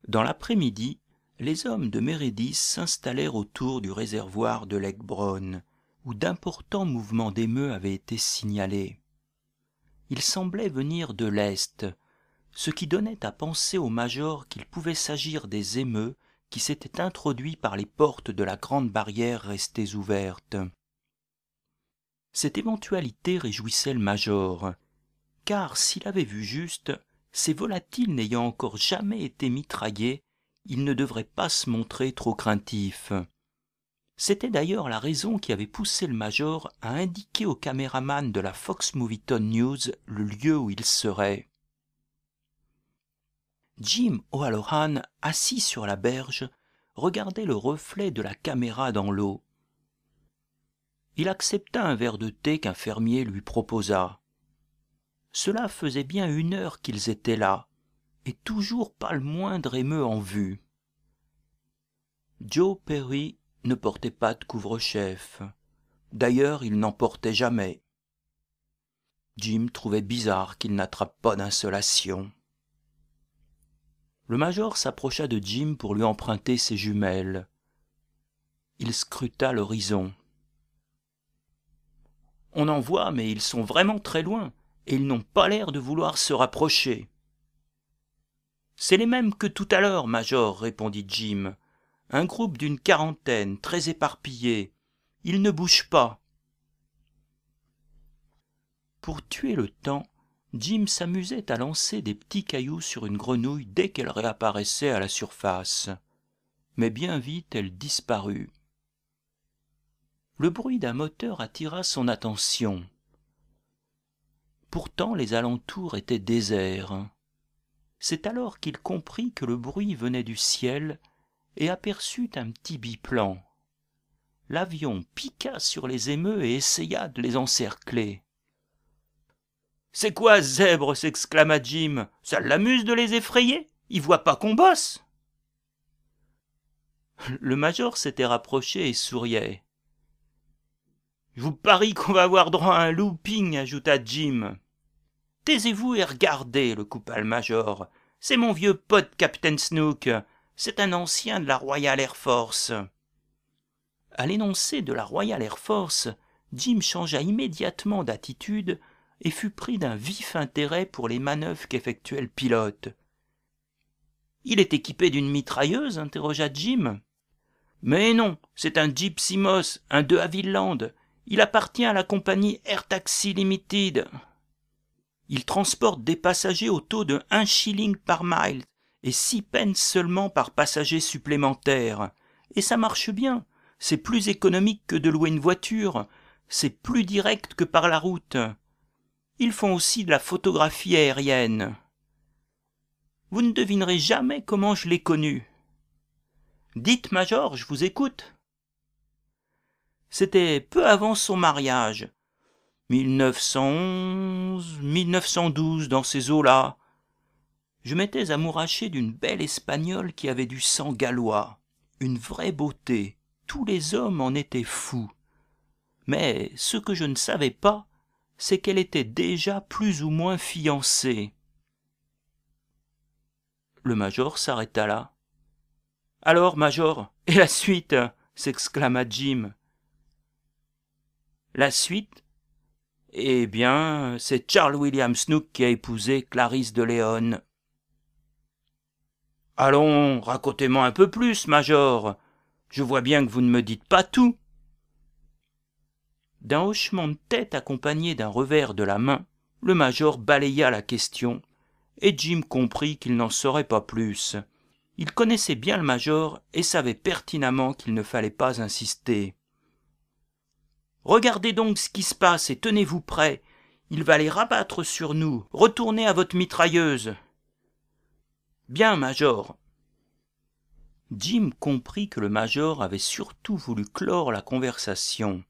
Dans l'après-midi, les hommes de Mérédis s'installèrent autour du réservoir de l'Aigle-Bronne, où d'importants mouvements d'émeus avaient été signalés. Ils semblaient venir de l'Est, ce qui donnait à penser au major qu'il pouvait s'agir des émeux qui s'étaient introduits par les portes de la grande barrière restées ouvertes cette éventualité réjouissait le major car s'il avait vu juste ces volatiles n'ayant encore jamais été mitraillés ils ne devraient pas se montrer trop craintifs. c'était d'ailleurs la raison qui avait poussé le major à indiquer au caméraman de la fox movietone news le lieu où il serait. jim o'halloran assis sur la berge regardait le reflet de la caméra dans l'eau il accepta un verre de thé qu'un fermier lui proposa cela faisait bien une heure qu'ils étaient là et toujours pas le moindre émeu en vue joe perry ne portait pas de couvre-chef d'ailleurs il n'en portait jamais jim trouvait bizarre qu'il n'attrape pas d'insolation le major s'approcha de jim pour lui emprunter ses jumelles il scruta l'horizon on en voit, mais ils sont vraiment très loin, et ils n'ont pas l'air de vouloir se rapprocher. C'est les mêmes que tout à l'heure, Major, répondit Jim. Un groupe d'une quarantaine, très éparpillé. Ils ne bougent pas. Pour tuer le temps, Jim s'amusait à lancer des petits cailloux sur une grenouille dès qu'elle réapparaissait à la surface. Mais bien vite elle disparut le bruit d'un moteur attira son attention. Pourtant les alentours étaient déserts. C'est alors qu'il comprit que le bruit venait du ciel et aperçut un petit biplan. L'avion piqua sur les émeux et essaya de les encercler. C'est quoi, zèbre s'exclama Jim. Ça l'amuse de les effrayer Ils voit pas qu'on bosse Le major s'était rapproché et souriait. Je vous parie qu'on va avoir droit à un looping, ajouta Jim. Taisez-vous et regardez, le coupal-major. major. C'est mon vieux pote, Captain Snook. C'est un ancien de la Royal Air Force. À l'énoncé de la Royal Air Force, Jim changea immédiatement d'attitude et fut pris d'un vif intérêt pour les manœuvres qu'effectuait le pilote. Il est équipé d'une mitrailleuse interrogea Jim. Mais non, c'est un Jeep Simos, un de à il appartient à la compagnie Air Taxi Limited. Il transporte des passagers au taux de 1 shilling par mile et six pence seulement par passager supplémentaire. Et ça marche bien. C'est plus économique que de louer une voiture. C'est plus direct que par la route. Ils font aussi de la photographie aérienne. Vous ne devinerez jamais comment je l'ai connu. Dites, Major, je vous écoute. C'était peu avant son mariage. 1911, 1912, dans ces eaux-là. Je m'étais amouraché d'une belle espagnole qui avait du sang gallois, une vraie beauté. Tous les hommes en étaient fous. Mais ce que je ne savais pas, c'est qu'elle était déjà plus ou moins fiancée. Le major s'arrêta là. Alors, major, et la suite s'exclama Jim. La suite Eh bien, c'est Charles William Snook qui a épousé Clarisse de Léon. Allons, racontez-moi un peu plus, Major. Je vois bien que vous ne me dites pas tout. D'un hochement de tête accompagné d'un revers de la main, le major balaya la question, et Jim comprit qu'il n'en saurait pas plus. Il connaissait bien le major et savait pertinemment qu'il ne fallait pas insister regardez donc ce qui se passe et tenez-vous prêt. il va les rabattre sur nous retournez à votre mitrailleuse bien major jim comprit que le major avait surtout voulu clore la conversation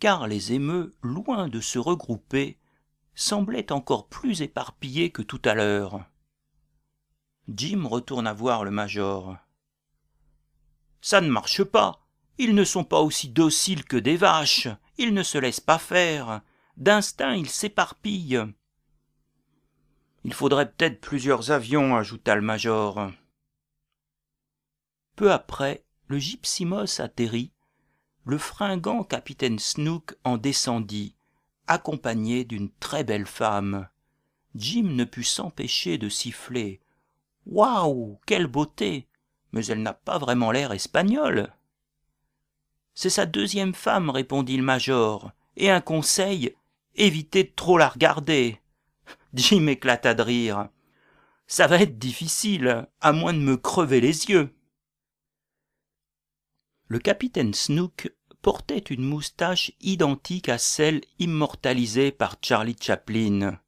car les émeus, loin de se regrouper semblaient encore plus éparpillés que tout à l'heure jim retourna voir le major ça ne marche pas ils ne sont pas aussi dociles que des vaches, ils ne se laissent pas faire, d'instinct ils s'éparpillent. Il faudrait peut-être plusieurs avions, ajouta le major. Peu après, le Gypsymos atterrit, le fringant capitaine Snook en descendit, accompagné d'une très belle femme. Jim ne put s'empêcher de siffler. Waouh, quelle beauté! Mais elle n'a pas vraiment l'air espagnole c'est sa deuxième femme, répondit le major. Et un conseil, évitez de trop la regarder. Jim éclata de rire. Ça va être difficile, à moins de me crever les yeux. Le capitaine Snook portait une moustache identique à celle immortalisée par Charlie Chaplin.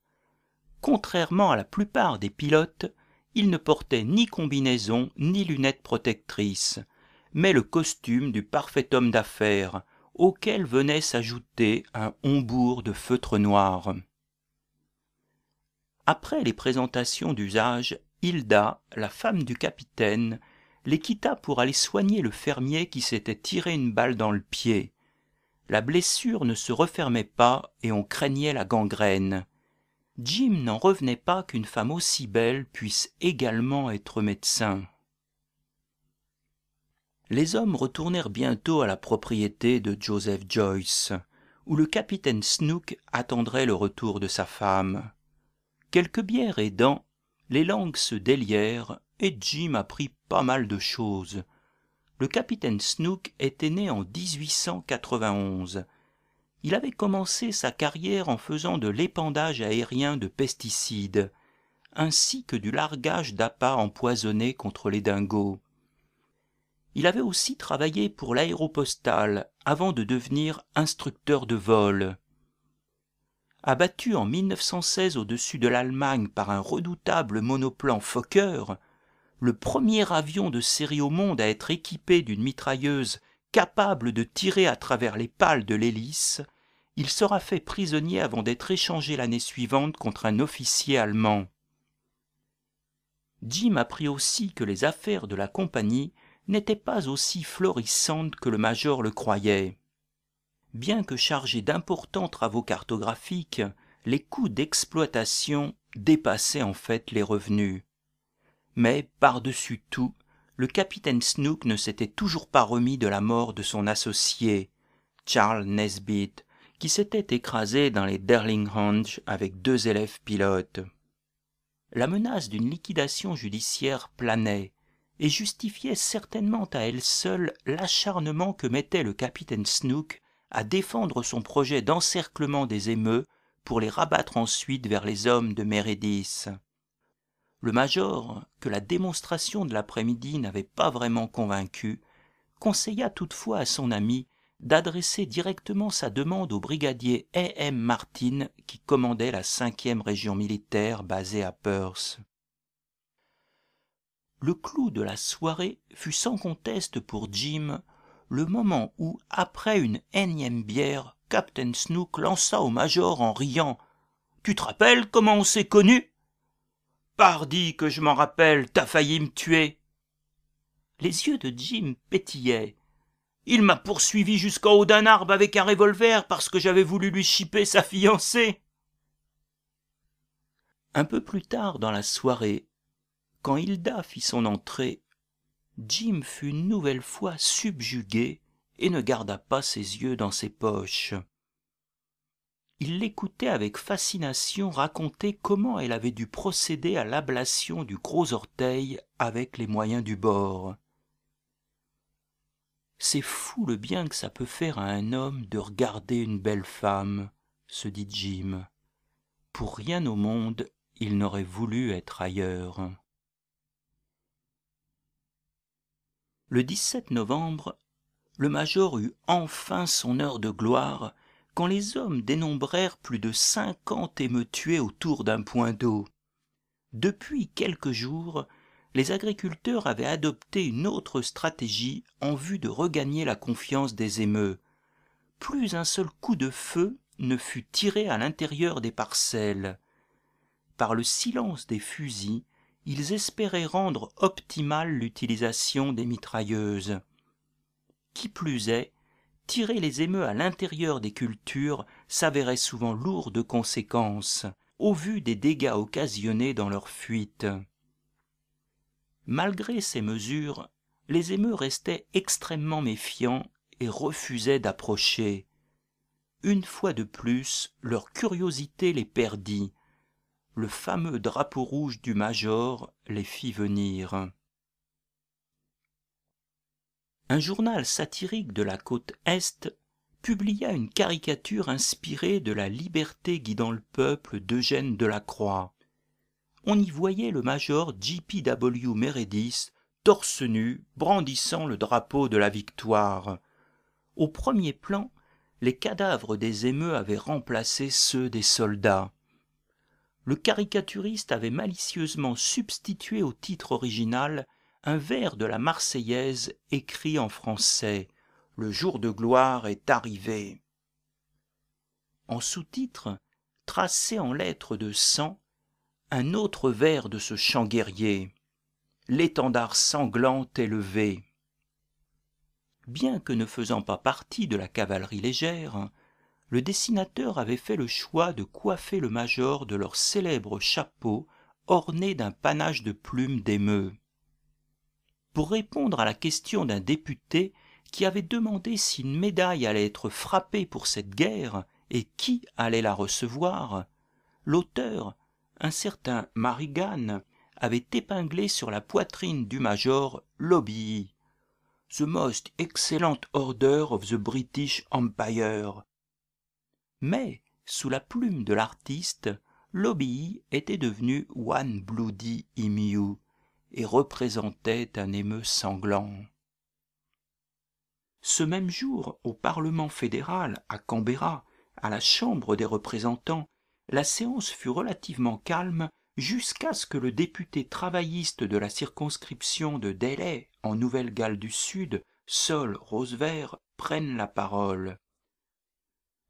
Contrairement à la plupart des pilotes, il ne portait ni combinaison ni lunettes protectrices, mais le costume du parfait homme d'affaires auquel venait s'ajouter un hombourg de feutre noir après les présentations d'usage hilda la femme du capitaine les quitta pour aller soigner le fermier qui s'était tiré une balle dans le pied la blessure ne se refermait pas et on craignait la gangrène jim n'en revenait pas qu'une femme aussi belle puisse également être médecin les hommes retournèrent bientôt à la propriété de joseph joyce où le capitaine snook attendrait le retour de sa femme quelques bières aidant les langues se délièrent et jim apprit pas mal de choses le capitaine snook était né en 1891. il avait commencé sa carrière en faisant de l'épandage aérien de pesticides ainsi que du largage d'appâts empoisonnés contre les dingos il avait aussi travaillé pour l'aéropostale avant de devenir instructeur de vol. Abattu en 1916 au-dessus de l'Allemagne par un redoutable monoplan Fokker, le premier avion de série au monde à être équipé d'une mitrailleuse capable de tirer à travers les pales de l'hélice, il sera fait prisonnier avant d'être échangé l'année suivante contre un officier allemand. Jim apprit aussi que les affaires de la compagnie n'était pas aussi florissante que le major le croyait bien que chargé d'importants travaux cartographiques les coûts d'exploitation dépassaient en fait les revenus mais par-dessus tout le capitaine Snook ne s'était toujours pas remis de la mort de son associé charles Nesbitt, qui s'était écrasé dans les derlinghonge avec deux élèves pilotes la menace d'une liquidation judiciaire planait et justifiait certainement à elle seule l'acharnement que mettait le capitaine Snook à défendre son projet d'encerclement des émeus pour les rabattre ensuite vers les hommes de Meredith. Le major, que la démonstration de l'après-midi n'avait pas vraiment convaincu, conseilla toutefois à son ami d'adresser directement sa demande au brigadier A. M. Martin qui commandait la cinquième région militaire basée à Perth le clou de la soirée fut sans conteste pour jim le moment où après une énième bière captain snook lança au major en riant tu te rappelles comment on s'est connu pardi que je m'en rappelle t'as failli me tuer les yeux de jim pétillaient il m'a poursuivi jusqu'en haut d'un arbre avec un revolver parce que j'avais voulu lui chipper sa fiancée un peu plus tard dans la soirée quand hilda fit son entrée jim fut une nouvelle fois subjugué et ne garda pas ses yeux dans ses poches il l'écoutait avec fascination raconter comment elle avait dû procéder à l'ablation du gros orteil avec les moyens du bord c'est fou le bien que ça peut faire à un homme de regarder une belle femme se dit jim pour rien au monde il n'aurait voulu être ailleurs le novembre le major eut enfin son heure de gloire quand les hommes dénombrèrent plus de cinquante tués autour d'un point d'eau depuis quelques jours les agriculteurs avaient adopté une autre stratégie en vue de regagner la confiance des émeutes. plus un seul coup de feu ne fut tiré à l'intérieur des parcelles par le silence des fusils ils espéraient rendre optimale l'utilisation des mitrailleuses qui plus est tirer les émeux à l'intérieur des cultures s'avérait souvent lourd de conséquences au vu des dégâts occasionnés dans leur fuite malgré ces mesures les émeux restaient extrêmement méfiants et refusaient d'approcher une fois de plus leur curiosité les perdit le fameux drapeau rouge du major les fit venir un journal satirique de la côte est publia une caricature inspirée de la liberté guidant le peuple d'eugène delacroix on y voyait le major J.P.W. meredith torse nu brandissant le drapeau de la victoire au premier plan les cadavres des émeus avaient remplacé ceux des soldats le caricaturiste avait malicieusement substitué au titre original un vers de la marseillaise écrit en français le jour de gloire est arrivé en sous-titre tracé en lettres de sang un autre vers de ce chant guerrier l'étendard sanglant est levé bien que ne faisant pas partie de la cavalerie légère le dessinateur avait fait le choix de coiffer le major de leur célèbre chapeau orné d'un panache de plumes d'émeu pour répondre à la question d'un député qui avait demandé si une médaille allait être frappée pour cette guerre et qui allait la recevoir l'auteur un certain Marigan avait épinglé sur la poitrine du major Lobby. The most excellent order of the British Empire, mais sous la plume de l'artiste l'obéi était devenu one bloody emu et représentait un émeu sanglant ce même jour au parlement fédéral à canberra à la chambre des représentants la séance fut relativement calme jusqu'à ce que le député travailliste de la circonscription de Delay, en nouvelle galles du sud Sol Rosevert, prenne la parole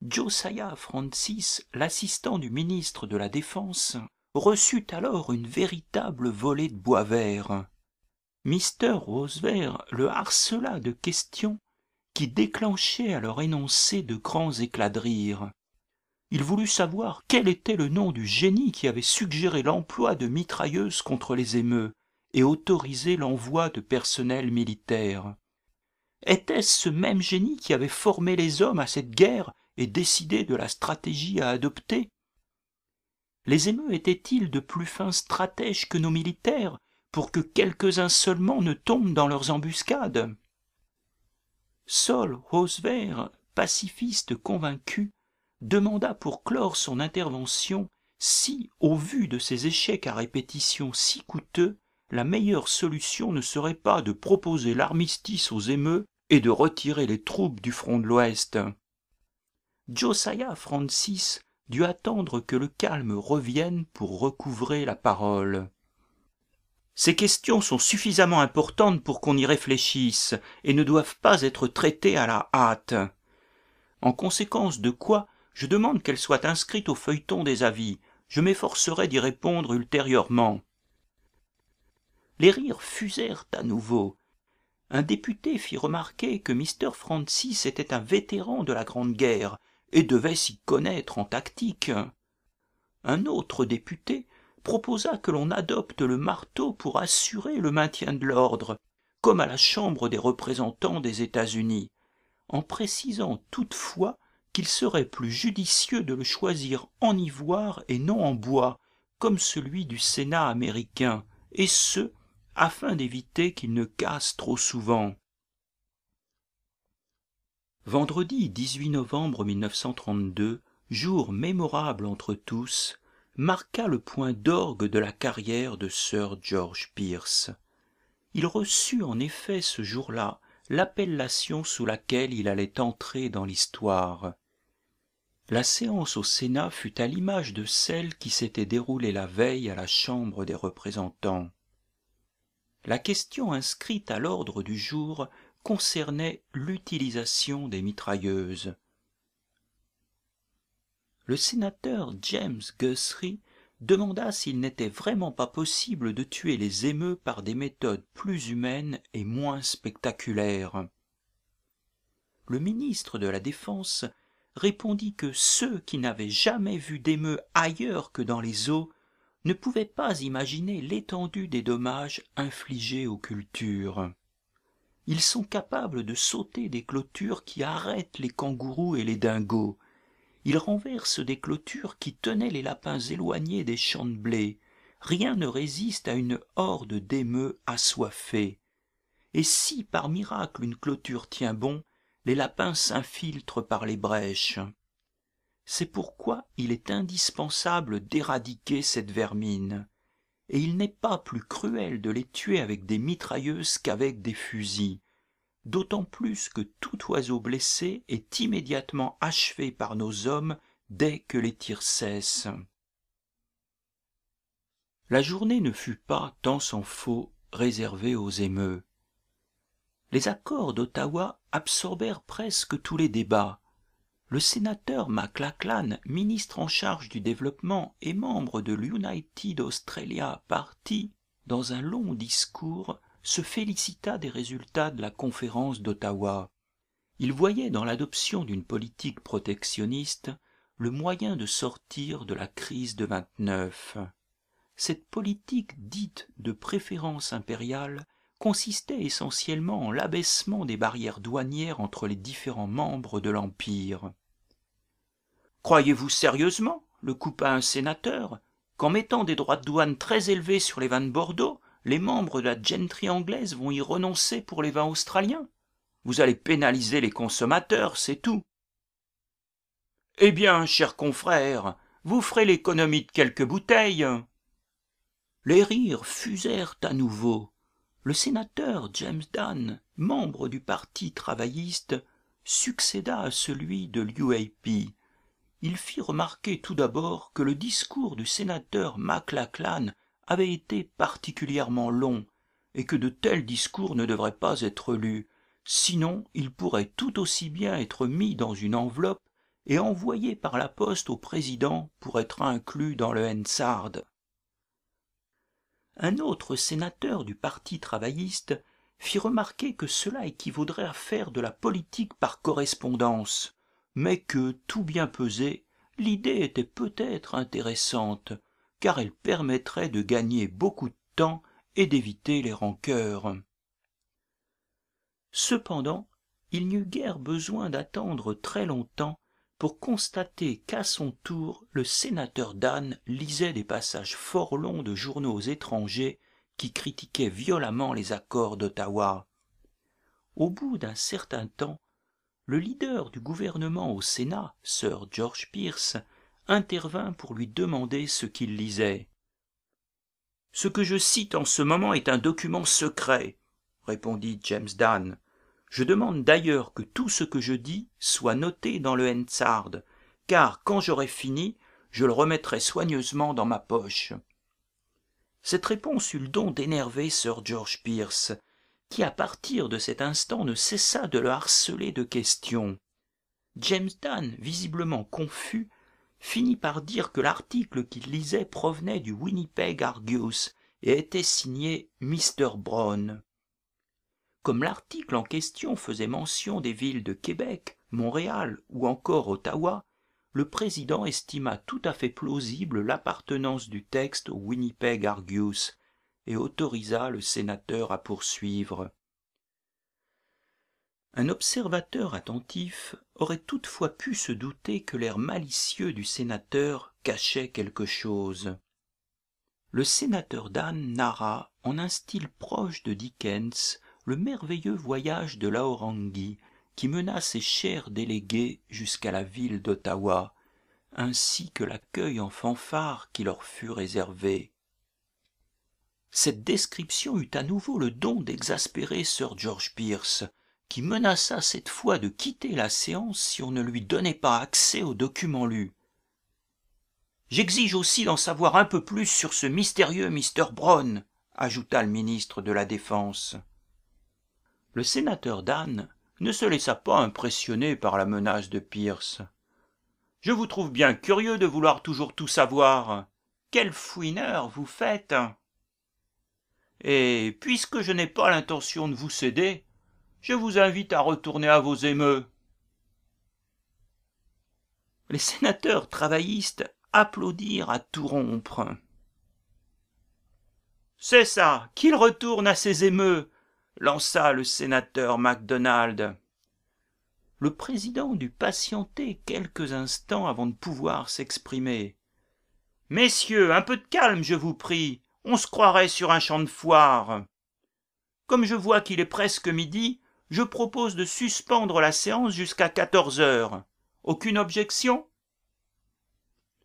josiah francis l'assistant du ministre de la défense reçut alors une véritable volée de bois vert mr rosebert le harcela de questions qui déclenchaient à leur énoncé de grands éclats de rire il voulut savoir quel était le nom du génie qui avait suggéré l'emploi de mitrailleuses contre les émeus et autorisé l'envoi de personnel militaire était-ce ce même génie qui avait formé les hommes à cette guerre et décider de la stratégie à adopter les émeux étaient-ils de plus fins stratèges que nos militaires pour que quelques-uns seulement ne tombent dans leurs embuscades Sol Rosevert, pacifiste convaincu, demanda pour clore son intervention si, au vu de ces échecs à répétition si coûteux, la meilleure solution ne serait pas de proposer l'armistice aux émeus et de retirer les troupes du front de l'Ouest josiah francis dut attendre que le calme revienne pour recouvrer la parole ces questions sont suffisamment importantes pour qu'on y réfléchisse et ne doivent pas être traitées à la hâte en conséquence de quoi je demande qu'elles soient inscrites au feuilleton des avis je m'efforcerai d'y répondre ultérieurement les rires fusèrent à nouveau un député fit remarquer que mr francis était un vétéran de la grande guerre et devait s'y connaître en tactique un autre député proposa que l'on adopte le marteau pour assurer le maintien de l'ordre comme à la chambre des représentants des états-unis en précisant toutefois qu'il serait plus judicieux de le choisir en ivoire et non en bois comme celui du sénat américain et ce afin d'éviter qu'il ne casse trop souvent vendredi novembre jour mémorable entre tous marqua le point d'orgue de la carrière de sir george pierce il reçut en effet ce jour-là l'appellation sous laquelle il allait entrer dans l'histoire la séance au sénat fut à l'image de celle qui s'était déroulée la veille à la chambre des représentants la question inscrite à l'ordre du jour concernait l'utilisation des mitrailleuses le sénateur james gussery demanda s'il n'était vraiment pas possible de tuer les émeus par des méthodes plus humaines et moins spectaculaires le ministre de la défense répondit que ceux qui n'avaient jamais vu d'émeus ailleurs que dans les eaux ne pouvaient pas imaginer l'étendue des dommages infligés aux cultures ils sont capables de sauter des clôtures qui arrêtent les kangourous et les dingos ils renversent des clôtures qui tenaient les lapins éloignés des champs de blé rien ne résiste à une horde d'émeux assoiffés et si par miracle une clôture tient bon les lapins s'infiltrent par les brèches c'est pourquoi il est indispensable d'éradiquer cette vermine et il n'est pas plus cruel de les tuer avec des mitrailleuses qu'avec des fusils d'autant plus que tout oiseau blessé est immédiatement achevé par nos hommes dès que les tirs cessent la journée ne fut pas tant s'en faut réservée aux émeux les accords d'ottawa absorbèrent presque tous les débats le sénateur McLachlan, ministre en charge du développement et membre de l'united australia party dans un long discours se félicita des résultats de la conférence d'ottawa il voyait dans l'adoption d'une politique protectionniste le moyen de sortir de la crise de cette politique dite de préférence impériale consistait essentiellement en l'abaissement des barrières douanières entre les différents membres de l'empire croyez-vous sérieusement le coupa un sénateur qu'en mettant des droits de douane très élevés sur les vins de bordeaux les membres de la gentry anglaise vont y renoncer pour les vins australiens vous allez pénaliser les consommateurs c'est tout eh bien cher confrère, vous ferez l'économie de quelques bouteilles les rires fusèrent à nouveau le sénateur james Dunn, membre du parti travailliste succéda à celui de l'UAP, il fit remarquer tout d'abord que le discours du sénateur MacLachlan avait été particulièrement long et que de tels discours ne devraient pas être lus sinon ils pourraient tout aussi bien être mis dans une enveloppe et envoyés par la poste au président pour être inclus dans le hensard. un autre sénateur du parti travailliste fit remarquer que cela équivaudrait à faire de la politique par correspondance mais que tout bien pesé l'idée était peut-être intéressante car elle permettrait de gagner beaucoup de temps et d'éviter les rancœurs cependant il n'y eut guère besoin d'attendre très longtemps pour constater qu'à son tour le sénateur Dan lisait des passages fort longs de journaux étrangers qui critiquaient violemment les accords d'ottawa au bout d'un certain temps le leader du gouvernement au sénat sir george Pierce, intervint pour lui demander ce qu'il lisait ce que je cite en ce moment est un document secret répondit james Dan. je demande d'ailleurs que tout ce que je dis soit noté dans le Hensard, car quand j'aurai fini je le remettrai soigneusement dans ma poche cette réponse eut le don d'énerver sir george qui à partir de cet instant ne cessa de le harceler de questions james dunn visiblement confus finit par dire que l'article qu'il lisait provenait du winnipeg argus et était signé mr brown comme l'article en question faisait mention des villes de québec montréal ou encore ottawa le président estima tout à fait plausible l'appartenance du texte au winnipeg argus et autorisa le sénateur à poursuivre un observateur attentif aurait toutefois pu se douter que l'air malicieux du sénateur cachait quelque chose le sénateur Dan narra en un style proche de dickens le merveilleux voyage de l'aorangi qui mena ses chers délégués jusqu'à la ville d'ottawa ainsi que l'accueil en fanfare qui leur fut réservé cette description eut à nouveau le don d'exaspérer sir george pierce qui menaça cette fois de quitter la séance si on ne lui donnait pas accès aux documents lus. « j'exige aussi d'en savoir un peu plus sur ce mystérieux mr brown ajouta le ministre de la défense le sénateur Dan ne se laissa pas impressionner par la menace de pierce je vous trouve bien curieux de vouloir toujours tout savoir quel fouineur vous faites et puisque je n'ai pas l'intention de vous céder, je vous invite à retourner à vos émeux. Les sénateurs travaillistes applaudirent à tout rompre. C'est ça, qu'il retourne à ses émeux, lança le sénateur MacDonald. Le président dut patienter quelques instants avant de pouvoir s'exprimer. Messieurs, un peu de calme, je vous prie on se croirait sur un champ de foire. Comme je vois qu'il est presque midi, je propose de suspendre la séance jusqu'à quatorze heures. Aucune objection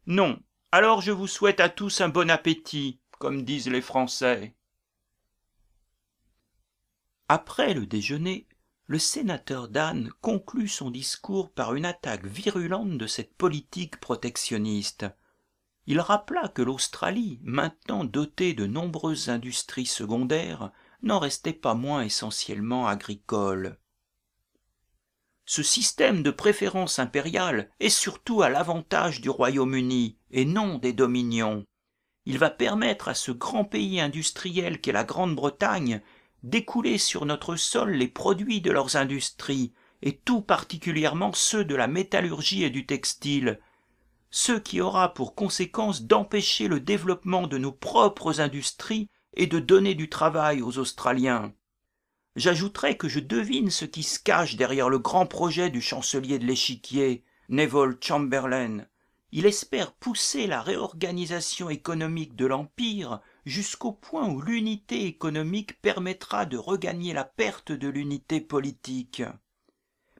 Non. Alors je vous souhaite à tous un bon appétit, comme disent les Français. Après le déjeuner, le sénateur Dan conclut son discours par une attaque virulente de cette politique protectionniste il rappela que l'australie maintenant dotée de nombreuses industries secondaires n'en restait pas moins essentiellement agricole ce système de préférence impériale est surtout à l'avantage du royaume-uni et non des dominions il va permettre à ce grand pays industriel qu'est la grande-bretagne d'écouler sur notre sol les produits de leurs industries et tout particulièrement ceux de la métallurgie et du textile ce qui aura pour conséquence d'empêcher le développement de nos propres industries et de donner du travail aux Australiens. J'ajouterai que je devine ce qui se cache derrière le grand projet du chancelier de l'échiquier, Neville Chamberlain. Il espère pousser la réorganisation économique de l'Empire jusqu'au point où l'unité économique permettra de regagner la perte de l'unité politique.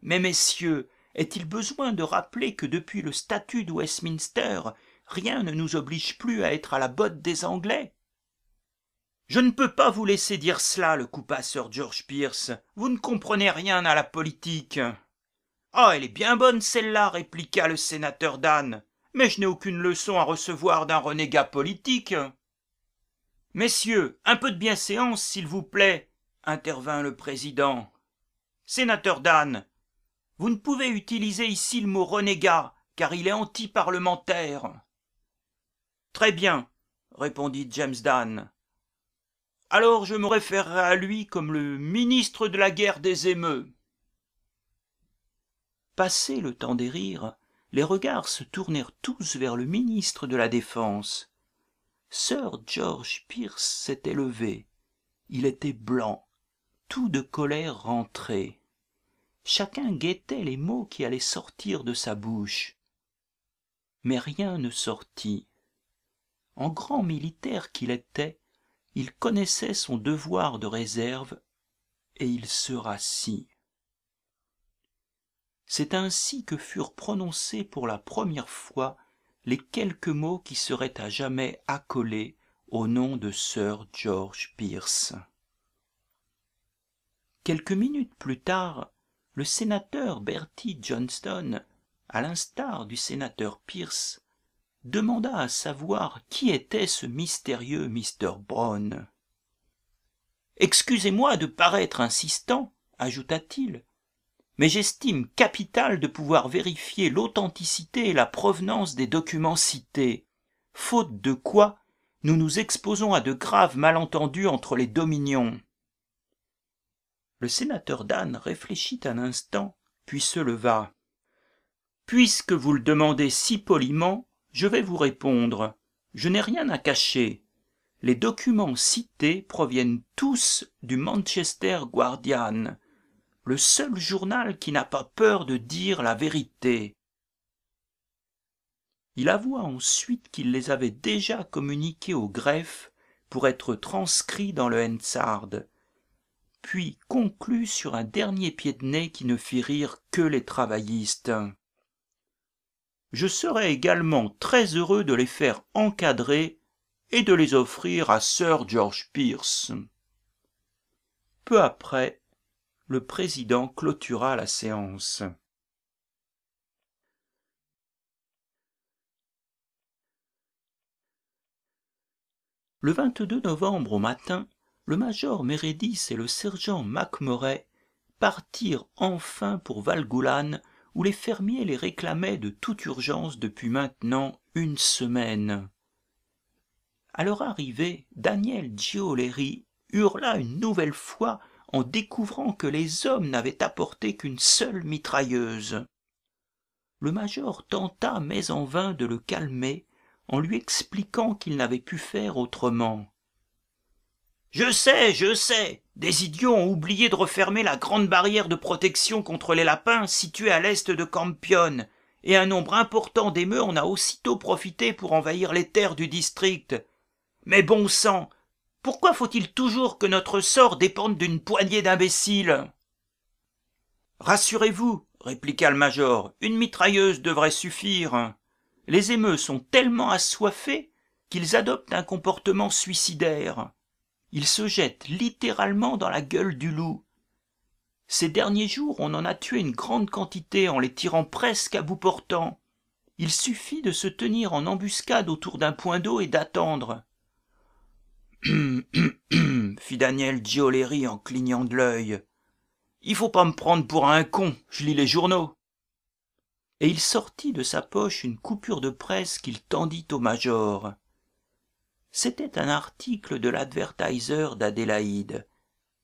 Mais messieurs, est-il besoin de rappeler que depuis le statut de westminster rien ne nous oblige plus à être à la botte des anglais je ne peux pas vous laisser dire cela le coupa sir george pierce vous ne comprenez rien à la politique ah elle est bien bonne celle-là répliqua le sénateur Dan. mais je n'ai aucune leçon à recevoir d'un renégat politique messieurs un peu de bienséance s'il vous plaît intervint le président sénateur Dan vous ne pouvez utiliser ici le mot renégat, car il est anti-parlementaire. Très bien, répondit James Dan. Alors je me référerai à lui comme le ministre de la guerre des émeus. Passé le temps des rires, les regards se tournèrent tous vers le ministre de la Défense. Sir George Pierce s'était levé. Il était blanc, tout de colère rentrée chacun guettait les mots qui allaient sortir de sa bouche mais rien ne sortit en grand militaire qu'il était il connaissait son devoir de réserve et il se rassit c'est ainsi que furent prononcés pour la première fois les quelques mots qui seraient à jamais accolés au nom de sir george pierce quelques minutes plus tard le sénateur bertie johnston à l'instar du sénateur pierce demanda à savoir qui était ce mystérieux mr brown excusez-moi de paraître insistant ajouta-t-il mais j'estime capital de pouvoir vérifier l'authenticité et la provenance des documents cités faute de quoi nous nous exposons à de graves malentendus entre les dominions le sénateur Dan réfléchit un instant puis se leva puisque vous le demandez si poliment je vais vous répondre je n'ai rien à cacher les documents cités proviennent tous du manchester guardian le seul journal qui n'a pas peur de dire la vérité il avoua ensuite qu'il les avait déjà communiqués au greffe pour être transcrits dans le puis conclut sur un dernier pied de nez qui ne fit rire que les travaillistes je serais également très heureux de les faire encadrer et de les offrir à sir george Pierce. » peu après le président clôtura la séance le 22 novembre au matin le major meredith et le sergent mac partirent enfin pour valgolan où les fermiers les réclamaient de toute urgence depuis maintenant une semaine À leur arrivée daniel gioleri hurla une nouvelle fois en découvrant que les hommes n'avaient apporté qu'une seule mitrailleuse le major tenta mais en vain de le calmer en lui expliquant qu'il n'avait pu faire autrement je sais, je sais. Des idiots ont oublié de refermer la grande barrière de protection contre les lapins située à l'est de Campion, et un nombre important d'émeux en a aussitôt profité pour envahir les terres du district. Mais bon sang, pourquoi faut-il toujours que notre sort dépende d'une poignée d'imbéciles Rassurez-vous, répliqua le major, une mitrailleuse devrait suffire. Les émeux sont tellement assoiffés qu'ils adoptent un comportement suicidaire il se jette littéralement dans la gueule du loup ces derniers jours on en a tué une grande quantité en les tirant presque à bout portant il suffit de se tenir en embuscade autour d'un point d'eau et d'attendre hum hum fit daniel Gioleri en clignant de l'œil il faut pas me prendre pour un con je lis les journaux et il sortit de sa poche une coupure de presse qu'il tendit au major c'était un article de l'advertiser d'adélaïde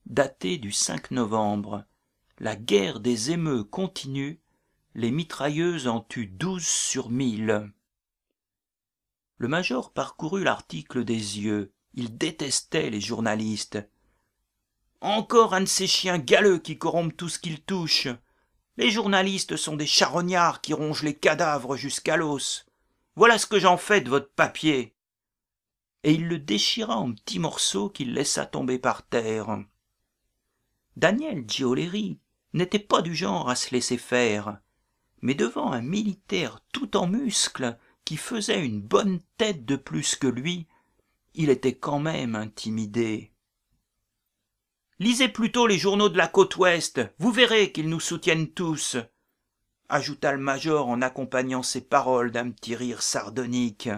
daté du 5 novembre la guerre des émeux continue les mitrailleuses en tuent douze sur mille le major parcourut l'article des yeux il détestait les journalistes encore un de ces chiens galeux qui corrompent tout ce qu'ils touchent les journalistes sont des charognards qui rongent les cadavres jusqu'à l'os voilà ce que j'en fais de votre papier et il le déchira en petits morceaux qu'il laissa tomber par terre daniel Gioleri n'était pas du genre à se laisser faire mais devant un militaire tout en muscles qui faisait une bonne tête de plus que lui il était quand même intimidé lisez plutôt les journaux de la côte ouest vous verrez qu'ils nous soutiennent tous ajouta le major en accompagnant ses paroles d'un petit rire sardonique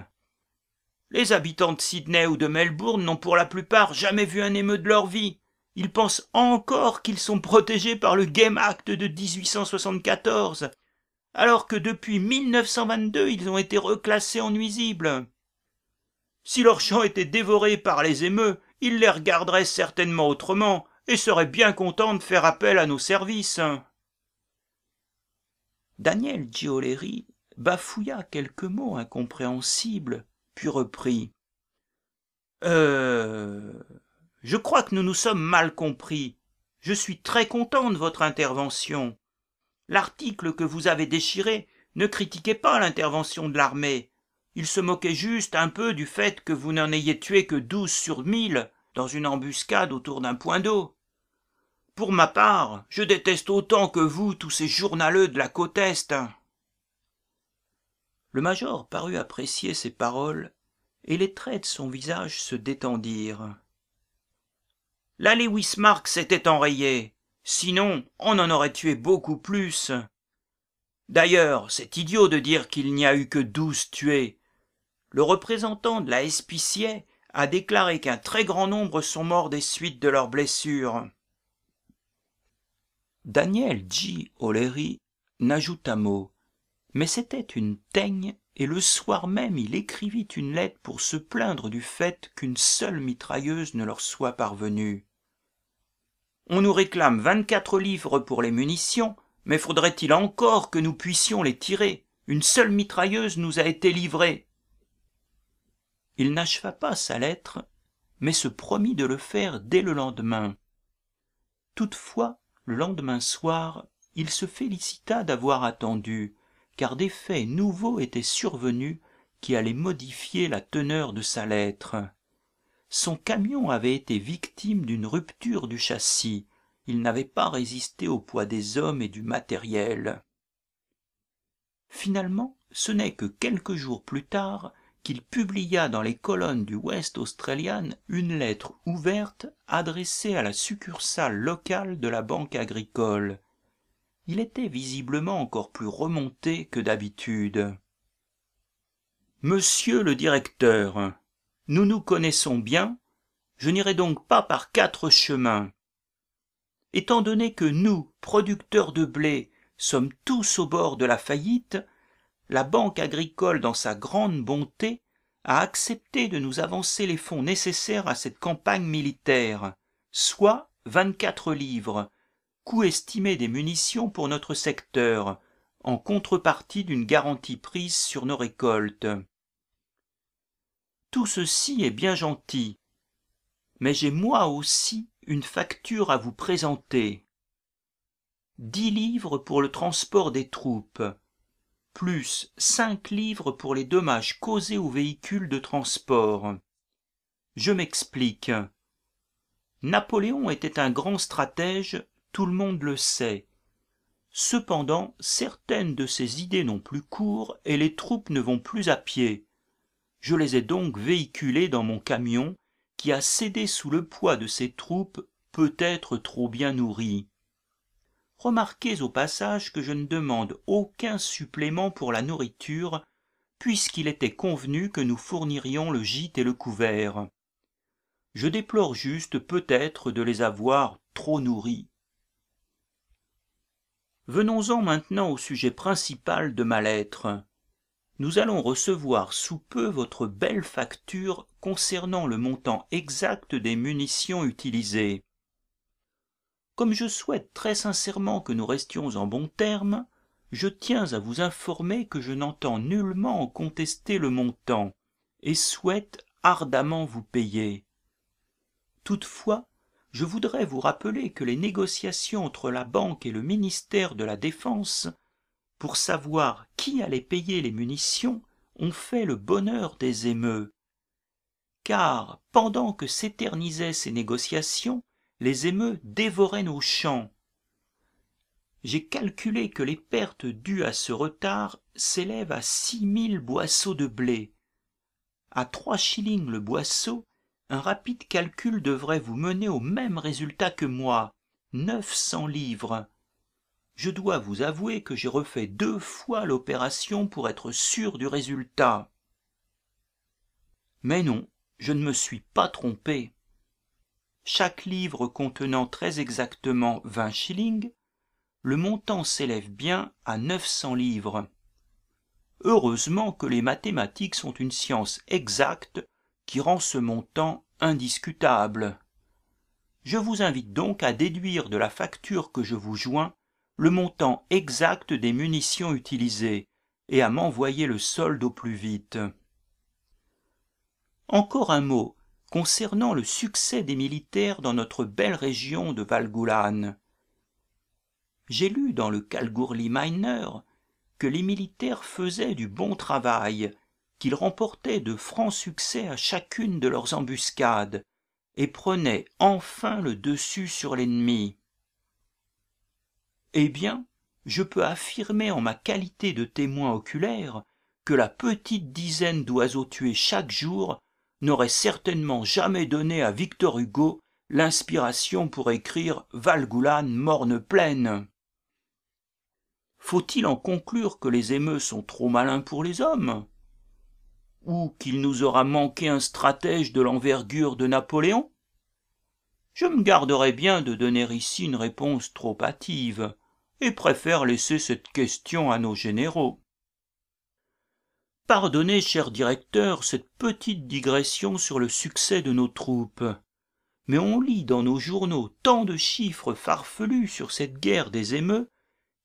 les habitants de Sydney ou de Melbourne n'ont pour la plupart jamais vu un émeu de leur vie. Ils pensent encore qu'ils sont protégés par le Game Act de 1874, alors que depuis 1922 ils ont été reclassés en nuisibles. Si leurs champs étaient dévorés par les émeus, ils les regarderaient certainement autrement et seraient bien contents de faire appel à nos services. Daniel Gioleri bafouilla quelques mots incompréhensibles puis reprit euh je crois que nous nous sommes mal compris je suis très content de votre intervention l'article que vous avez déchiré ne critiquait pas l'intervention de l'armée il se moquait juste un peu du fait que vous n'en ayez tué que douze sur mille dans une embuscade autour d'un point d'eau pour ma part je déteste autant que vous tous ces journaleux de la côte est le major parut apprécier ces paroles et les traits de son visage se détendirent la lewis s'était enrayée sinon on en aurait tué beaucoup plus d'ailleurs c'est idiot de dire qu'il n'y a eu que douze tués le représentant de la Espicier a déclaré qu'un très grand nombre sont morts des suites de leurs blessures. Daniel G. O'Leary un mot mais c'était une teigne et le soir même il écrivit une lettre pour se plaindre du fait qu'une seule mitrailleuse ne leur soit parvenue on nous réclame vingt-quatre livres pour les munitions mais faudrait-il encore que nous puissions les tirer une seule mitrailleuse nous a été livrée il n'acheva pas sa lettre mais se promit de le faire dès le lendemain toutefois le lendemain soir il se félicita d'avoir attendu car des faits nouveaux étaient survenus qui allaient modifier la teneur de sa lettre son camion avait été victime d'une rupture du châssis il n'avait pas résisté au poids des hommes et du matériel finalement ce n'est que quelques jours plus tard qu'il publia dans les colonnes du west australian une lettre ouverte adressée à la succursale locale de la banque agricole il était visiblement encore plus remonté que d'habitude monsieur le directeur nous nous connaissons bien je n'irai donc pas par quatre chemins étant donné que nous producteurs de blé sommes tous au bord de la faillite la banque agricole dans sa grande bonté a accepté de nous avancer les fonds nécessaires à cette campagne militaire soit vingt-quatre livres coût estimé des munitions pour notre secteur, en contrepartie d'une garantie prise sur nos récoltes. Tout ceci est bien gentil, mais j'ai moi aussi une facture à vous présenter. Dix livres pour le transport des troupes, plus cinq livres pour les dommages causés aux véhicules de transport. Je m'explique. Napoléon était un grand stratège tout le monde le sait cependant certaines de ces idées n'ont plus cours et les troupes ne vont plus à pied je les ai donc véhiculées dans mon camion qui a cédé sous le poids de ces troupes peut-être trop bien nourries remarquez au passage que je ne demande aucun supplément pour la nourriture puisqu'il était convenu que nous fournirions le gîte et le couvert je déplore juste peut-être de les avoir trop nourris venons-en maintenant au sujet principal de ma lettre nous allons recevoir sous peu votre belle facture concernant le montant exact des munitions utilisées comme je souhaite très sincèrement que nous restions en bons termes je tiens à vous informer que je n'entends nullement contester le montant et souhaite ardemment vous payer toutefois je voudrais vous rappeler que les négociations entre la banque et le ministère de la défense pour savoir qui allait payer les munitions ont fait le bonheur des émeux car pendant que s'éternisaient ces négociations les émeux dévoraient nos champs j'ai calculé que les pertes dues à ce retard s'élèvent à six mille boisseaux de blé à trois shillings le boisseau un rapide calcul devrait vous mener au même résultat que moi neuf cents livres je dois vous avouer que j'ai refait deux fois l'opération pour être sûr du résultat mais non je ne me suis pas trompé chaque livre contenant très exactement vingt shillings le montant s'élève bien à neuf cents livres heureusement que les mathématiques sont une science exacte qui rend ce montant indiscutable je vous invite donc à déduire de la facture que je vous joins le montant exact des munitions utilisées et à m'envoyer le solde au plus vite encore un mot concernant le succès des militaires dans notre belle région de valgoulane j'ai lu dans le kalgoorlie miner que les militaires faisaient du bon travail qu'ils remportaient de francs succès à chacune de leurs embuscades et prenaient enfin le dessus sur l'ennemi eh bien je peux affirmer en ma qualité de témoin oculaire que la petite dizaine d'oiseaux tués chaque jour n'aurait certainement jamais donné à victor hugo l'inspiration pour écrire valgoulane morne pleine. faut-il en conclure que les émeus sont trop malins pour les hommes ou qu'il nous aura manqué un stratège de l'envergure de Napoléon Je me garderai bien de donner ici une réponse trop hâtive, et préfère laisser cette question à nos généraux. Pardonnez, cher directeur, cette petite digression sur le succès de nos troupes. Mais on lit dans nos journaux tant de chiffres farfelus sur cette guerre des émeux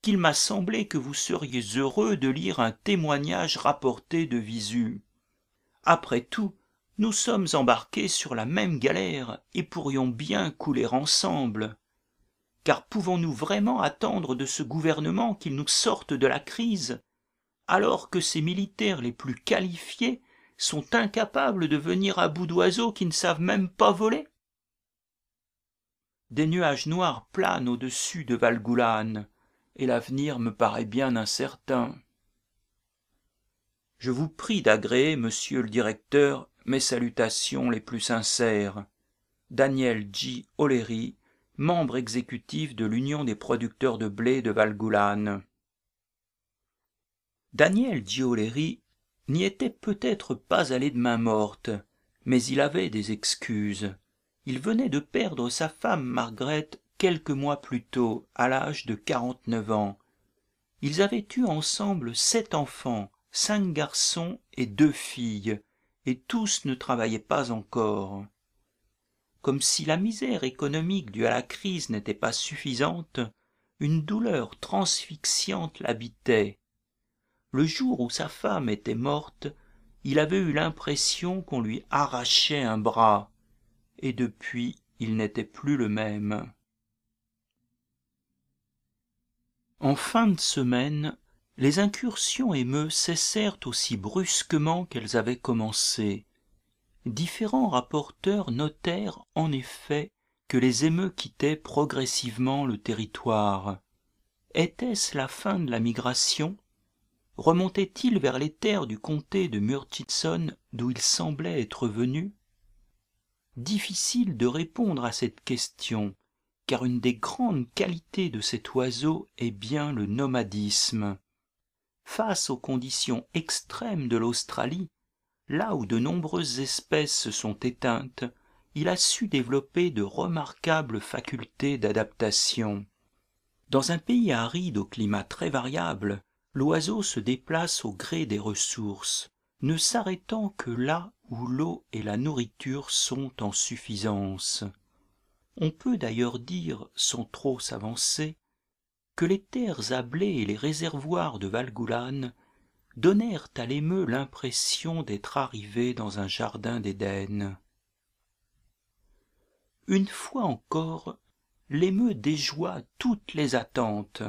qu'il m'a semblé que vous seriez heureux de lire un témoignage rapporté de visu après tout nous sommes embarqués sur la même galère et pourrions bien couler ensemble car pouvons-nous vraiment attendre de ce gouvernement qu'il nous sorte de la crise alors que ses militaires les plus qualifiés sont incapables de venir à bout d'oiseaux qui ne savent même pas voler des nuages noirs planent au-dessus de valgoulane et l'avenir me paraît bien incertain je vous prie d'agréer monsieur le directeur mes salutations les plus sincères daniel G. O'Leary, membre exécutif de l'union des producteurs de blé de valgoulane daniel O'Leary n'y était peut-être pas allé de main morte mais il avait des excuses il venait de perdre sa femme margaret quelques mois plus tôt à l'âge de quarante-neuf ans ils avaient eu ensemble sept enfants cinq garçons et deux filles et tous ne travaillaient pas encore comme si la misère économique due à la crise n'était pas suffisante une douleur transfixiante l'habitait le jour où sa femme était morte il avait eu l'impression qu'on lui arrachait un bras et depuis il n'était plus le même en fin de semaine les incursions émeutes cessèrent aussi brusquement qu'elles avaient commencé différents rapporteurs notèrent en effet que les émeux quittaient progressivement le territoire était-ce la fin de la migration remontait ils vers les terres du comté de murchison d'où il semblait être venu difficile de répondre à cette question car une des grandes qualités de cet oiseau est bien le nomadisme face aux conditions extrêmes de l'australie là où de nombreuses espèces sont éteintes il a su développer de remarquables facultés d'adaptation dans un pays aride au climat très variable l'oiseau se déplace au gré des ressources ne s'arrêtant que là où l'eau et la nourriture sont en suffisance on peut d'ailleurs dire sans trop s'avancer que les terres ablées et les réservoirs de valgoulane donnèrent à l'émeu l'impression d'être arrivé dans un jardin d'éden une fois encore l'émeu déjoua toutes les attentes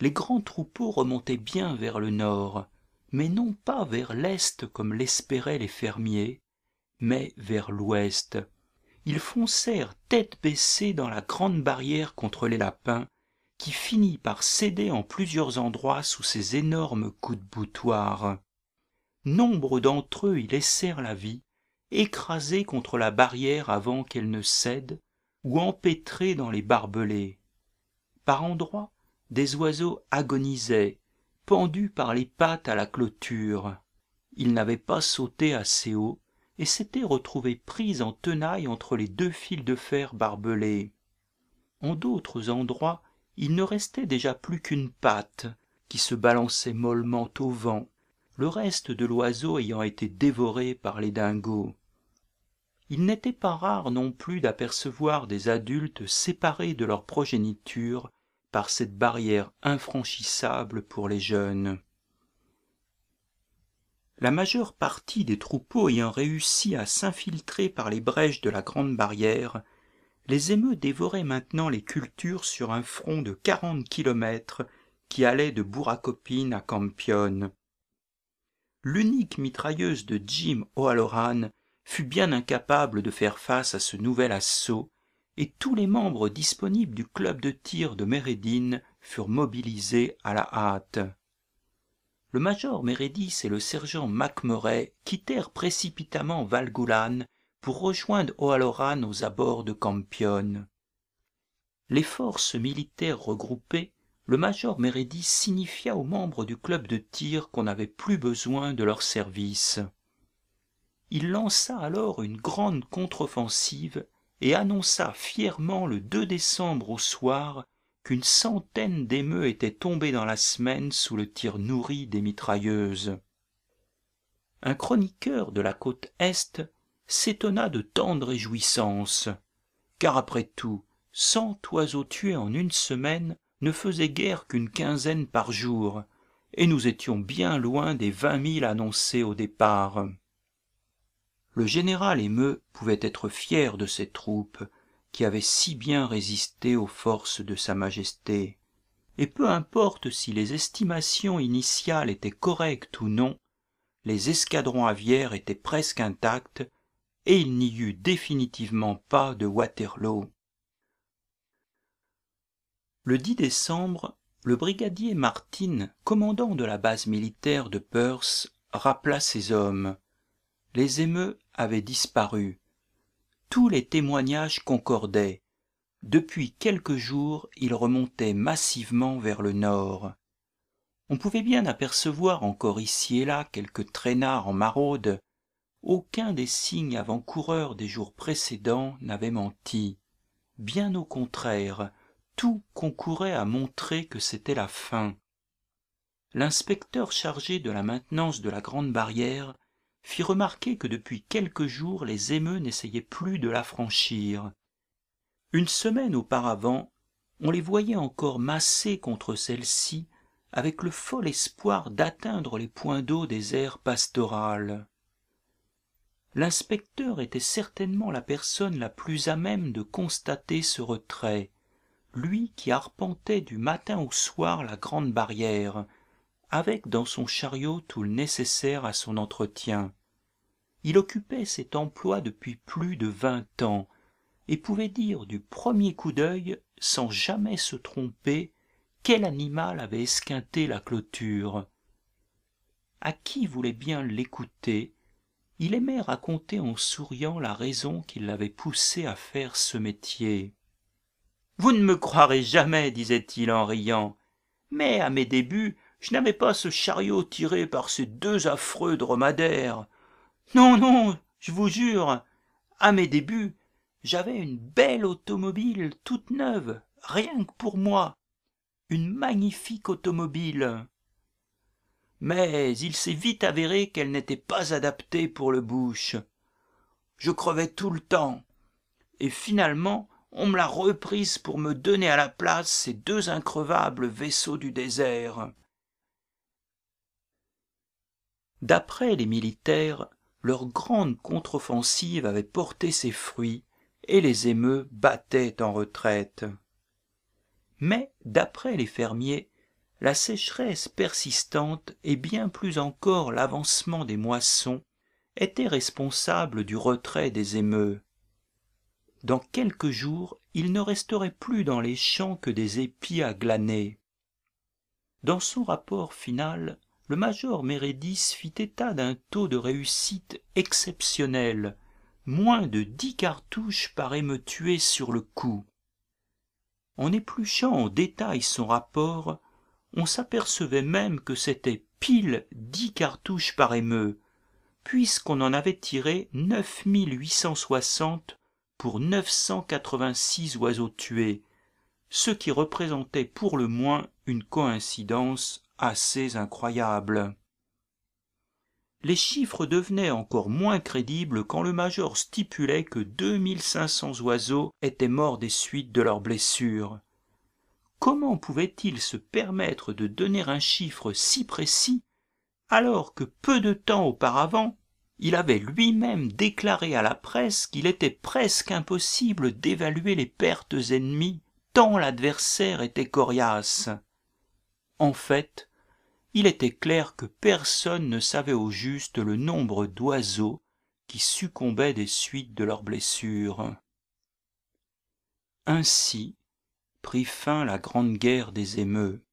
les grands troupeaux remontaient bien vers le nord mais non pas vers l'est comme l'espéraient les fermiers mais vers l'ouest ils foncèrent tête baissée dans la grande barrière contre les lapins qui finit par céder en plusieurs endroits sous ses énormes coups de boutoir nombre d'entre eux y laissèrent la vie écrasés contre la barrière avant qu'elle ne cède ou empêtrés dans les barbelés par endroits des oiseaux agonisaient pendus par les pattes à la clôture ils n'avaient pas sauté assez haut et s'étaient retrouvés pris en tenaille entre les deux fils de fer barbelés en d'autres endroits il ne restait déjà plus qu'une patte qui se balançait mollement au vent le reste de l'oiseau ayant été dévoré par les dingos il n'était pas rare non plus d'apercevoir des adultes séparés de leur progéniture par cette barrière infranchissable pour les jeunes la majeure partie des troupeaux ayant réussi à s'infiltrer par les brèches de la grande barrière les émeutes dévoraient maintenant les cultures sur un front de quarante kilomètres qui allait de Bouracopine à campione l'unique mitrailleuse de jim o'halloran fut bien incapable de faire face à ce nouvel assaut et tous les membres disponibles du club de tir de mérédine furent mobilisés à la hâte le major meredith et le sergent MacMurray quittèrent précipitamment pour rejoindre O'Halloran aux abords de Campione. les forces militaires regroupées le major meredy signifia aux membres du club de tir qu'on n'avait plus besoin de leurs services il lança alors une grande contre-offensive et annonça fièrement le décembre au soir qu'une centaine d'émeux étaient tombés dans la semaine sous le tir nourri des mitrailleuses un chroniqueur de la côte est s'étonna de tendre de réjouissances car après tout cent oiseaux tués en une semaine ne faisaient guère qu'une quinzaine par jour et nous étions bien loin des vingt mille annoncés au départ le général émeu pouvait être fier de ses troupes qui avaient si bien résisté aux forces de sa majesté et peu importe si les estimations initiales étaient correctes ou non les escadrons aviaires étaient presque intacts et il n'y eut définitivement pas de waterloo le décembre le brigadier martin commandant de la base militaire de perth rappela ses hommes les émeux avaient disparu tous les témoignages concordaient depuis quelques jours ils remontaient massivement vers le nord on pouvait bien apercevoir encore ici et là quelques traînards en maraude aucun des signes avant-coureurs des jours précédents n'avait menti bien au contraire tout concourait à montrer que c'était la fin l'inspecteur chargé de la maintenance de la grande barrière fit remarquer que depuis quelques jours les émeux n'essayaient plus de la franchir une semaine auparavant on les voyait encore massés contre celle-ci avec le fol espoir d'atteindre les points d'eau des aires pastorales l'inspecteur était certainement la personne la plus à même de constater ce retrait lui qui arpentait du matin au soir la grande barrière avec dans son chariot tout le nécessaire à son entretien il occupait cet emploi depuis plus de vingt ans et pouvait dire du premier coup d'œil sans jamais se tromper quel animal avait esquinté la clôture à qui voulait bien l'écouter il aimait raconter en souriant la raison qui l'avait poussé à faire ce métier vous ne me croirez jamais disait-il en riant mais à mes débuts je n'avais pas ce chariot tiré par ces deux affreux dromadaires non non je vous jure à mes débuts j'avais une belle automobile toute neuve rien que pour moi une magnifique automobile mais il s'est vite avéré qu'elle n'était pas adaptée pour le bouche. je crevais tout le temps et finalement on me l'a reprise pour me donner à la place ces deux increvables vaisseaux du désert d'après les militaires leur grande contre-offensive avait porté ses fruits et les émeux battaient en retraite mais d'après les fermiers la sécheresse persistante et bien plus encore l'avancement des moissons étaient responsables du retrait des émeutes. dans quelques jours il ne resterait plus dans les champs que des épis à glaner dans son rapport final le major Meredith fit état d'un taux de réussite exceptionnel moins de dix cartouches par tuer sur le coup en épluchant en détail son rapport on s'apercevait même que c'était pile dix cartouches par émeu puisqu'on en avait tiré neuf mille huit cent soixante pour neuf cent quatre-vingt-six oiseaux tués ce qui représentait pour le moins une coïncidence assez incroyable les chiffres devenaient encore moins crédibles quand le major stipulait que deux mille cinq cents oiseaux étaient morts des suites de leurs blessures comment pouvait-il se permettre de donner un chiffre si précis alors que peu de temps auparavant il avait lui-même déclaré à la presse qu'il était presque impossible d'évaluer les pertes ennemies tant l'adversaire était coriace en fait il était clair que personne ne savait au juste le nombre d'oiseaux qui succombaient des suites de leurs blessures ainsi prit fin la grande guerre des émeutes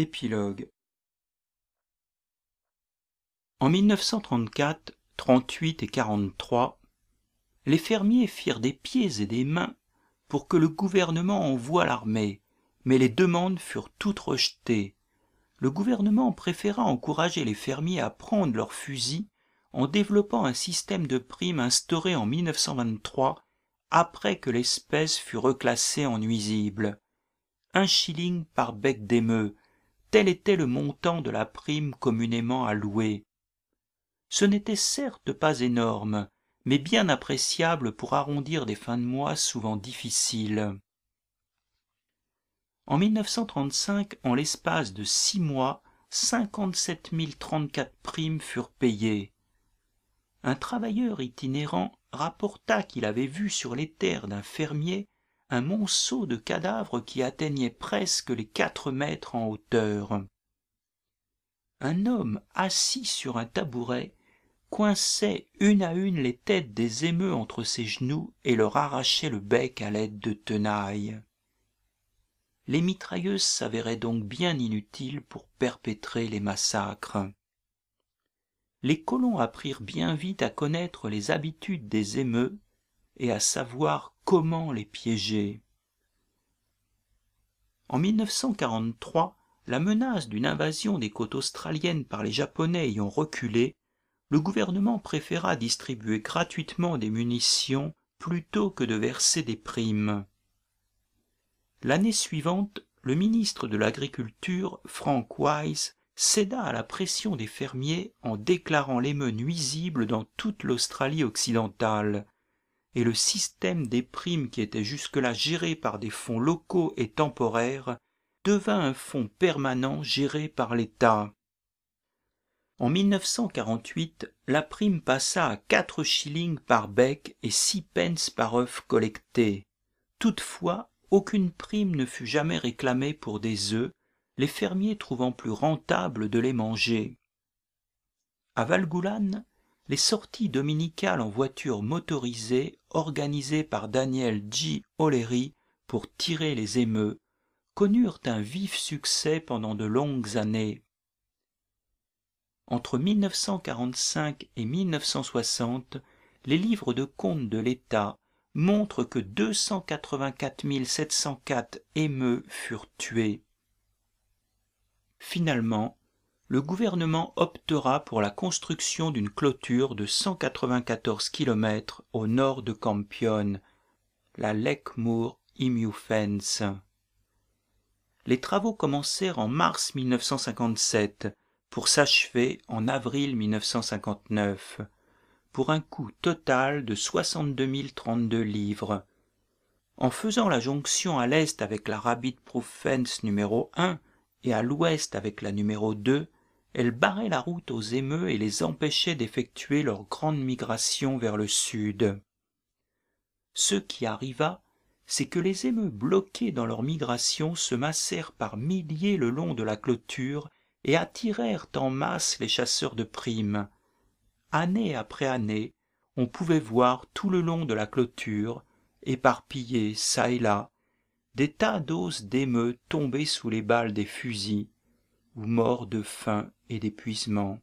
épilogue en et les fermiers firent des pieds et des mains pour que le gouvernement envoie l'armée mais les demandes furent toutes rejetées le gouvernement préféra encourager les fermiers à prendre leurs fusils en développant un système de primes instauré en après que l'espèce fut reclassée en nuisible un shilling par bec d'émeu tel était le montant de la prime communément allouée ce n'était certes pas énorme mais bien appréciable pour arrondir des fins de mois souvent difficiles en 1935, en l'espace de six mois primes furent payées un travailleur itinérant rapporta qu'il avait vu sur les terres d'un fermier un monceau de cadavres qui atteignait presque les quatre mètres en hauteur un homme assis sur un tabouret coinçait une à une les têtes des émeux entre ses genoux et leur arrachait le bec à l'aide de tenailles les mitrailleuses s'avéraient donc bien inutiles pour perpétrer les massacres les colons apprirent bien vite à connaître les habitudes des émeus et à savoir comment les piéger. En 1943, la menace d'une invasion des côtes australiennes par les Japonais ayant reculé, le gouvernement préféra distribuer gratuitement des munitions plutôt que de verser des primes. L'année suivante, le ministre de l'Agriculture, Frank Wise, céda à la pression des fermiers en déclarant les nuisible nuisibles dans toute l'Australie occidentale, et le système des primes qui était jusque-là géré par des fonds locaux et temporaires devint un fonds permanent géré par l'État. En la prime passa à quatre shillings par bec et six pence par œuf collecté. Toutefois, aucune prime ne fut jamais réclamée pour des œufs, les fermiers trouvant plus rentable de les manger. à les sorties dominicales en voiture motorisée organisées par daniel G. o'leary pour tirer les émeus connurent un vif succès pendant de longues années entre 1945 et 1960, les livres de comptes de l'état montrent que émeux furent tués finalement le gouvernement optera pour la construction d'une clôture de 194 km au nord de Campion, la Lekmoor Imufens. Les travaux commencèrent en mars 1957 pour s'achever en avril 1959, pour un coût total de 62 032 livres. En faisant la jonction à l'est avec la Rabbit Proof numéro 1 et à l'ouest avec la numéro 2, elle barrait la route aux émeus et les empêchait d'effectuer leur grande migration vers le sud ce qui arriva c'est que les émeus bloqués dans leur migration se massèrent par milliers le long de la clôture et attirèrent en masse les chasseurs de primes année après année on pouvait voir tout le long de la clôture éparpillés çà et là des tas d'os d'émeus tombés sous les balles des fusils ou morts de faim et d'épuisement